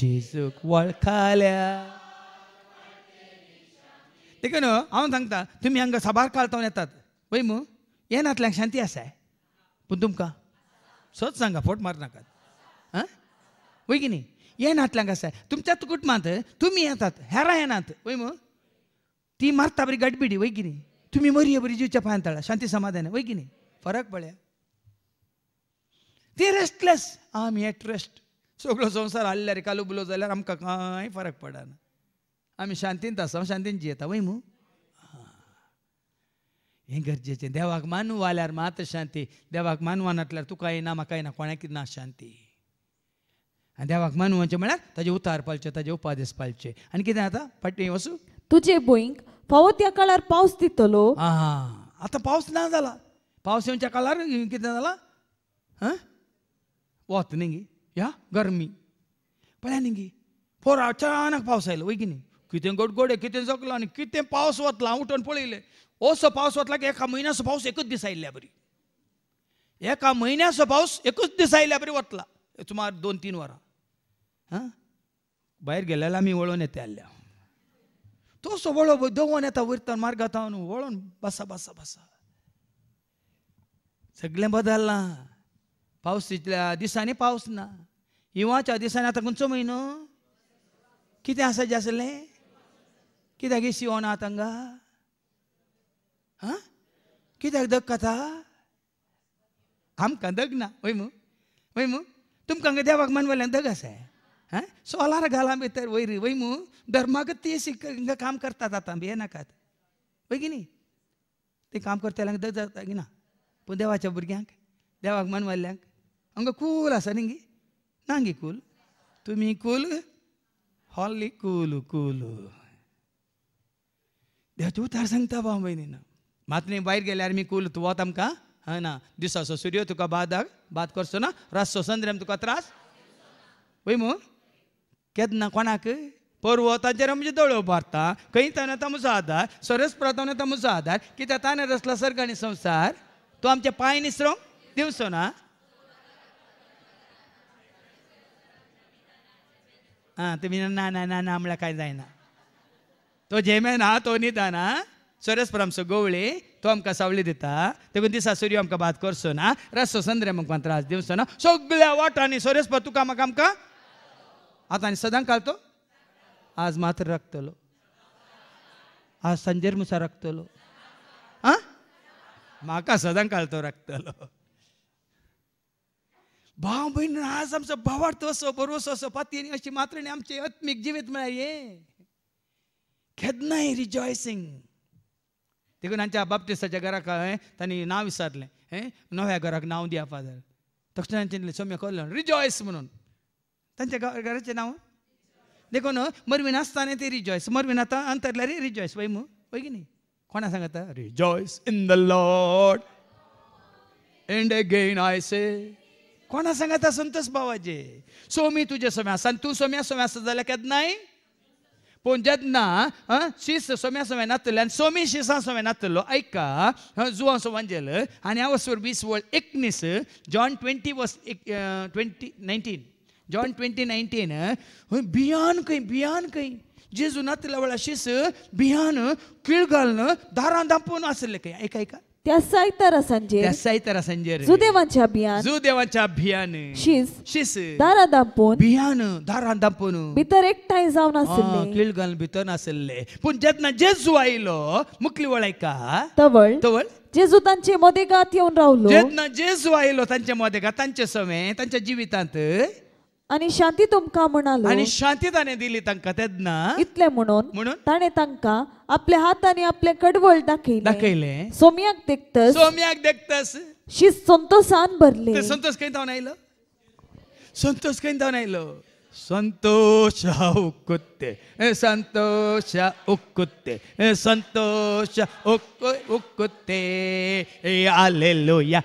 [SPEAKER 2] झिजूक वळखाल्या देखून हांव सांगता तुमी हांगा साबार कालतावन येतात पळय मू हे शांती आसाय पूण तुमकां सच सांगा फोट मारनाकात आं वय की न्ही हे नातल्यांक आसाय तुमच्यात कुटुंबांत तुमी येतात हेरां येनात वय मू ती मारता बरी गटबिडी वै की नाही तुम्ही मरिया बरी जीवच्या पायांताळा शांती समाधान वै की नाही फरक पडया ती रेस्टलेस आम हे ट्रस्ट सगळो संसार हल्ल्या रे कालो बुलो जाल्यार आमकां कांय फरक पडना आम्ही शांतींत आसा शांतीन जियेता वय मू हें गरजेचें देवाक मानू वाल्यार मात शांती देवाक मानवा नाटल्यार तुका येना म्हाका येना कोणाक ना शांती आनी देवाक मानवचें म्हळ्यार म्हणजे ताजे उतार पालचे ताजे उपादेश पालचे आनी कितें जाता पाटी वसूं
[SPEAKER 4] तुझे बोईंक पावत्या त्या पाऊस पावस दितलो
[SPEAKER 2] हा आता पाऊस ना झाला पावस येवच्या काळार कितें वत न्ही या गरमी पळ्या नाही गी पोरा अचानक पावस आयलो वय की किती गोडगोड आहे किती जगलो आनी कितें पावस वतला उठून पळले पळयलें असो वतला की एका म्हयन्याचो पावस एकच दिस आयल्या बरी एका म्हयन्याचो पावस एकच दिस आयल्या बरी वतला सुमार दोन तीन वरां हां बाहेर गेल्याला आमी वळून येते आल्या तो सो वळो देवोन येता वयता मार्गांता न्हू वळोन बसा बसा बासा सगळें बदल्लां पावस इतल्या दिसांनी पावस ना हिंवाच्या दिसांनी आतां खंयचो म्हयनो कितें आसाचें आसलें कित्याक शिवो ना तांकां हां कित्याक दग खाता आमकां दग ना वय मू वय मू तुमकां देवाक मानवल्यान दग आसा सोलार సోలార్ గాలాంబెత్తారు వైరి వైము ధర్మాగత్ काम करतात కామ్ बी తాతాంబి ఏనా కాదు वैगिनी ते काम करताना गिना पूण देवाच्या भुरग्यांक देवाक मन मारल्यांक हांगा कूल आसा न्ही गी नांगी कूल तुम्ही कूल हॉली कूल कूल देवाचे उतार सांगता भाव ना मातने भायर गेल्यार मी कूल तू वत आमकां हय ना दिसाचो सूर्य तुका बाद बाद करचो ना सो संद्रेम तुका त्रास वय मु केदना कोणाक पर्व तांचेर म्हणजे भरता भारता खंय ताणें तामुचो आदार सरस प्रथान तामुचो आदार कित्याक ताणें रसला सर्ग आनी संवसार तो आमचे पांय निसरो दिवसो ना आं तुमी ना ना ना ना म्हळ्यार कांय जायना तो जेमेन हा तो निदान हा सरस सो गवळे तो आमकां सावली दिता देखून दिसा सूर्य आमकां बाद करसो ना रस्तो संद्रे आमकां त्रास दिवचो ना सगळ्या वाटांनी सरस तुका म्हाका आमकां आता आतां सदांग काढतो आज मात्र रक्तलो आज संजेर मुसा राखतलो आं म्हाका सदांच रक्तलो राखतलो भाव भयण आज आमचो भावार्थ असो बरोसो असो पातयेनी अशी मात्र आमचे आत्मिक जिवीत म्हळ्यार खेद नाही रिजॉयसिंग देखून आमच्या बाप्टिस्टाच्या घराक त्यांनी तांणी नांव हे नव्या घराक नाव दिया फादर तक्षण हांवें चिंतलें रिजॉयस म्हणून घराचे नाव नांव देखून मरविन असताना ते रिजॉयस मरवीन आतां रे रिजॉयस वय मू की न्ही कोणा सांगता rejoice in the Lord and again I say कोणा सांगत संतोष बाबाजे सोमी मी सोम्या आसा आनी तूं सोम्या सोम्या झाल्या जाल्यार नाही पूण जेन्ना शिस्त सोम्या सोम्या नातलो आनी सोमी शिसा सोम्या नातलो आयका सो सोमांजेल आनी हांव वीस वळ एकनीस जॉन ट्वेंटी वर्स एक ट्वेंटी नायन्टीन जॉन 20, 19, बियाण काही बियाण काही जेजून तिला शिस भियान किळ घालणं दारा दापवून असले काही ऐका ऐका
[SPEAKER 4] त्यासायता रसांजे
[SPEAKER 2] त्यासायता रसांजे
[SPEAKER 4] जुदेवांचे अभियान
[SPEAKER 2] जुदेवांचे अभियान
[SPEAKER 4] शिस शिस दारा दापून बियान दारा दापून भीतर एकटाय जावन आसले
[SPEAKER 2] किळ घाल भीतर नासले पूण जेतना जेजू आयलो मुकली वळायका तवळ तवळ
[SPEAKER 4] जेजू तांचे मोदेगात येवन रावलो जेतना
[SPEAKER 2] जेजू आयलो तांचे मोदेगात तांचे समय तांच्या जिवितांत
[SPEAKER 4] आणि शांती तुमका म्हणालो आणि
[SPEAKER 2] शांती ताणें दिली तांकां तेन्ना
[SPEAKER 4] इतले म्हणून म्हणून ताणें तांकां आपल्या हातांनी आपले कडवळ दाखवले दाखयलें सोम्याक देखतस सोम्याक देखतस शी संतोषान भरले संतोष
[SPEAKER 2] खंय धांवन आयलो संतोष खंय धांवन आयलो संतोष उक्कुते संतोष उक्कुते संतोष उक्कु उक्कुते आले लो या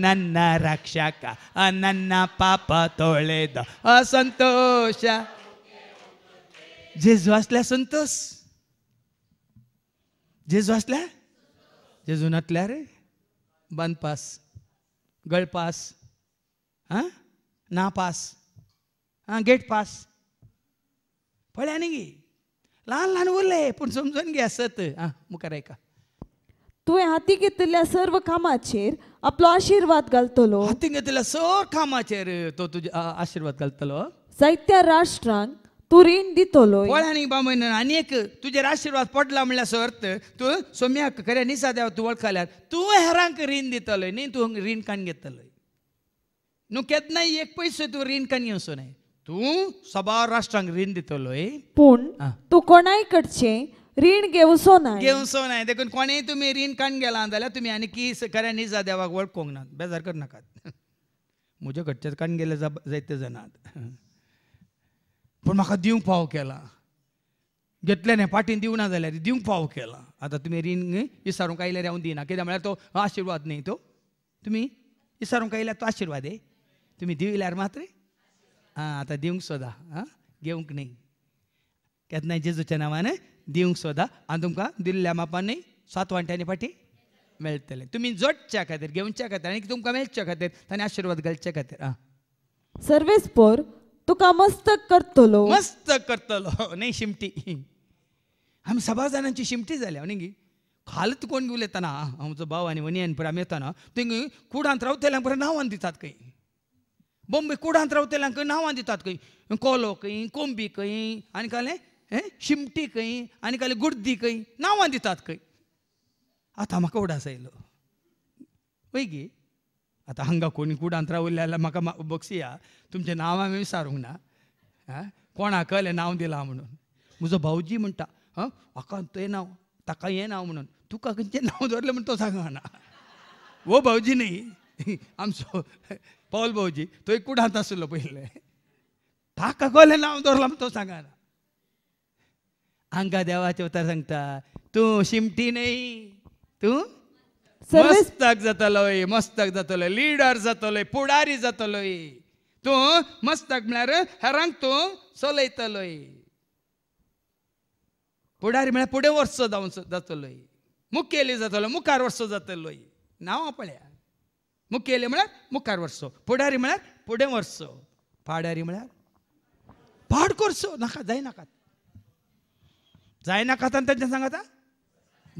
[SPEAKER 2] नन्ना पाप तोळे दसंतोष जेजू असल्या संतोष जेजू असल्या जेजू नटल्या रे बनपास गळपास ह नापास गेट पास पळ्या गे लहान लहान उरले पण समजून घे सत आं मुखार आयका
[SPEAKER 4] तुवें हाती घेतिल्ल्या सर्व कामाचेर आपलो आशीर्वाद घालतलो
[SPEAKER 2] हाती घेतिल्ल्या सर्व कामाचेर तो तुझे आशीर्वाद घालतलो
[SPEAKER 4] जायत्या राष्ट्रांक तू रीण दितलो
[SPEAKER 2] पळ्यानी बामण आनी एक तुजेर आशिर्वाद पडला म्हणल्यार सो अर्थ तूं सोम्याक खऱ्या निसा देवा तूं वळखल्यार तूं हेरांक रीण दितलो न्ही तूं रीण कान घेतलो न्हू नाही एक पयसो तूं रीण कान घेवचो तू सभा राष्ट्रांक रीण दितलोय पूण
[SPEAKER 4] तू कोणाय कडचे रीण घेवचो ना घेवचो
[SPEAKER 2] ना देखून कोणेय तुम्ही रीण काण गेला जाल्यार तुमी आनी की खऱ्या निजा देवाक वळखोंक ना बेजार करनाकात म्हजे कडचे काण गेले जायते जनात पूण म्हाका दिवंक फाव केला घेतले न्ही पाटीन दिवना जाल्यार दिवंक फाव केला आतां तुमी रीण विसारूंक आयल्यार हांव दिना कित्याक म्हळ्यार तो आशिर्वाद न्ही तो तुमी विसारूंक आयल्यार तो आशिर्वाद तुम्ही दिल्यार मात्र हां आता दिवंक सोदा हां घेवंक न्ही केन्नाय जेजूच्या नांवान दिवंक सोदा आणि तुमकां दिल्ल्या मापान सात वांट्यांनी फाटी मेळटले तुमी जोडच्या खातीर घेवच्या खातीर आनी तुमकां मेळच्या खातीर ताणें आशीर्वाद घालच्या खातीर आं
[SPEAKER 4] सर्वेस पोर तुका मस्त करतलो
[SPEAKER 2] मस्त करतलो नाही शिमटी आमी सभा जाणांची शिमटी जाल्या न्ही खालत कोण उलयताना आमचो भाव आणि वनी आनी पळय आमी येताना तुम्ही कुडांत रावतल्या पुरो नांवान दितात काही बॉम्बे कुडांत रावतल्यांक नांवां दितात खंय कोलो खंय कोंबी खंय आनी काले हें शिमटी खंय आनी काले गुड्दी खंय नांवां दितात खंय आतां म्हाका उडास आयलो पय गे आतां हांगा कोणी कुडांत रावले जाल्यार म्हाका बक्षिया तुमचें नांव हांवें विचारूंक ना आं कोणाक नांव दिलां म्हणून म्हजो भाऊजी म्हणटा हां हाका तें नांव ताका हें नांव म्हणून तुका खंयचें नांव दवरलें म्हण तो सांगना वो भाऊजी न्ही आमचो पाऊल भाऊजी तो एक कुठं पहिले था कोले नाव दोरला तो सांगा ना देवाचे उतार सांगता तू शिमटी नाही तू मस्तक जातलो मस्तक जातलो लिडर जातलो पुडारी जातलो तू मस्तक म्हळ्यार हेरांक तू चलयतलो पुडारी म्हळ्यार पुढे वर्स जावन जातलो मुखेली जातलो मुखार वर्स जातलो नाव पळया ಮುಖೇಲೆ म्हळ्यार मुखार ವರ್ಸೋ ಪುಡಾರಿ म्हळ्यार फुडें वर्सो पाडारी म्हळ्यार पाड करचो नाका जायनाकात जायनाकात आनी तेंच्यान सांगाता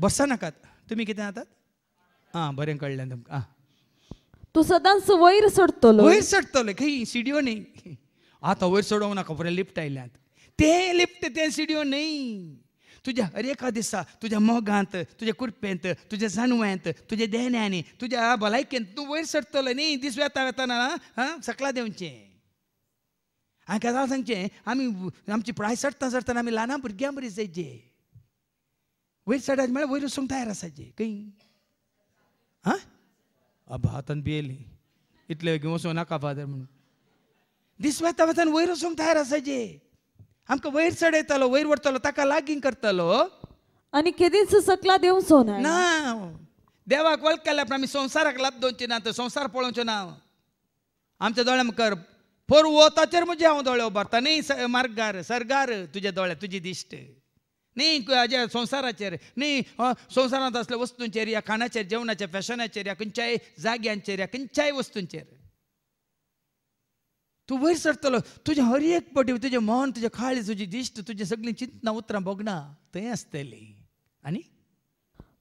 [SPEAKER 2] बसनाकात तुमी कितें जातात आं बरें कळ्ळें तुमकां आं तूं सदांच वयर सोडतलो वयर सोडतलो खंय सिडयो न्ही आतां वयर सोडोंक नाका पुरो लिफ्ट आयल्यात ते लिफ्ट ते सिडयो न्ही तुझ्या रेखा दिसा तुझ्या मोगांत तुझ्या कुरपेंत तुझ्या जानव्यांत तुझ्या देण्यांनी तुझ्या भलायकेंत तूं वयर सरतलो न्ही दीस वेता वेताना हां सकला देवचें हांवें केदार सांगचें आमी आमची प्राय सरता सरतना आमी ल्हाना भुरग्यां बरी जायचे वयर सडाचे म्हळ्यार वयर वचूंक तयार आसाचे खंय हां आबा आतां भियेली इतले वचूं नाका फादर म्हणून दीस वेता वेतान वयर वचूंक तयार आसायचे आमकां वयर चडयतालो वयर वरतलो ताका लागीं करतालो आनी केदीच सकला देव सोना ना देवाक वळख केल्या पूण आमी संवसाराक लाभ दोनचे ना तर संवसार पळोवचे ना आमच्या दोळ्या मुखार फोर वताचेर म्हजे हांव दोळे उबारता न्ही मार्गार सरगार तुज्या दोळ्या तुजी दिश्ट न्ही हाज्या संवसाराचेर न्ही संवसारांत असल्या वस्तूंचेर या खाणाचेर जेवणाचेर फॅशनाचेर या खंयच्याय जाग्यांचेर या खंयच्याय वस्तूंचेर तू वयर सरतलो तुझे हर एक पटी तुझे मन तुझे खाळी तुझी दिश्ट तुझी सगळी चिंतना उतरां बोगना थंय आसतली आनी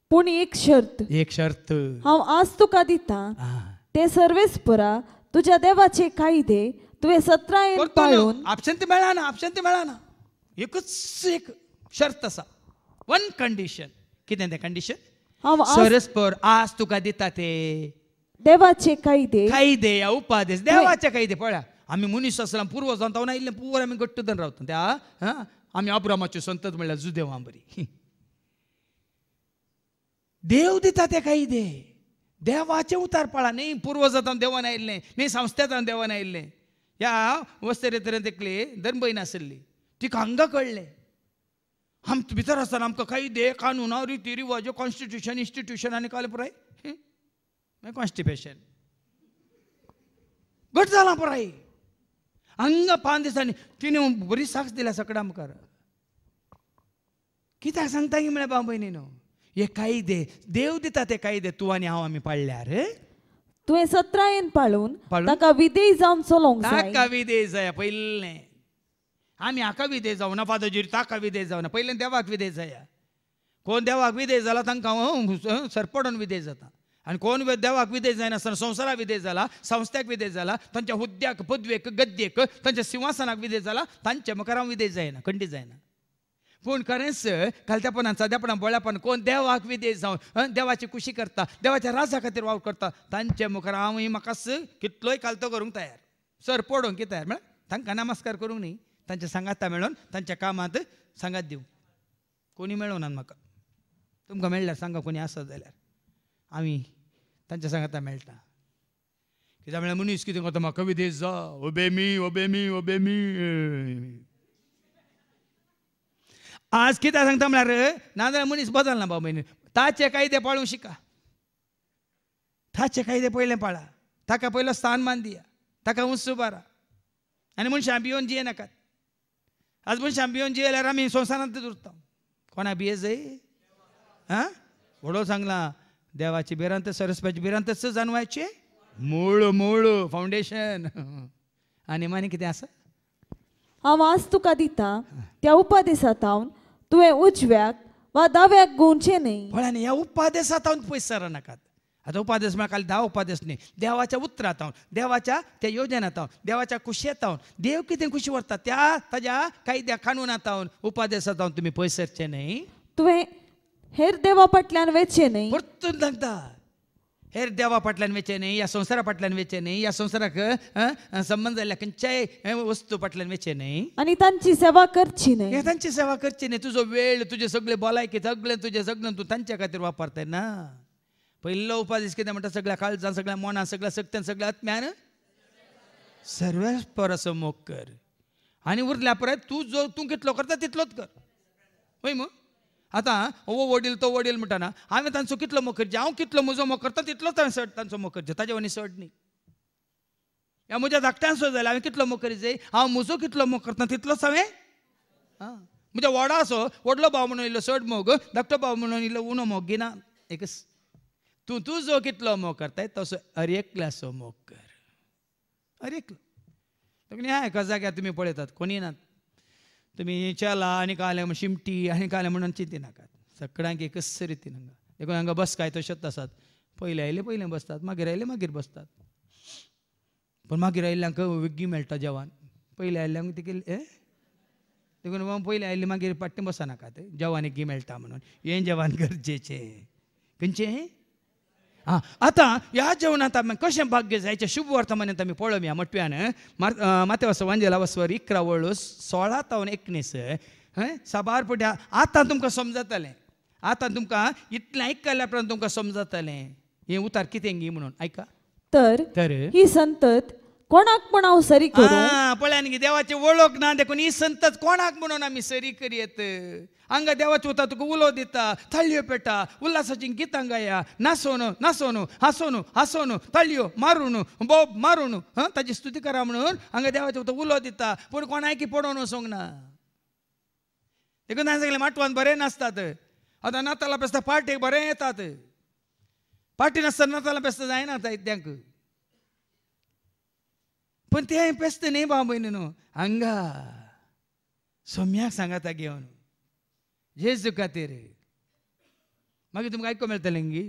[SPEAKER 4] पूण एक शर्त एक शर्त हांव आज तुका दिता ते सर्वेस पुरा तुझ्या देवाचे कायदे तुवें सत्रायेन
[SPEAKER 2] पाळून आपशंती मेळना आपशंती मेळना एकूच एक शर्त आसा वन कंडिशन कितें तें कंडिशन हांव सरस्पर आज तुका दिता ते
[SPEAKER 4] देवाचे कायदे कायदे
[SPEAKER 2] या उपादेश देवाचे दे पळया आम्ही मनीस आसला पुर्व जाता ना इल्लें आम्ही आमी धन रावता त्या आम्ही आमी संत संतत म्हणल्यार जुदेव आंबरी देव दिता काही दे देवाचे पाळा न्ही पुर्वजांतान देवान आयिल्लें न्ही संस्थेतान देवान आयिल्लें ह्या वस्ते रेतरेन तेकली धर्मभयण आशिल्ली तिका हांगा कळलें आम भितर आसतना आमकां दे कानून रिती रिवाज कॉन्स्टिट्युशन इन्स्टिट्युशन आनी काल पुराय कॉन्स्टिपेशन घट जालां पुराय अंग पांच दिसांनी तिने बरी साक्ष दिल्या सकडा मुखार कित्याक सांगता की म्हळ्यार बाबा न्हू हे कायदे देव दिता ते कायदे तूं आनी हांव आमी पाळल्यार तुवें सत्रायेन पाळून ताका विदेय जावन चलोवंक ताका विदेय जाय पयलें आमी हाका विदेय जावं ना फादोजीर ताका विदेश जावं ना पयलें देवाक विदेश जाया कोण देवाक विदेश जाला तांकां सरपडून विदेय जाता आणि कोण देवाक विदेश जायनासतना संवसाराक विदेश जाला संस्थेक विदेश झाला तांच्या हुद्द्याक पदवेक गद्देक तांच्या सिंहासनाक विदेश जाला तांच्या मुखार हांव विदेश जायना खंडी जायना पूण खरेंच खालत्यापणान साध्यापणा बोळ्यापण कोण देवाक विदेश जावन देवाची कुशी करता देवाच्या राजा खातीर वावर करता तांचे मुखार हांवूय म्हाका कितलोय कालतो करूंक तयार सर पडोंक कितें तयार म्हळ्यार तांकां नमस्कार करूंक न्ही तांच्या सांगाता मेळोन तांच्या कामांत सांगात दिवं कोणी मेळोनात म्हाका तुमकां मेळ्ळ्यार सांगा कोणी आसा जाल्यार आमी तांच्या सांगाता मेळटा कित्याक म्हळ्यार मनीस कितें करता म्हाका देश जा ओबे मी ओबे मी ओबे मी आज कित्याक सांगता म्हळ्यार नाजाल्यार मनीस बदलना बाबा ताचे कायदे पाळूंक शिका ताचे कायदे पयले पाळा ताका पयलो मान दिया ताका उंच उबारा आनी मनशां भियोन जियेनाकात आज मनशां भियोन जाल्यार आमी संवसारांतच उरता कोणाक भियेस जाय आं व्हडो सांगला देवाची बिरांत सरस्वती बिरांतच जाणवायचे मूळ मूळ फाउंडेशन आणि माने किती असं
[SPEAKER 4] हांव आज तुका दिता त्या उपादेसातावन तुवें उजव्याक वा दाव्याक गुंवचे न्ही
[SPEAKER 2] पळय ह्या पैसे पयस सरनाकात आता उपादेश म्हणल्यार खाली धा उपादेश न्ही देवाच्या उतरात देवाच्या त्या योजनात देवाच्या कुशेत देव किती खुशी व्हरता त्या ताज्या कायद्या कानूनात उपादेसात तुम्ही पयस सरचे न्ही तुवें हेर देवा परतून सांगता हेर देवा ದಂತ वेचे ದೇವ या ವೆಚ್ಚೇನೆ ಯಾ वेचे ಪಟ್ಲನ್ या ಯಾ संबंद ಸಂಬಂಧ खंयच्याय वस्तू फाटल्यान वेचे ವೆಚ್ಚೇನೆ आणि त्यांची सेवा करची नाही तांची सेवा करची नाही तुझो वेळ तुझे सगळे बोलायकी सगळे तुझे सगळं तू त्यांच्या खातीर वापरताय ना पहिलो उपादेश कितें म्हणटा सगळ्या काळजान सगळ्या मोना सगळ्या सक्त्यान सगळ्या आत्म्यान सर्व परस मोग कर आणि उरल्या परत तू जो तू कितलो करता तितलोच कर होय मग आतां हो वडील तो वडील म्हणटाना हांवें तांचो कितलो मोग करचें हांव कितलो म्हजो मोग करता तितलोच हांवें सर्ट तांचो मोग करचें ताजे वनी सर्ट न्ही ह्या म्हज्या धाकट्यान सुद्दां जाल्यार हांवें कितलो मोग हांव म्हजो कितलो मोग करता तितलोच हांवें आं म्हज्या वडा असो व्हडलो भाव म्हणून येयलो सड मोग धाकटो भाव म्हणून येयलो उणो मोग घेना एक तूं तूं जो कितलो मोग करताय तसो हर सो मोग कर हर एकलो कोणी हा एका जाग्यार तुमी पळयतात कोणी नात तुम्ही चला आणि आलें म्हण शिमटी आणि आलें म्हणून नाकात सगळ्यांक एकच रितीन हांगा देखून हांगा बसकाय तशेंच आसात पयले आयले पयले बसतात मागीर आयले मागीर बसतात पूण मागीर आयिल्ल्यांक विग्गी मेळटा जेवण पयले आयिल्ल्यांक देखील ए देखून पयले आयिल्ले मागीर पाट्टे बसनाकात जेवण एक मेळटा म्हणून हें जेवण गरजेचें खंयचें हां आता या जेवणात आम्ही कशें भाग्य जायचे शुभ वर्तमानांत आमी पळोवया माते वस वांजेला वसवर इकरा वळू सोळा तावन एकनीस हं साबार पट्या आता तुमकां समजतलें आता तुमकां इतलें आयकल्या उपरांत तुमकां समजतलें हें उतार कितें गी म्हणून आयका
[SPEAKER 4] तर
[SPEAKER 1] तर
[SPEAKER 2] ही
[SPEAKER 4] संतत कोणाक पण हांव सरी करू
[SPEAKER 2] पळय आनी देवाची वळख ना देखून ही संतत कोणाक म्हणून आमी सरी करीत ಹಂಗ ದೇವಚೂತದಕ್ಕೆ ಉಲೋದಿತ್ತ ತಳ್ಳಿಯೋ ಪೆಟ್ಟ ಉಲ್ಲಾಸ ಗೀತಾಂಗಯ್ಯ ನಸೋನು ನಸೋನು ಹಸೋನು ಹಸೋನು ತಳ್ಳಿಯೋ ಮಾರುನು ಬೋಬ್ ಮಾರುನು ಹಾಂ ತಜಿ ಸ್ತುತಿಕರ म्हणून ಹಂಗ ದೇವಚೂತ ಉಲೋದಿತ್ತ पूण कोणाकी पडोन वचोंक ना देखून हांवें सांगलें माटवान बरें नासतात आतां नातालां पेस्ता पार्टेक बरें येतात पार्टी नासतना नातालां पेस्ता जायना तेंक पूण ते पेस्त न्ही भाव भयणी न्हू हांगा सोम्याक ఏసు కతేరే मागीर तुमकां आयको मेळटलें गी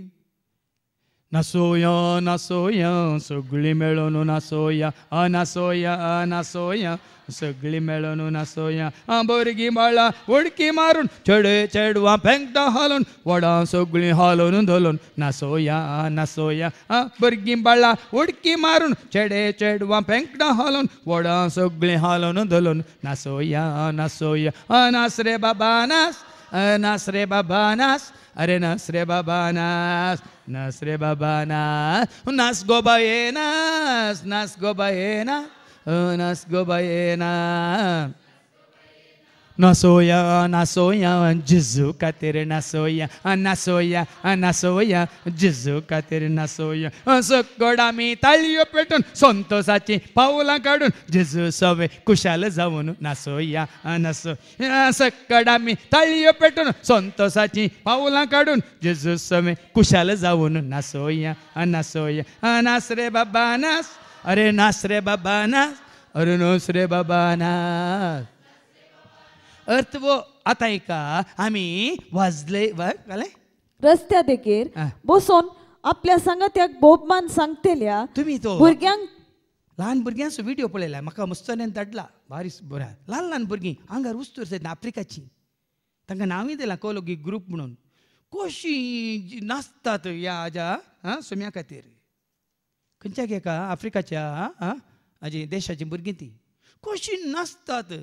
[SPEAKER 2] नासोया नासोया सगळीं मेळोन नासोया आ नासोया आ सगळी सगळीं मेळोन नासोया आ भुरगीं बाळा उडकी मारून चेडे चेडवां फेंकता हालून वडा सगळीं हालोन धोलोवन नासोया आ नासोया आ भुरगीं बाळा उडकी मारून चेडे चेडवां फेंकता हालून वडा सगळीं हालून धोलोवन नासोया नासोया अनास नास रे बाबा नास Nasre Babanas. Are Nasre Babanas. Nasre Babanas. Nas Gobaenas. Nas gobayena Nas gobayena. Nasoya, Nasoya, Jesus Kater Nasoya, Nasoya, या Jesus Kater Nasoya. Sokoda mi talio petun, संतोषाची पाऊला काढून जेजू सवे कुशाल जाऊन नासो या नासो सकडा मी ताळी पेटून संतोषाची पाऊला काढून जेजू सवे कुशाल जाऊन नासो या या नास रे बाबा नास अरे नास रे बाबा नास अरे नोस रे बाबा नास अर्थ वो आता ऐका आम्ही वाजले वाले रस्त्या
[SPEAKER 4] देखील बसून आपल्या एक बोबमान सांगतेल्या तुम्ही तो भुरग्यांक
[SPEAKER 2] लहान भुरग्यांचो व्हिडिओ पळयला म्हाका मस्तोऱ्यान दडला बारीस बऱ्या ल्हान लहान भुरगीं हांगार उस्तूर सयत आफ्रिकाची तांकां नांवय दिलां कोलोगी ग्रूप म्हणून कशी नाचतात या हाज्या हा सुम्या खातीर खंयच्या एका आफ्रिकाच्या हाजी देशाची भुरगीं ती कशी नाचतात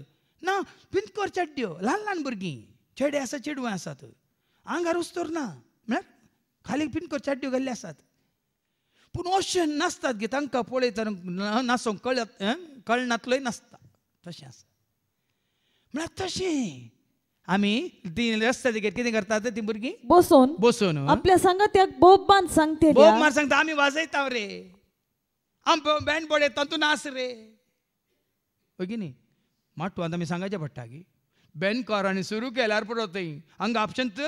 [SPEAKER 2] ना पिंतकोर चेड्ड्यो हो, ल्हान ल्हान भुरगीं चेडे आसा चेडवां आसात आंगार उस्तोर ना म्हळ्यार खाली पिंतकोर चड्ड्यो गेल्ले आसात पूण अशें नासतात गे तांकां पळयतना नासोंक कळत कळनातलोय नासता तशें आसा म्हळ्यार तशें आमी ती रस्त्या देगेर कितें करतात ती भुरगीं बसून बसून आपल्या सांगात त्या बोबान सांगते बोब मार सांगता आमी वाजयता रे आम बँड बोड तातूंत नास रे ओके न्ही माट तूं आतां आमी सांगाचें पडटा की बँकारांनी सुरू केल्यार पुरो थंय हांगा ऑप्शन्स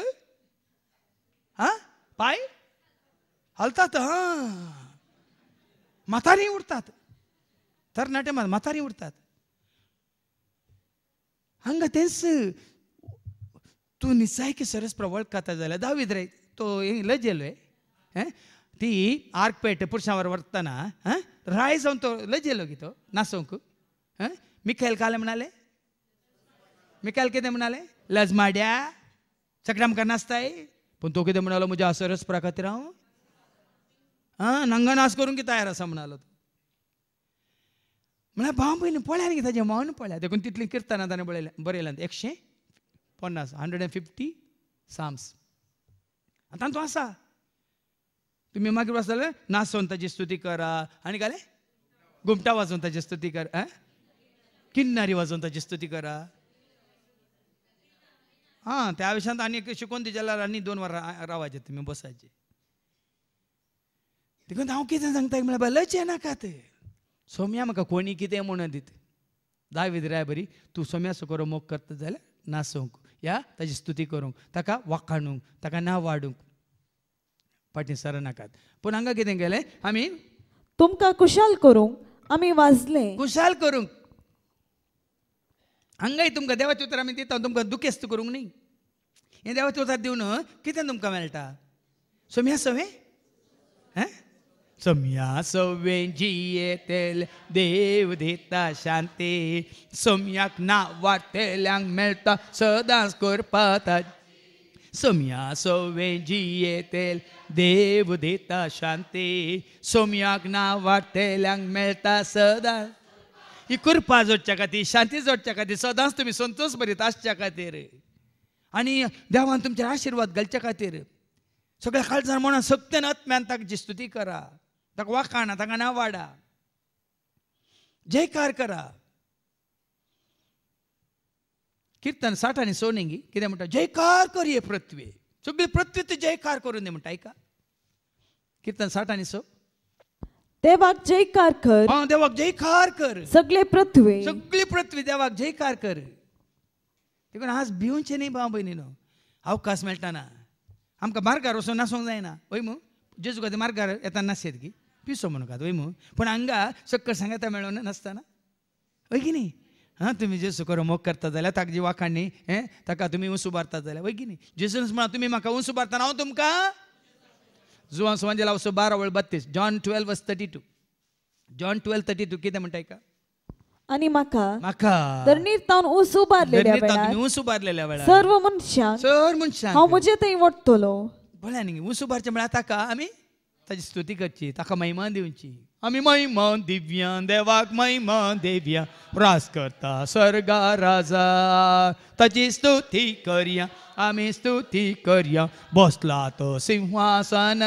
[SPEAKER 2] आं पाय हलतात हां म्हातारी उरतात तरणाटे म्हातारी उरतात हांगा तेंच तूं निसायकी सरस प्रवळ खाता जाल्यार दावीद रे तो लज येयलो हैं ती आर्क पेट पुरशांवर व्हरतना हां राय जावन तो लज येयलो की तो नासोंक हैं मिखेल काल म्हणाले मिखाईल किती म्हणाले लजमाड्या चकडाम का नाचताय पण तो किती म्हणाला म्हणजे असं रस खातीर राह नंगनास करून की तयार असा म्हणाला म्हणा भाव पळ्या पळ्यान की ताजे मावन पळ्या देखून तितली किर्तना ताणें बरयल्या बरयल्या एकशे पन्नास हंड्रेड अँड फिफ्टी साम्स आतां तो आसा तुम्ही मागीर बसले नाचोन ताजी स्तुती करा आनी काले घुमटा वाजवून ताजी स्तुती करा किन्नारी वाजवून त्याची स्तुती करा हां त्या आयुष्यात आणि शिकवून तिच्याला आणि दोन वर रावायचे तुम्ही बसायचे तिकडून हांव कितें सांगता आहे ना का ते सोम्या म्हाका कोणी कितें म्हणून दित दावीद राय बरी तूं सोम्या सुकोरो मोग करता जाल्यार नासूंक या ताची स्तुती करूंक ताका वाखाणूंक ताका नांव वाडूंक सर सरनाकात पूण हांगा कितें केलें आमी तुमकां कुशाल करूंक आमी वाजले कुशाल करूंक हांगाय तुमकां देवाचें उतर आमी दिता तुमकां दुखेस्त करूंक न्ही हें देवाच्या उतर दिवन कितें तुमकां मेळटा सोम्या सवे हैं सोम्या जियेतेल देव देता शांती सोम्याक ना वाटेल्यांक मेळटा सदांच करपाता सोम्या जिये जियेतेल देव देता शांती सोम्याक ना वाटेल्यांक मेळटा सदांच ही कृपा जोडच्या खातीर शांती जोडच्या खातीर सदांच तुमी संतोष भरीत आसच्या खातीर आनी देवान तुमचे आशिर्वाद घालच्या खातीर सगळ्या काळजार म्हणून सत्यन आत्म्यान ताका स्तुती करा ताका वाखाणा ताका नांव वाडा जयकार करा कीर्तन साठ आनी सोनी गी कितें म्हणटा जयकार करये पृथ्वी सगळी पृथ्वी ती जयकार करून दे म्हणटा आयका कीर्तन साठ आनी स
[SPEAKER 4] देवाक जयकार कर
[SPEAKER 2] हा देवाक जयकार कर सगळे पृथ्वी सगळी पृथ्वी देवाक जयकार कर देखून आज भिवचे न्ही भाव भयणीनो अवकाश मेळटाना आमकां मार्गार वचून नासूंक जायना वय मू जेजू ते मार्गार येता नासयेत की पिसो म्हणून वय मू पूण हांगा सक्कर सांगाता मेळोन नासतना वय की न्ही हां तुम्ही जेसू करो मोग करता जाल्यार ताका जी वाखाण न्ही हें ताका तुमी उंस उबारता जाल्यार वय की न्ही जेसून म्हणा तुमी म्हाका उंस उबारताना हांव तुमकां जुवान सुवान जे बारा वळ बत्तीस John twelve verse thirty two John twelve thirty two कितें म्हणटाय का आणि माका माका
[SPEAKER 4] धरणीत तावन ऊस उबारलेल्या वेळार ऊस
[SPEAKER 2] उबारलेल्या वेळार सर्व
[SPEAKER 4] मनशान सर्व मनशान हांव म्हजे थंय वडटलो
[SPEAKER 2] भल्या न्ही ऊस उबारचे म्हळ्यार ताका आमी ताची स्तुती करची ताका महिमा दिवची आम्ही महिमा दिव्या देवाक महिमा देव्या रास करता स्वर्गा राजा ताची स्तुती करया आम्ही स्तुती करया बसला तो सिंहासन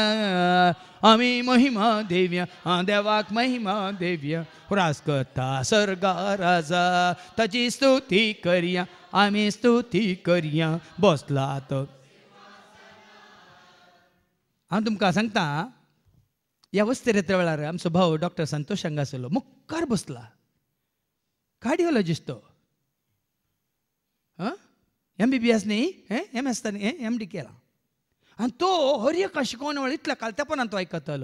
[SPEAKER 2] आम्ही महिमा देव्या देवाक महिमा देव्या रास करता स्वर्गा राजा ताची स्तुती करया आम्ही स्तुती करया बसला तो हांव तुमकां सांगता या वेळार वेळा भाऊ डॉक्टर संतोष हंगासो मुखार बसला cardiologist M B B S नी एम एस ताने एम डी केला आणि तो हर्यका शिकवण्या इतका कालतेपोन तो ऐकतो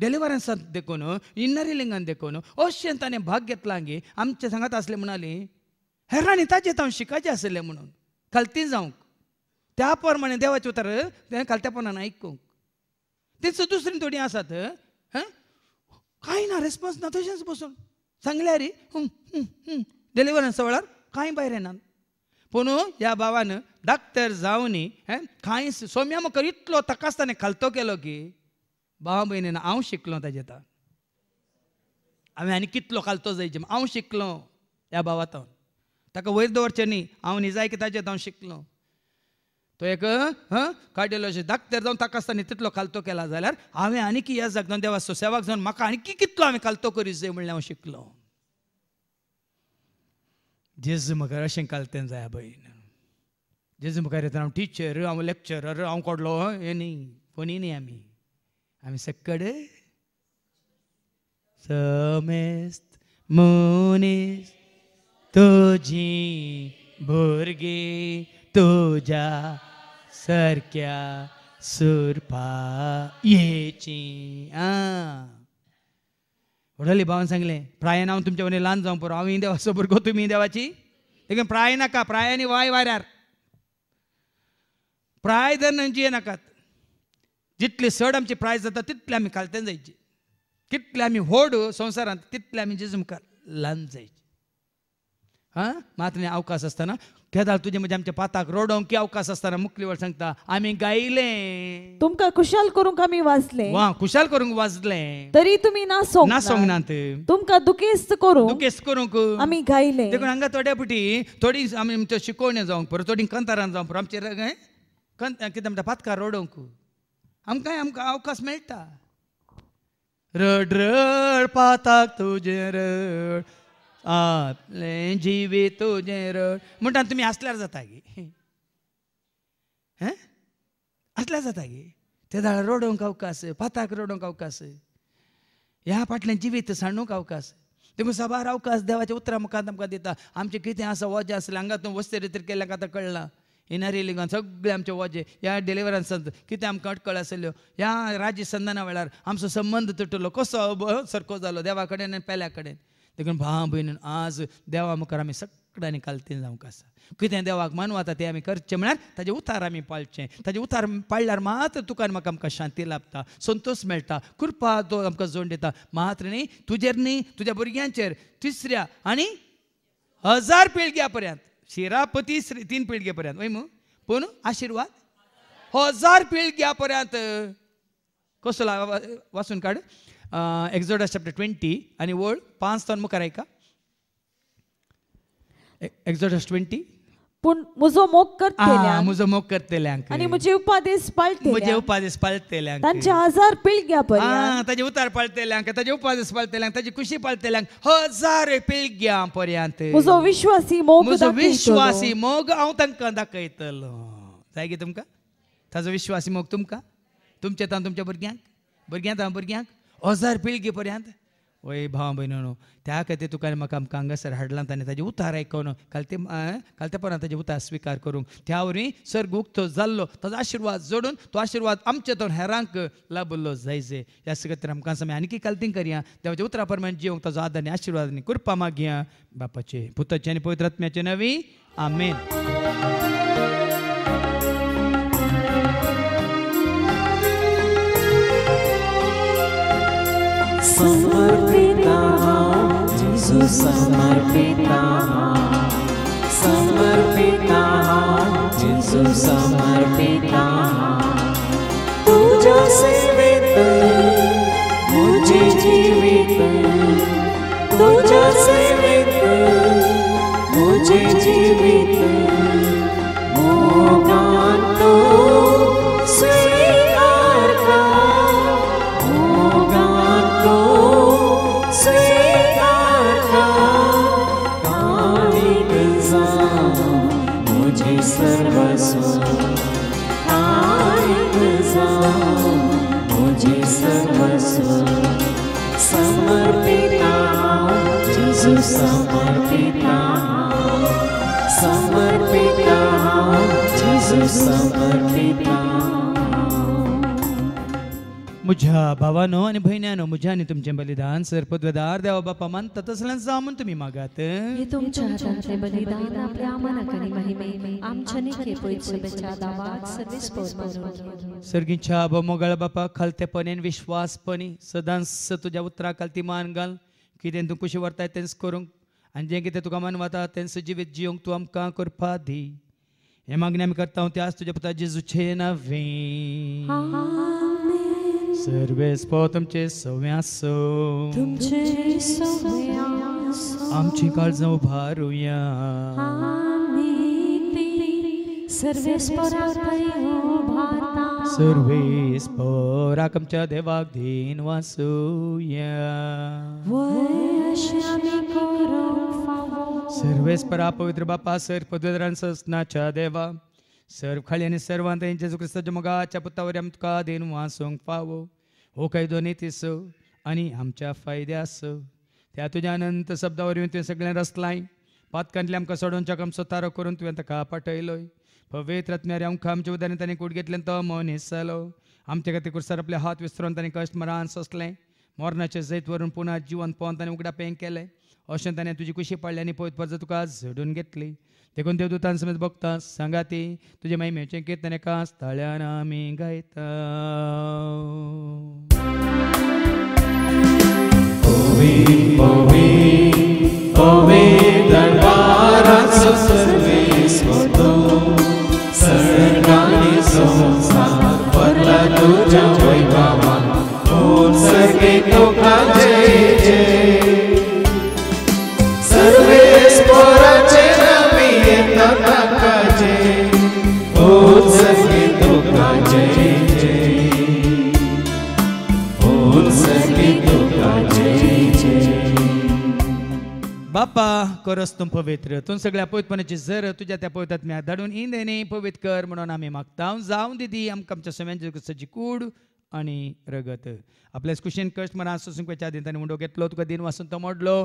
[SPEAKER 2] देखून देखोवून इन्नरिलिंग देखून अशें ताणें भाग घेतला आमचे सांगात असले म्हणाली हे राणी ताजी शिकायचे असले म्हणून कालती जाऊक त्या उतर देवचे उतर पण आयकूंक त्याचं दुसरी थोडी आसात काही कांय ना रेस्पॉन्स ना तशेंच बसून सांगल्या रे डिलिव्हरन्स वेळार काही बाहेर येणार पूण ह्या भावान डाक्टर जावन हें काय सोम्या मुखार इतलो तकासताने खालतो केलो की भाव भयणीन हांव शिकलो ताजे तां हांवें आनी कितलो खालतो जायचे हांव शिकलो ह्या भावातावन ताका वयर दवरचें न्ही हांव निजाय की ताजे हांव शिकलो तो एक काडियोलॉजी धाकतेर जाऊन ताका आसता न्ही तितलो कालतो केला जाल्यार हांवें आनी येस जागदोन देवाचो सेवाक जावन म्हाका आनी कितलो हांवें कालतो करीत जाय म्हणलें हांव शिकलो जेजू मुखार अशें कालतें जाय भयण जेजू मुखार येता हांव टिचर हांव लेक्चरर हांव कोडलो हे न्ही कोणी न्ही आमी आमी सकडे समेस्त मनीस तुझी भुरगीं तुज्या सरक्या सुरपा येची उडले भावान सांगले प्रायण हांव तुमच्या वने लहान जावं पुरो हांव देवा सोबर गो तुम्ही देवाची लेकिन प्राय नाका प्रायानी वाय वाऱ्यार प्राय जर नंची नाकात जितली चड आमची प्राय जाता तितले आमी कालतेन जायची कितले आमी व्हड संवसारांत तितले आमी जिजमकार ल्हान जायचे हां मातने अवकाश असताना केदार तुजे म्हणजे आमच्या पाताक रोडोंक अवकाश मुकली मुकलीवर सांगता आम्ही गायले
[SPEAKER 4] तुमका खुशाल करूंक आम्ही वाजले वा
[SPEAKER 2] खुशाल करूंक वाजले तरी तुम्ही ना सो ना ते
[SPEAKER 4] तुमका दुखेस्त
[SPEAKER 2] करू दुखेस्त करूंक
[SPEAKER 4] आम्ही गायले देखून
[SPEAKER 2] हांगा थोड्या पुटी थोडी आम्ही आमच्या शिकोवणे जावंक पर थोडी कंतारान जावंक पर आमचे कंत कितें म्हणटा पातकार रोडोंकू आमकां आमकां अवकाश मेळटा रड रड पाताक तुजे रड आपले जीवे तो जेर म्हणटा तुम्ही असल्यार जाता गे हे जाता गे ते दाळ रोडोंक अवकाश पाताक रोडोंक अवकाश ह्या फाटल्यान जिवीत सांडूंक अवकाश तुम्ही सभार अवकाश देवाच्या उतरा मुखांत आमकां दिता आमचें कितें आसा वजें आसलें हांगा वस्ती वस्ते रितीर केल्ल्याक आतां कळलां इनारी लिगान सगळे आमचे वजे ह्या डिलिव्हरन्सांत कितें आमकां अटकळ आसल्यो ह्या राज्य संदना वेळार आमचो संबंध तुटलो कसो सारको जालो देवा कडेन आनी पेल्या कडेन देखून भाव भयण आज देवा मुखार आमी सगळ्यांनी कालतीन जावंक आसा कितें देवाक मानवाता तें आमी करचें म्हळ्यार ताजे उतार आमी पाळचें ताजें उतार पाळल्यार मात्र तुकान म्हाका आमकां शांती लाभता संतोश मेळटा कृपा तो आमकां जोड दिता मात्र न्ही तुजेर न्ही तुज्या भुरग्यांचेर तिसऱ्या आनी हजार पिळग्या पर्यंत शिरापती तीन पिळगे पर्यंत वय मू पूण आशिर्वाद हजार पिळग्या पर्यंत कसो वाचून काड एक्झोडस चॅप्टर ट्वेंटी आणि वर्ड पाच तन मुखार ऐका एक्झोडस e- ट्वेंटी
[SPEAKER 4] पण म्हजो मोग करतेल्या म्हजो
[SPEAKER 2] मोग करते आनी मुझे उपादेश पालते म्हजे उपादेश पाळतेल्यांक त्यांचे
[SPEAKER 4] हजार पिळग्या पर्यंत
[SPEAKER 2] ताजे उतार पाळतेल्यांक उपादेश उपादेस पाळतेल्यांक ताजी खुशी पाळतेल्यांक हजार पिळग्या पर्यंत म्हजो विश्वासी मोग म्हजो विश्वासी मोग हांव तांकां दाखयतलो जाय गे तुमकां ताजो विश्वासी मोग तुमकां तुमच्या तां तुमच्या भुरग्यांक भुरग्यांक भुरग्यांक हजार पिळगी पर्यंत वय भाव भयणो त्या खातीर तुका म्हाका आमकां हांगासर हाडला ताजे उतार आयकून काल ते काल ते परत ताजे उतार स्विकार करूंक त्या वरवीं सर्ग उक्तो जाल्लो ताजो आशिर्वाद जोडून तो आशिर्वाद आमचे तोंड हेरांक लाबुल्लो जायजे ह्या खातीर आमकां समी आनीकी काल्तींक करया देवाच्या उतरा परमान जिवंक ताजो आदर आनी आशिर्वाद आनी कृपा मागया बापाचे पुताचे आनी पवित्र नवी आमेन
[SPEAKER 1] समर्पिता जिसु समर्पिता समर्पिता जिसु समर्पिता तू जो सेवित मुझे जीवित तू जो सेवित मुझे जीवित मोगान तू
[SPEAKER 2] मुझ्या भावानो आणि भयण्यानो मुझ्या आणि तुमचे बलिदान सरपद्वदार देवा बापा मान ततसल्यान जामून तुम्ही मागात हे
[SPEAKER 3] तुमच्या हातातले बलिदान आपल्या आमानाकानी महिमे आमच्याने खेपोईत शुभेच्छा दावात सदिस पोहोचवून
[SPEAKER 2] सर्गीच्या भोमोगळ बापा खालतेपणेन विश्वासपणे सदांस तुझ्या उतराखालती मान घाल कितें तूं कुशी व्हरताय तेंच करूंक आनी जें कितें तुका मन वता तेंच जिवीत जियोंक तूं आमकां करपा दी हे मागणी आम्ही करता हूं आज तुझ्या पुता जेजूचे नवे सर्वे स्पो तुमचे सव्यासो
[SPEAKER 1] आमची काळजा
[SPEAKER 2] उभारूया
[SPEAKER 1] हो सर्वे
[SPEAKER 2] सर्वे स्पोराक आमच्या देवाक धीन वासूया सर्वेस्परा पवित्र बापा सर पदवीधरांचा देवा सर्व खाली आणि सर्वांत जेजू क्रिस्ताच्या मोगाच्या पुतावर आम तुका देन वासोंग पावो हो काय दोन्ही तिस आणि आमच्या फायद्यास त्या तुझ्या अनंत शब्दावर येवन तुवें सगळें रचलाय पातकांतले आमकां सोडून चकम सोतारो करून तुवें का पाठयलोय पवित्र आत्म्यारे आमकां आमच्या उदारी ताणें कूड घेतलें तो मन आमचे आमच्या खातीर कुर्सार आपले हात विसरून ताणें कश्ट मरान सोसलें मरणाचें जैत वरून पुन्हा जिवन पोवन ताणें पेंग केलें अशांताने तुझी तुझी कुशी पडल्या आणि पळयत तुका झडून घेतली देखून देवदूतां दूतांसमेत बघता सांगा ती तुझे माई मेचे गीत ताणें कास तळ्यान आमी गायता
[SPEAKER 1] तुज्या तो काय
[SPEAKER 2] बाप्पा करस पवित्र तुम सगळ्या पवितपणाची जर तुझ्या त्या पवित्रात मी धाडून इंद देणे पवित कर म्हणून आम्ही मागता जाऊन दिदी आमकां आमच्या सजी कूड आणि रगत आपल्या कुशीन कस्टमर मरा आसून खंयच्या दिता आनी घेतलो तुका दिन वाचून तो मोडलो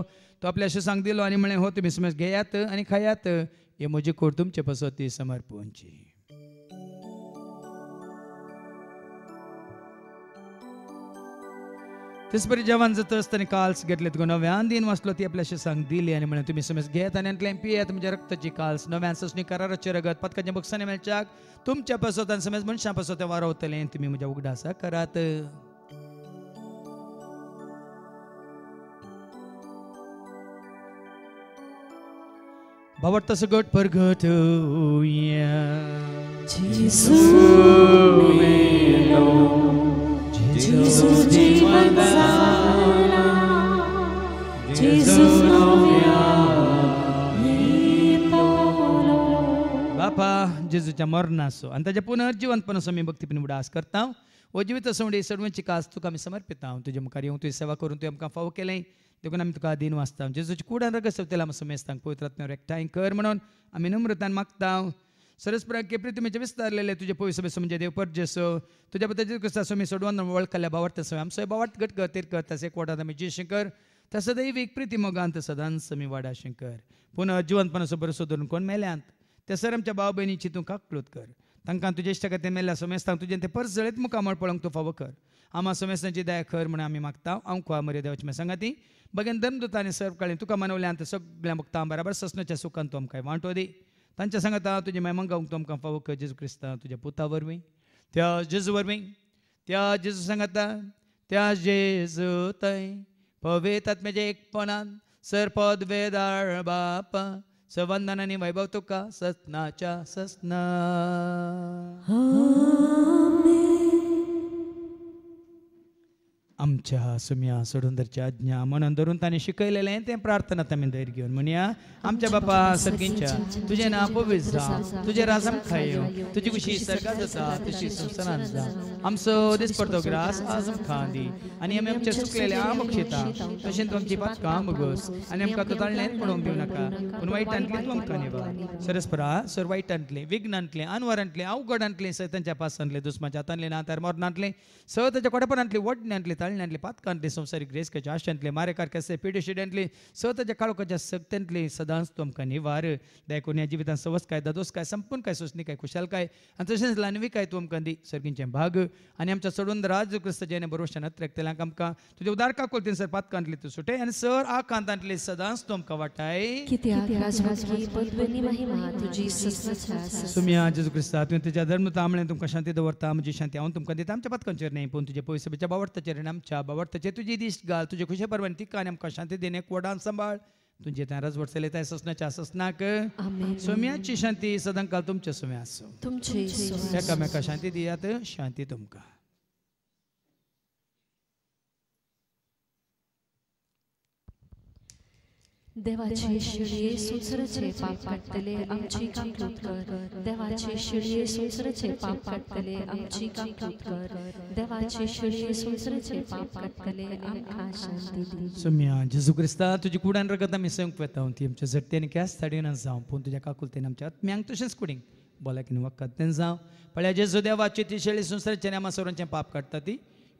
[SPEAKER 2] तो आपल्या अशें सांग दिलो आणि म्हणे हो तुम्ही समज घेयात आनी खायात हे म्हजी खोड तुमचे पसोती ती तेच परी जेवण जाता आसतना काल्स घेतलेत गो नव्यान दिन वाचलो ती आपल्याशी सांग दिली आणि म्हणून तुम्ही समज घेत आणि आनी पियात म्हणजे रक्ताची काल्स नव्यान ससणी कराराचे रगत पत्काचे बुक्सांनी मेळच्याक तुमच्या पासत आणि समज मनशा पासत तें वारवतलें तुमी म्हज्या उगडासा करात भावार्थ या परगट होऊया बापा जेजूच्या मरणा असो आणि त्याच्या पुनर्जीवनपण असो मी भक्तीपण उडास करता ओ जीवित असोडे सर्वांची कास तुका आम्ही समर्पिता आहोत तुझे मुखार येऊन तुझी सेवा करून तुवें आमकां फाव केलें देखून आमी तुका दिन वाचता जेजूच्या कुडान रगत सोबतेला आमी समेजता पवित्रात्म्यावर एकठांय कर म्हणून आमी नम्रतान मागता सरसपराग पृथ्वीच्या विस्तारलेले तुझे सभेस म्हणजे देव परजेसो तुझ्या पद्धतीत क्रिस्ता स्वामी सोडवान वळखल्या भावार्थ स्वामी आम सोय भावार्थ गट करतेर कर असे कोटा आम्ही जे शंकर त्या सदैव एक प्रिती मोगांत सदान समी वाडा शंकर पुन्हा जिवंतपणासो सबर सोदून कोण मेल्यांत त्या सर आमच्या भाव भयणीची तू काकलोत कर तांकां तुजे इश्टा खातीर मेल्या समेस्तांक तुजें तें परस जळेत मुखामळ पळोवंक तूं फावो कर आमा सोमेस्तांची दया कर म्हण आमी मागता हांव खुवा मरे देवाची मागीर सांगा ती बगेन धर्मदुतांनी सर्व काळी तुका मनवल्यान सगळ्या मुक्ता बराबर ससनाच्या सुखान तूं आमकां वांटो दी तांच्या सांगता तुज्या मेमांका उक्तम कांफा क जेजू क्रिस्ता तुझ्या पुता वरवीं त्या जेजू वरवीं त्या जेजू सांगता त्या जेजू थंय पवेत आत्म्याच्या एकपणान पद वेदाळ बापा सवंदनानी वैभव तुका सस्नाच्या सस्ना आमच्या सुम्या सोडूंदरची आज्ञा म्हणून धरून ताणें आहे ते प्रार्थना तामी धैर घेवन म्हणया आमच्या बापा सगळींच्या तुजें नांव पोवीस जा तुझे राजम खायो तुजी कुशी सरकार आसा तुझी संवसारांत जा आमचो दिस पडतो ग्रास आजम खांदी दी आनी आमी आमचें सुकलेलें आंब क्षेता तशें तूं आमची काम बगोस आनी आमकां तूं ताळ्ळेंच पडोवंक दिवं नाका पूण वायटांतलें तू आमकां नेवा सरस्परा सर वायटांतलें विघ्नांतलें अनवरांतलें अवघडांतलें सैतांच्या पासांतलें दुस्माच्या हातांतले ना तर मोरणांतलें स ताच्या कोटेपणांतलें वडण्यांतलें ताळ्ळें जाळण्यांतली पातकांतली संवसारीक ग्रेसकाच्या आशांतली मारेकारकाचे पिडेशिड्यांतली स्वतःच्या काळोखाच्या सक्त्यांतली सदांच तुमकां निवार देखून ह्या जिवितांत सवस काय दादोस काय संपूर्ण काय सोसणी काय खुशाल काय आनी तशेंच लानवी काय तुमकां दी सर्गींचे भाग आनी आमच्या सोडून राज क्रिस्त जेणे बरोबर त्रेकतेल्यांक आमकां तुजे उदार काकोल तिनसर पातकांतली तूं सुटे आनी सर आ कांतांतली सदांच तुमकां वाटाय तुमी आज क्रिस्ता तुवें तुज्या धर्म तांबळे तुमकां शांती दवरता म्हजी शांती हांव तुमकां दिता आमच्या पातकांचेर न्ही पूण तुजे पयसभेच्या बावडताचेर आनी आमच्या बाबत तुजी दिश्ट घाल तुझे खुशी परवंती कान आमकां शांती देणे कोडान सांबाळ तुमचे तारच वरसले त्या ससनाच्या ससनाक सोम्याची शांती सदांकाल तुमच्या सोम्या असो एकामेका शांती दियात शांती तुमका
[SPEAKER 3] देवाची शिळी सुसरचे पाप काढतले आमची कामकृत कर देवाची शिळी सुसरचे पाप काढतले आमची कामकृत कर देवाची शिळी सुसरचे पाप काढतले आमका शांती दी
[SPEAKER 2] सुम्या जेजू क्रिस्ता तुजी कुडान रगत आमी संग पेता ती आमच्या झट्टेन केस साडीन जावं पूण तुज्या काकुलतेन आमच्या आत्म्यांक तशेंच कुडींग बोला की वखत तें जावं पळ्या जेजू देवाची ती शेळी सुसरचे नामा सोरांचे पाप काडटा ती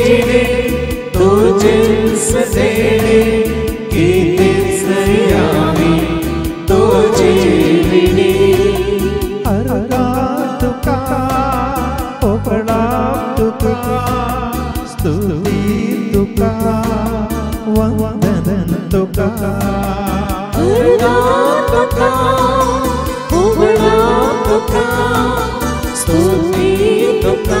[SPEAKER 1] देणे तो जिन्स देणे कितीच यावी तो जीविणी अर्गा तुका ओपणाम तुका स्तुती तुका वंदन तुका अर्गा तुका ओपणाम तुका स्तुती तुका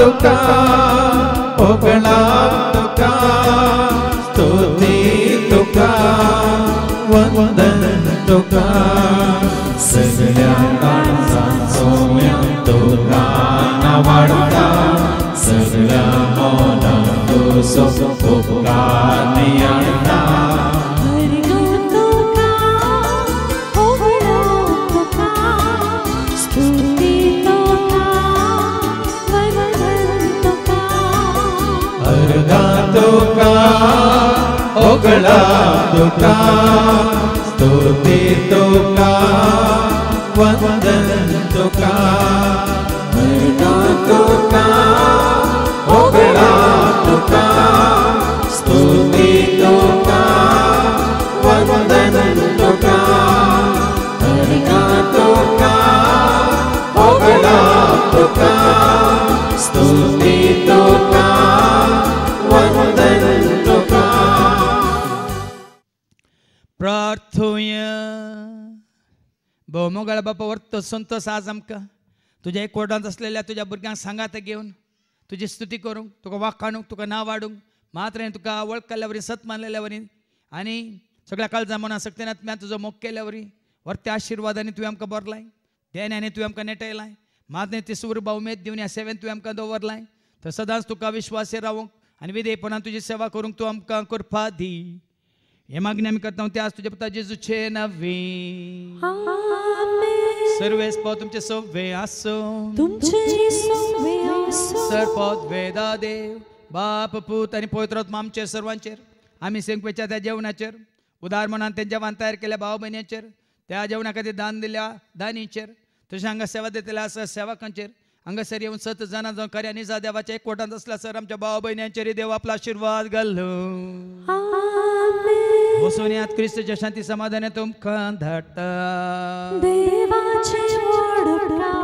[SPEAKER 1] तुका ओगळा तुका स्तुती तुका वंदन तुका सगळ्या काळजांचोल्या तुका नावाडटा सगळ्या मोला तूं सोपकानी आणटा स्तोता ओगला तोता स्तोते तोका वंदन तोका मना तोका ओगला तोका स्तोते तोका वंदन तोका मना तोका ओगला तोका स्तोते
[SPEAKER 2] संत आज आमकां तुज्या एक असलेल्या तुज्या भुरग्यांक सांगा ते घेवन तुजी स्तुती करूंक तुका वाखाणूक तुका नांव वाडूंक मात्र हें तुका वळखल्या वरी सत मानलेल्या वरी आनी सगळ्या काळजा मना सक्तेन म्या तुजो मोग केल्या वरी त्या आशिर्वादांनी तुवें आमकां बरलाय देण्यानी तुवें आमकां नेटयलाय मातने ती सुरबा उमेद दिवन ह्या सेवेन तुवें आमकां दवरलाय तर सदांच तुका विश्वासी रावूंक आनी विधेयपणान तुजी सेवा करूंक तूं आमकां करपा दी हे मागणी आम्ही करता ते आज तुझ्या पता छे नवे सर्वेस पाव तुमचे सव्वे आसो तुमचे
[SPEAKER 3] सव्वे
[SPEAKER 2] वेदा देव बाप पूत आणि पवित्र मामचे सर्वांचेर आम्ही सेंकवेच्या त्या जेवणाचेर उदार मनान त्यांच्या वान तयार केल्या भाव भयणीचेर त्या जेवणा खातीर दान दिल्या दानीचेर तसे हांगा सेवा देतल्या आसा सेवकांचेर हांगासर येवन सत जाणां कार्या निजा देवाच्या कोटांत असला सर आमच्या भाव भयण्यांचेर देव आपला आशिर्वाद घालूं वसुन्यात क्रिस्तच्या शांती समाधाने तुमका धाडता देवाचे
[SPEAKER 1] ओढ